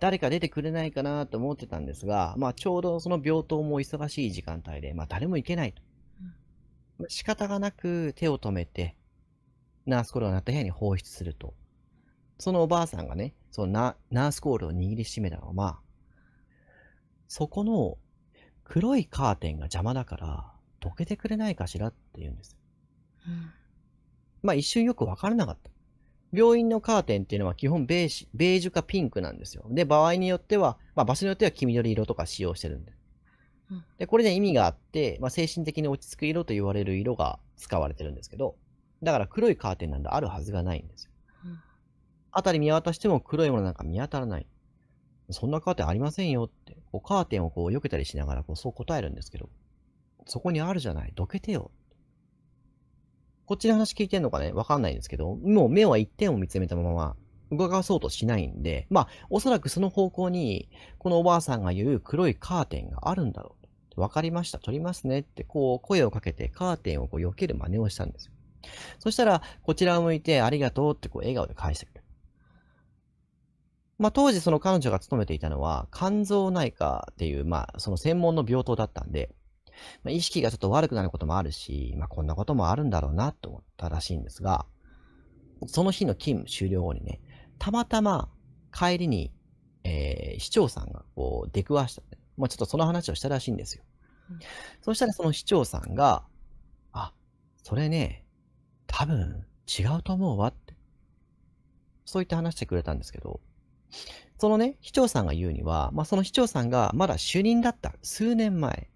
誰か出てくれないかなと思ってたんですが、まあ、ちょうどその病棟も忙しい時間帯で、まあ、誰も行けないと。仕方がなく手を止めて、ナースコールが鳴った部屋に放出すると。そのおばあさんがね、そのナナースコールを握りしめたまま、そこの黒いカーテンが邪魔だから、どけてくれないかしらって言うんですうん、まあ一瞬よくわからなかった。病院のカーテンっていうのは基本ベージベージュかピンクなんですよ。で、場合によっては、まあ、場所によっては黄緑色とか使用してるんで。うん、で、これで意味があって、まあ、精神的に落ち着く色と言われる色が使われてるんですけど、だから黒いカーテンなんてあるはずがないんですよ。辺、うん、り見渡しても黒いものなんか見当たらない。そんなカーテンありませんよって、こうカーテンをこう避けたりしながらこうそう答えるんですけど、そこにあるじゃない。どけてよ。こっちの話聞いてんのかねわかんないんですけど、もう目は一点を見つめたまま、動かそうとしないんで、まあ、おそらくその方向に、このおばあさんが言う黒いカーテンがあるんだろう。わかりました。取りますね。って、こう、声をかけて、カーテンをこう避ける真似をしたんですよ。そしたら、こちらを向いて、ありがとうってこう笑顔で返してくる。まあ、当時その彼女が勤めていたのは、肝臓内科っていう、まあ、その専門の病棟だったんで、まあ、意識がちょっと悪くなることもあるし、まあ、こんなこともあるんだろうなと思ったらしいんですが、その日の勤務終了後にね、たまたま帰りに、えー、市長さんがこう出くわした、ね、まあ、ちょっとその話をしたらしいんですよ。うん、そしたらその市長さんが、あ、それね、多分違うと思うわって、そう言って話してくれたんですけど、そのね、市長さんが言うには、まあ、その市長さんがまだ主任だった数年前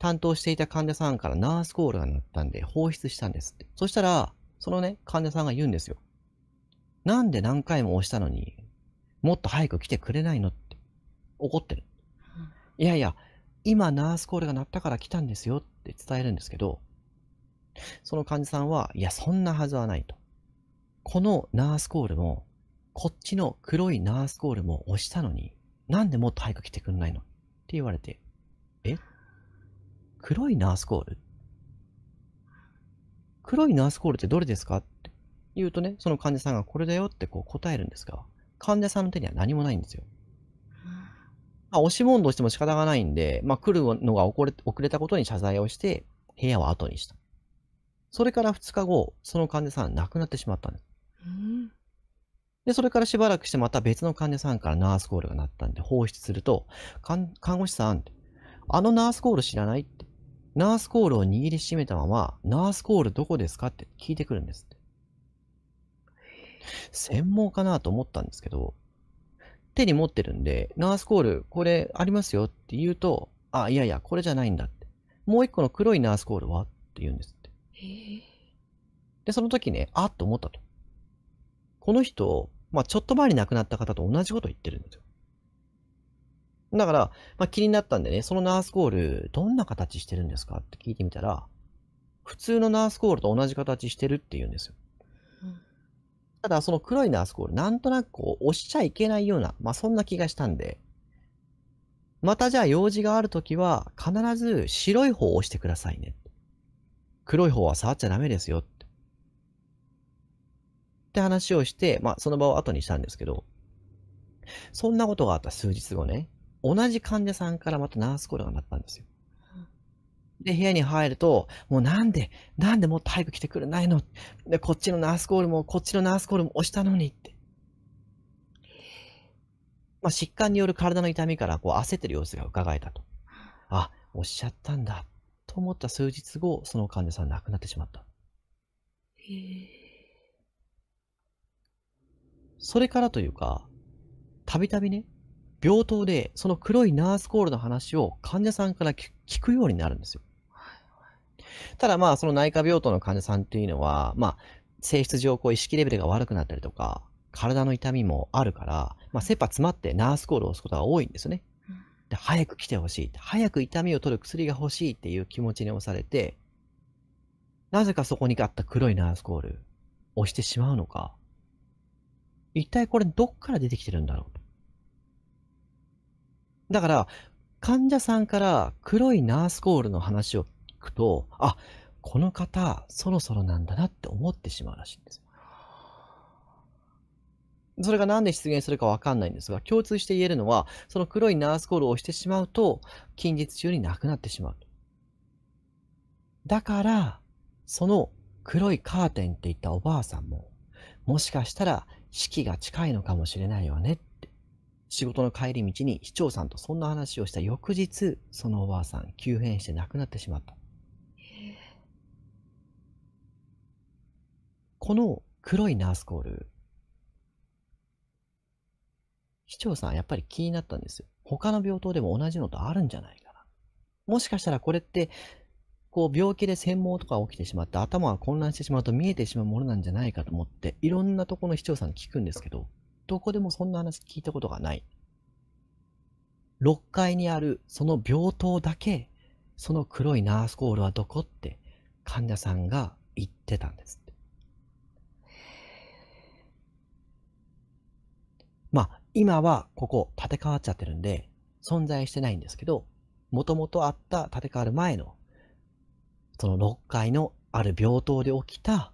担当していた患者さんからナースコールが鳴ったんで放出したんですって。そしたら、そのね、患者さんが言うんですよ。なんで何回も押したのに、もっと早く来てくれないのって。怒ってる。いやいや、今ナースコールが鳴ったから来たんですよって伝えるんですけど、その患者さんは、いや、そんなはずはないと。このナースコールも、こっちの黒いナースコールも押したのに、なんでもっと早く来てくんないのって言われて、黒いナースコール黒いナースコールってどれですかって言うとね、その患者さんがこれだよってこう答えるんですが、患者さんの手には何もないんですよ。まあ、押し問答しても仕方がないんで、まあ、来るのが遅れ遅れたことに謝罪をして、部屋を後にした。それから2日後、その患者さんは亡くなってしまったんです。で、それからしばらくしてまた別の患者さんからナースコールが鳴ったんで放出すると、看護師さん、あのナースコール知らないって。ナースコールを握りしめたまま、ナースコールどこですかって聞いてくるんですって。専門かなと思ったんですけど、手に持ってるんで、ナースコール、これありますよって言うと、あ、いやいや、これじゃないんだって。もう一個の黒いナースコールはって言うんですって。で、その時ね、あっと思ったと。この人、まあ、ちょっと前に亡くなった方と同じこと言ってるんですよ。だから、まあ、気になったんでね、そのナースコール、どんな形してるんですかって聞いてみたら、普通のナースコールと同じ形してるって言うんですよ。ただ、その黒いナースコール、なんとなくこう、押しちゃいけないような、まあ、そんな気がしたんで、またじゃあ用事があるときは、必ず白い方を押してくださいね。黒い方は触っちゃダメですよって。って話をして、まあ、その場を後にしたんですけど、そんなことがあった数日後ね、同じ患者さんからまたナースコールが鳴ったんですよ。で、部屋に入ると、もうなんで、なんでもっと早く来てくれないので、こっちのナースコールも、こっちのナースコールも押したのにって。まあ、疾患による体の痛みからこう焦ってる様子が伺えたと。あ、おっしゃったんだ。と思った数日後、その患者さん亡くなってしまった。それからというか、たびたびね、病棟でその黒いナースコールの話を患者さんから聞くようになるんですよ。ただまあその内科病棟の患者さんっていうのは、まあ、性質上こう意識レベルが悪くなったりとか体の痛みもあるから、まあ、切羽詰まってナースコールを押すことが多いんですよね。で早く来てほしい早く痛みを取る薬が欲しいっていう気持ちに押されてなぜかそこにあった黒いナースコール押してしまうのか一体これどっから出てきてるんだろうと。だから、患者さんから黒いナースコールの話を聞くと、あ、この方、そろそろなんだなって思ってしまうらしいんです。それが何で出現するかわかんないんですが、共通して言えるのは、その黒いナースコールをしてしまうと、近日中になくなってしまう。だから、その黒いカーテンって言ったおばあさんも、もしかしたら死期が近いのかもしれないよね仕事の帰り道に市長さんとそんな話をした翌日、そのおばあさん、急変して亡くなってしまった。この黒いナースコール、市長さんやっぱり気になったんですよ。他の病棟でも同じのとあるんじゃないかな。もしかしたらこれって、こう病気で専門とか起きてしまって頭が混乱してしまうと見えてしまうものなんじゃないかと思って、いろんなところの市長さんに聞くんですけど、どこでもそんな話聞いたことがない。6階にあるその病棟だけ、その黒いナースコールはどこって患者さんが言ってたんです。まあ、今はここ建て替わっちゃってるんで、存在してないんですけど、もともとあった建て替わる前の、その6階のある病棟で起きた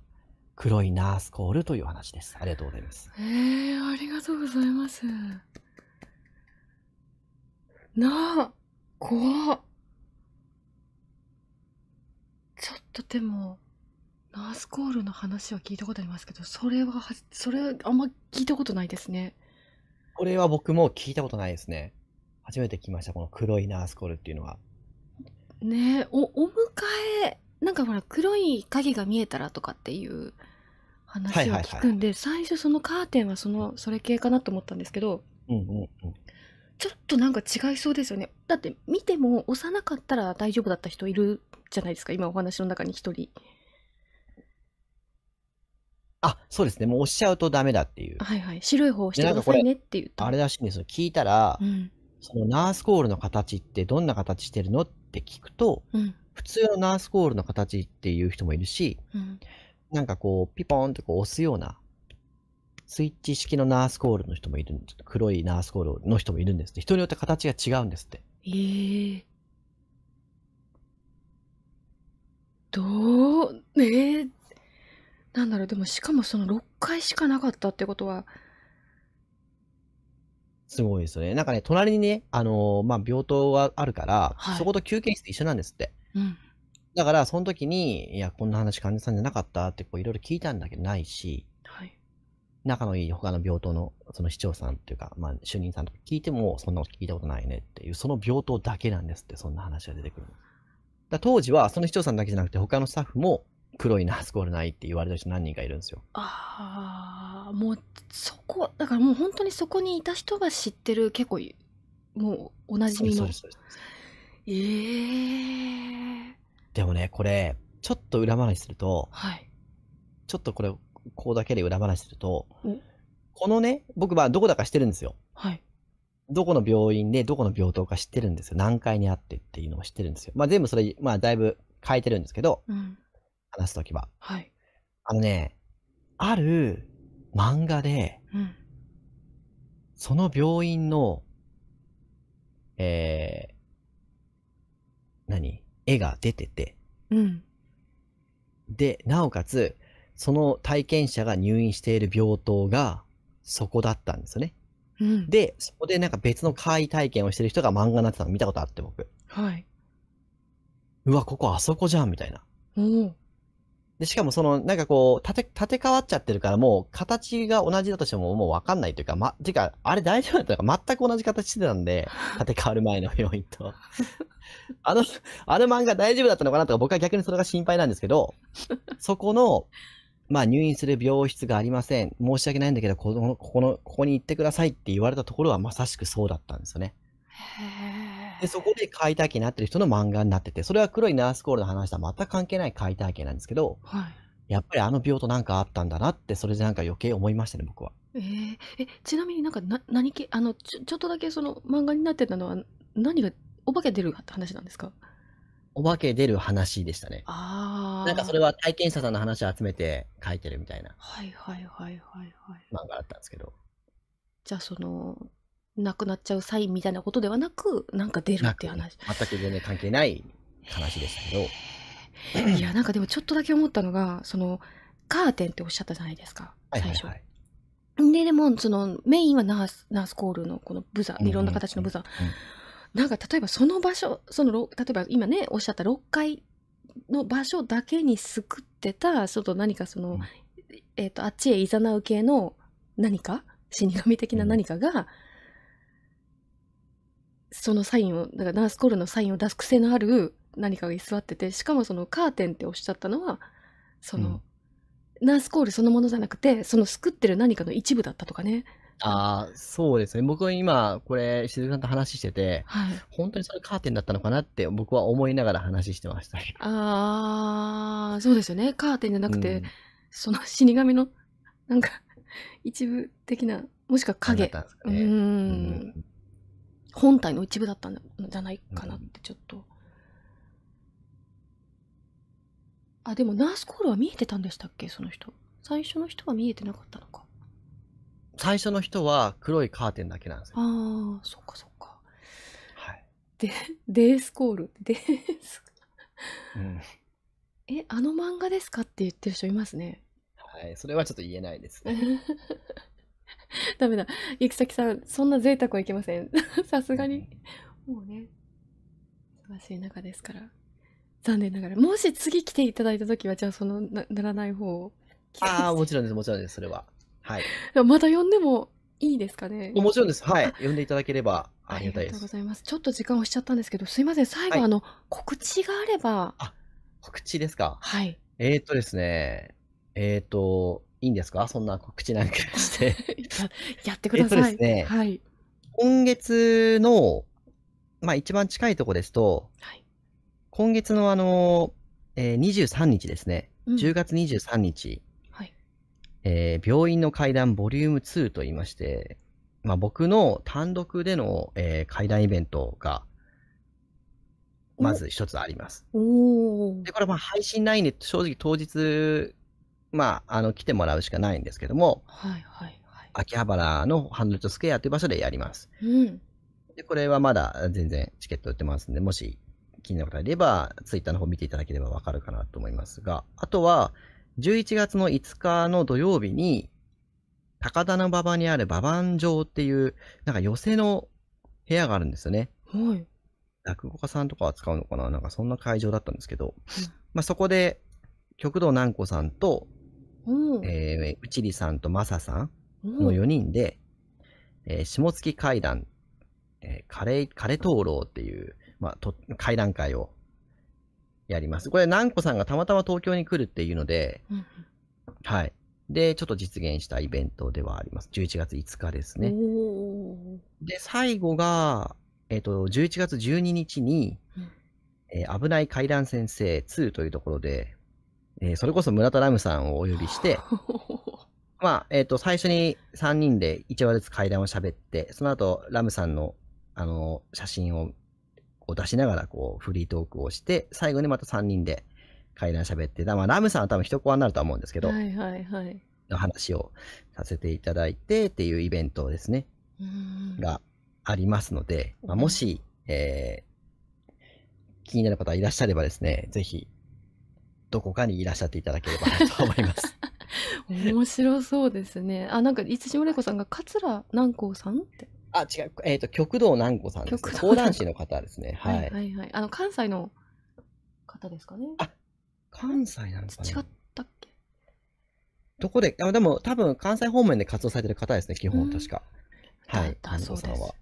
黒いナースコールという話です。ありがとうございます。えー、ありがとうございます。なあ、怖っ。ちょっとでも、ナースコールの話は聞いたことありますけど、それはは、それあんま聞いたことないですね。これは僕も聞いたことないですね。初めて聞きました、この黒いナースコールっていうのは。ねえ、お、お迎え、なんかほら、黒い影が見えたらとかっていう話を聞くんで、最初そのカーテンはそのそれ系かなと思ったんですけど、うんうんうん、ちょっとなんか違いそうですよねだって見ても幼かったら大丈夫だった人いるじゃないですか今お話の中に1人あそうですねもう押しちゃうとダメだっていうはいはい白い方をしてくださいねって言ったあれらしいんですよ聞いたら、うん、そのナースコールの形ってどんな形してるのって聞くと、うん、普通のナースコールの形っていう人もいるし、うんなんかこう、ピポーンとこう押すような、スイッチ式のナースコールの人もいるんです。黒いナースコールの人もいるんですって。人によって形が違うんですって。ええー、どう、えー、なんだろう、でもしかもその6回しかなかったってことは、すごいですよね。なんかね、隣にね、あのー、まあ、病棟はあるから、はい、そこと休憩室一緒なんですって。うんだから、その時に、いや、こんな話患者さんじゃなかったって、こう、いろいろ聞いたんだけど、ないし、はい、仲のいい他の病棟の、その市長さんっていうか、まあ、主任さんとか聞いても、そんなこと聞いたことないねっていう、その病棟だけなんですって、そんな話が出てくる。だ当時は、その市長さんだけじゃなくて、他のスタッフも、黒いナースコールないって言われた人何人かいるんですよ。ああ、もう、そこ、だからもう本当にそこにいた人が知ってる、結構、もう、おなじみの。そうです、そうです。ええーでもね、これ、ちょっと裏話すると、はい。ちょっとこれ、こうだけで裏話すると、このね、僕はどこだか知ってるんですよ。はい。どこの病院でどこの病棟か知ってるんですよ。何階にあってっていうのを知ってるんですよ。まあ全部それ、まあだいぶ変えてるんですけど、うん、話すときは。はい。あのね、ある漫画で、うん、その病院の、えー、何絵が出てて、うん、で、なおかつ、その体験者が入院している病棟がそこだったんですよね。うん、で、そこでなんか別の会体験をしてる人が漫画になってたの見たことあって僕。はい。うわ、ここあそこじゃんみたいな。うん、で、しかもその、なんかこう、立て、立て替わっちゃってるから、もう、形が同じだとしても、もうわかんないというか、ま、てか、あれ大丈夫だったのか、全く同じ形してたんで、*laughs* 立て替わる前の病院と。あの、あの漫画大丈夫だったのかなとか、僕は逆にそれが心配なんですけど、そこの、まあ、入院する病室がありません。申し訳ないんだけど、この、ここの、ここに行ってくださいって言われたところは、まさしくそうだったんですよね。へー。で、そこで解体験になってる人の漫画になってて、それは黒いナースコールの話とは全く関係ない解体験なんですけど、はい、やっぱりあの病となんかあったんだなって、それでなんか余計思いましたね、僕は。えー、えちなみになんかな何あのちょ、ちょっとだけその漫画になってたのは、何が、お化け出る話なんですかお化け出る話でしたね。ああ。なんかそれは体験者さんの話を集めて書いてるみたいな。はいはいはいはいはい。漫画だったんですけど。じゃあそのなくなっちゃうサインみたいなことではなく、なんか出るっていう話。全く全然関係ない話ですけど。いや、*clears throat* なんかでもちょっとだけ思ったのが、その、カーテンっておっしゃったじゃないですか、最初。はいはいはいで、でも、その、メインはナース、ナースコールのこのブザー、いろんな形のブザー。なんか、例えばその場所、その、例えば今ね、おっしゃった6階の場所だけにすくってた、外何かその、うん、えっ、と、あっちへ誘う系の何か死神的な何かが、そのサインをだからナースコールのサインを出す癖のある何かが居座っててしかもそのカーテンっておっしゃったのはその、うん、ナースコールそのものじゃなくてそのすくってる何かの一部だったとかね。ああ、そうですね。僕は今、これ、しずさんと話してて、はい、本当にそれカーテンだったのかなって僕は思いながら話してました。ああ、そうですよね。カーテンじゃなくて、うん、その死神の、なんか、一部的な、もしくは影。ね、うん。うん本体の一部だったんじゃないかなってちょっと。あ、でもナースコールは見えてたんでしたっけその人。最初の人は見えてなかったのか。最初の人は黒いカーテンだけなんですよ。ああ、そっかそっか。はい。で、*laughs* デースコール。デース。うん、え、あの漫画ですかって言ってる人いますね。はい、それはちょっと言えないですね。*laughs* *laughs* ダメだ。行き先さん、そんな贅沢はいけません。*laughs* さすがに。もうね、忙しい中ですから。残念ながら。もし次来ていただいたときは、じゃあそのな、ならない方を。ああ、もちろんです、もちろんです、それは。はい。また呼んでもいいですかね。もちろんです。はい。呼んでいただければありがたいです。ありがとうございます。ちょっと時間をしちゃったんですけど、すいません。最後、はい、あの、告知があれば。あ、告知ですか。はい。えっ、とですね。えっ、と、いいんですかそんな告知なんかしてや。*laughs* やってください。えっとですね、はい、今月の、まあ一番近いとこですと、はい、今月のあの、えー、23日ですね、うん、10月23日、はいえー、病院の階段ボリューム2と言いまして、まあ、僕の単独での、えー、会談イベントが、まず一つあります。で、これまあ配信ないんで、正直当日まあ、あの、来てもらうしかないんですけども、はいはいはい。秋葉原のハンドルットスケアという場所でやります。うん。で、これはまだ全然チケット売ってますんで、もし気になる方いれば、ツイッターの方見ていただければわかるかなと思いますが、あとは、11月の5日の土曜日に、高田馬場にある馬番城っていう、なんか寄席の部屋があるんですよね。はい。落語家さんとかは使うのかななんかそんな会場だったんですけど、うん、まあそこで、極道南光さんと、うん。えー、うちりさんとまささんの4人で、えー下月階段、えー、カレー、カレ灯籠っていう、まあ、と階段会をやります。これ、南子さんがたまたま東京に来るっていうので、うんはい。で、ちょっと実現したイベントではあります。11月5日ですね。で、最後が、えっ、と、11月12日に、うんえー危ない階段先生2というところで、えー、それこそ村田ラムさんをお呼びして、*laughs* まあ、えっ、ー、と、最初に3人で1話ずつ階段を喋って、その後、ラムさんの、あの、写真をを出しながら、こう、フリートークをして、最後にまた3人で階段喋って、まあ、ラムさんは多分一コアになるとは思うんですけど、はいはいはい。の話をさせていただいてっていうイベントですね、がありますので、まあ、もし、えー、気になる方いらっしゃればですね、ぜひどこかにいらっしゃっていただければと思います。*laughs* 面白そうですね。あ、なんか、いつしもれこさんが桂南光さんって。あ、違う、えっ、ー、と、極道南光さんです、講談師の方ですね。はい、はい、はい。あの、関西の方ですかね。あ、関西なんですか、ね、違ったっけどこで、あでも、多分、関西方面で活動されてる方ですね、基本、確か。はい、南光さんは。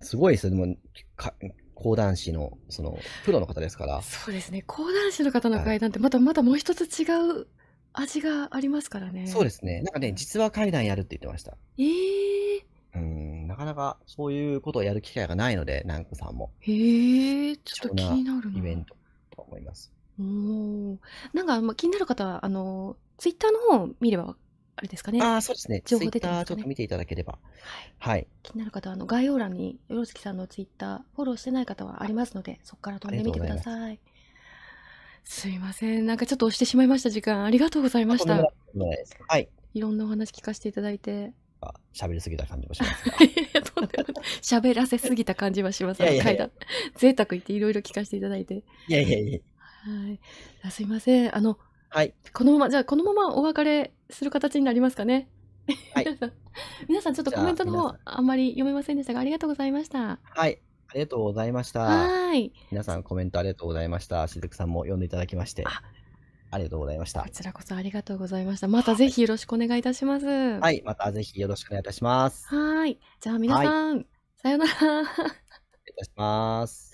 すごいですよ。でも、か、講談師の、その、プロの方ですから。そうですね。講談師の方の階段って、またまだもう一つ違う味がありますからね。そうですね。なんかね、実は階段やるって言ってました。ええー、うん、なかなかそういうことをやる機会がないので、南子さんも。ええー、ちょっと気になるな。イベントと思います。おなんか、まあ、気になる方は、あの、ツイッターの方を見ればあれですかね。ああ、そうですね。情報出てますか、ね、ちょっと見ていただければ。はい。はい、気になる方は、あの、概要欄に、よろつきさんのツイッター、フォローしてない方はありますので、そこから飛んでみてください。すいません。なんかちょっと押してしまいました、時間。ありがとうございました。はい。いろんなお話聞かせていただいて。喋りすぎた感じもしますが。*laughs* 喋らせすぎた感じはします。いいやいや贅沢言っていろいろ聞かせていただいて。いやいやいや。はい。すいません。あの、はい。このまま、じゃあこのままお別れする形になりますかね。はい。*laughs* 皆さん、ちょっとコメントの方ん。あんまり読めませんでしたが、ありがとうございました。はい。ありがとうございました。はい。皆さんコメントありがとうございました。しずくさんも読んでいただきまして、あ、りがとうございました。こちらこそありがとうございました。またぜひよろしくお願いいたします。ははい。またぜひよろしくお願いいたします。はい。じゃあ皆はい。さん、さようなら。失礼いたします。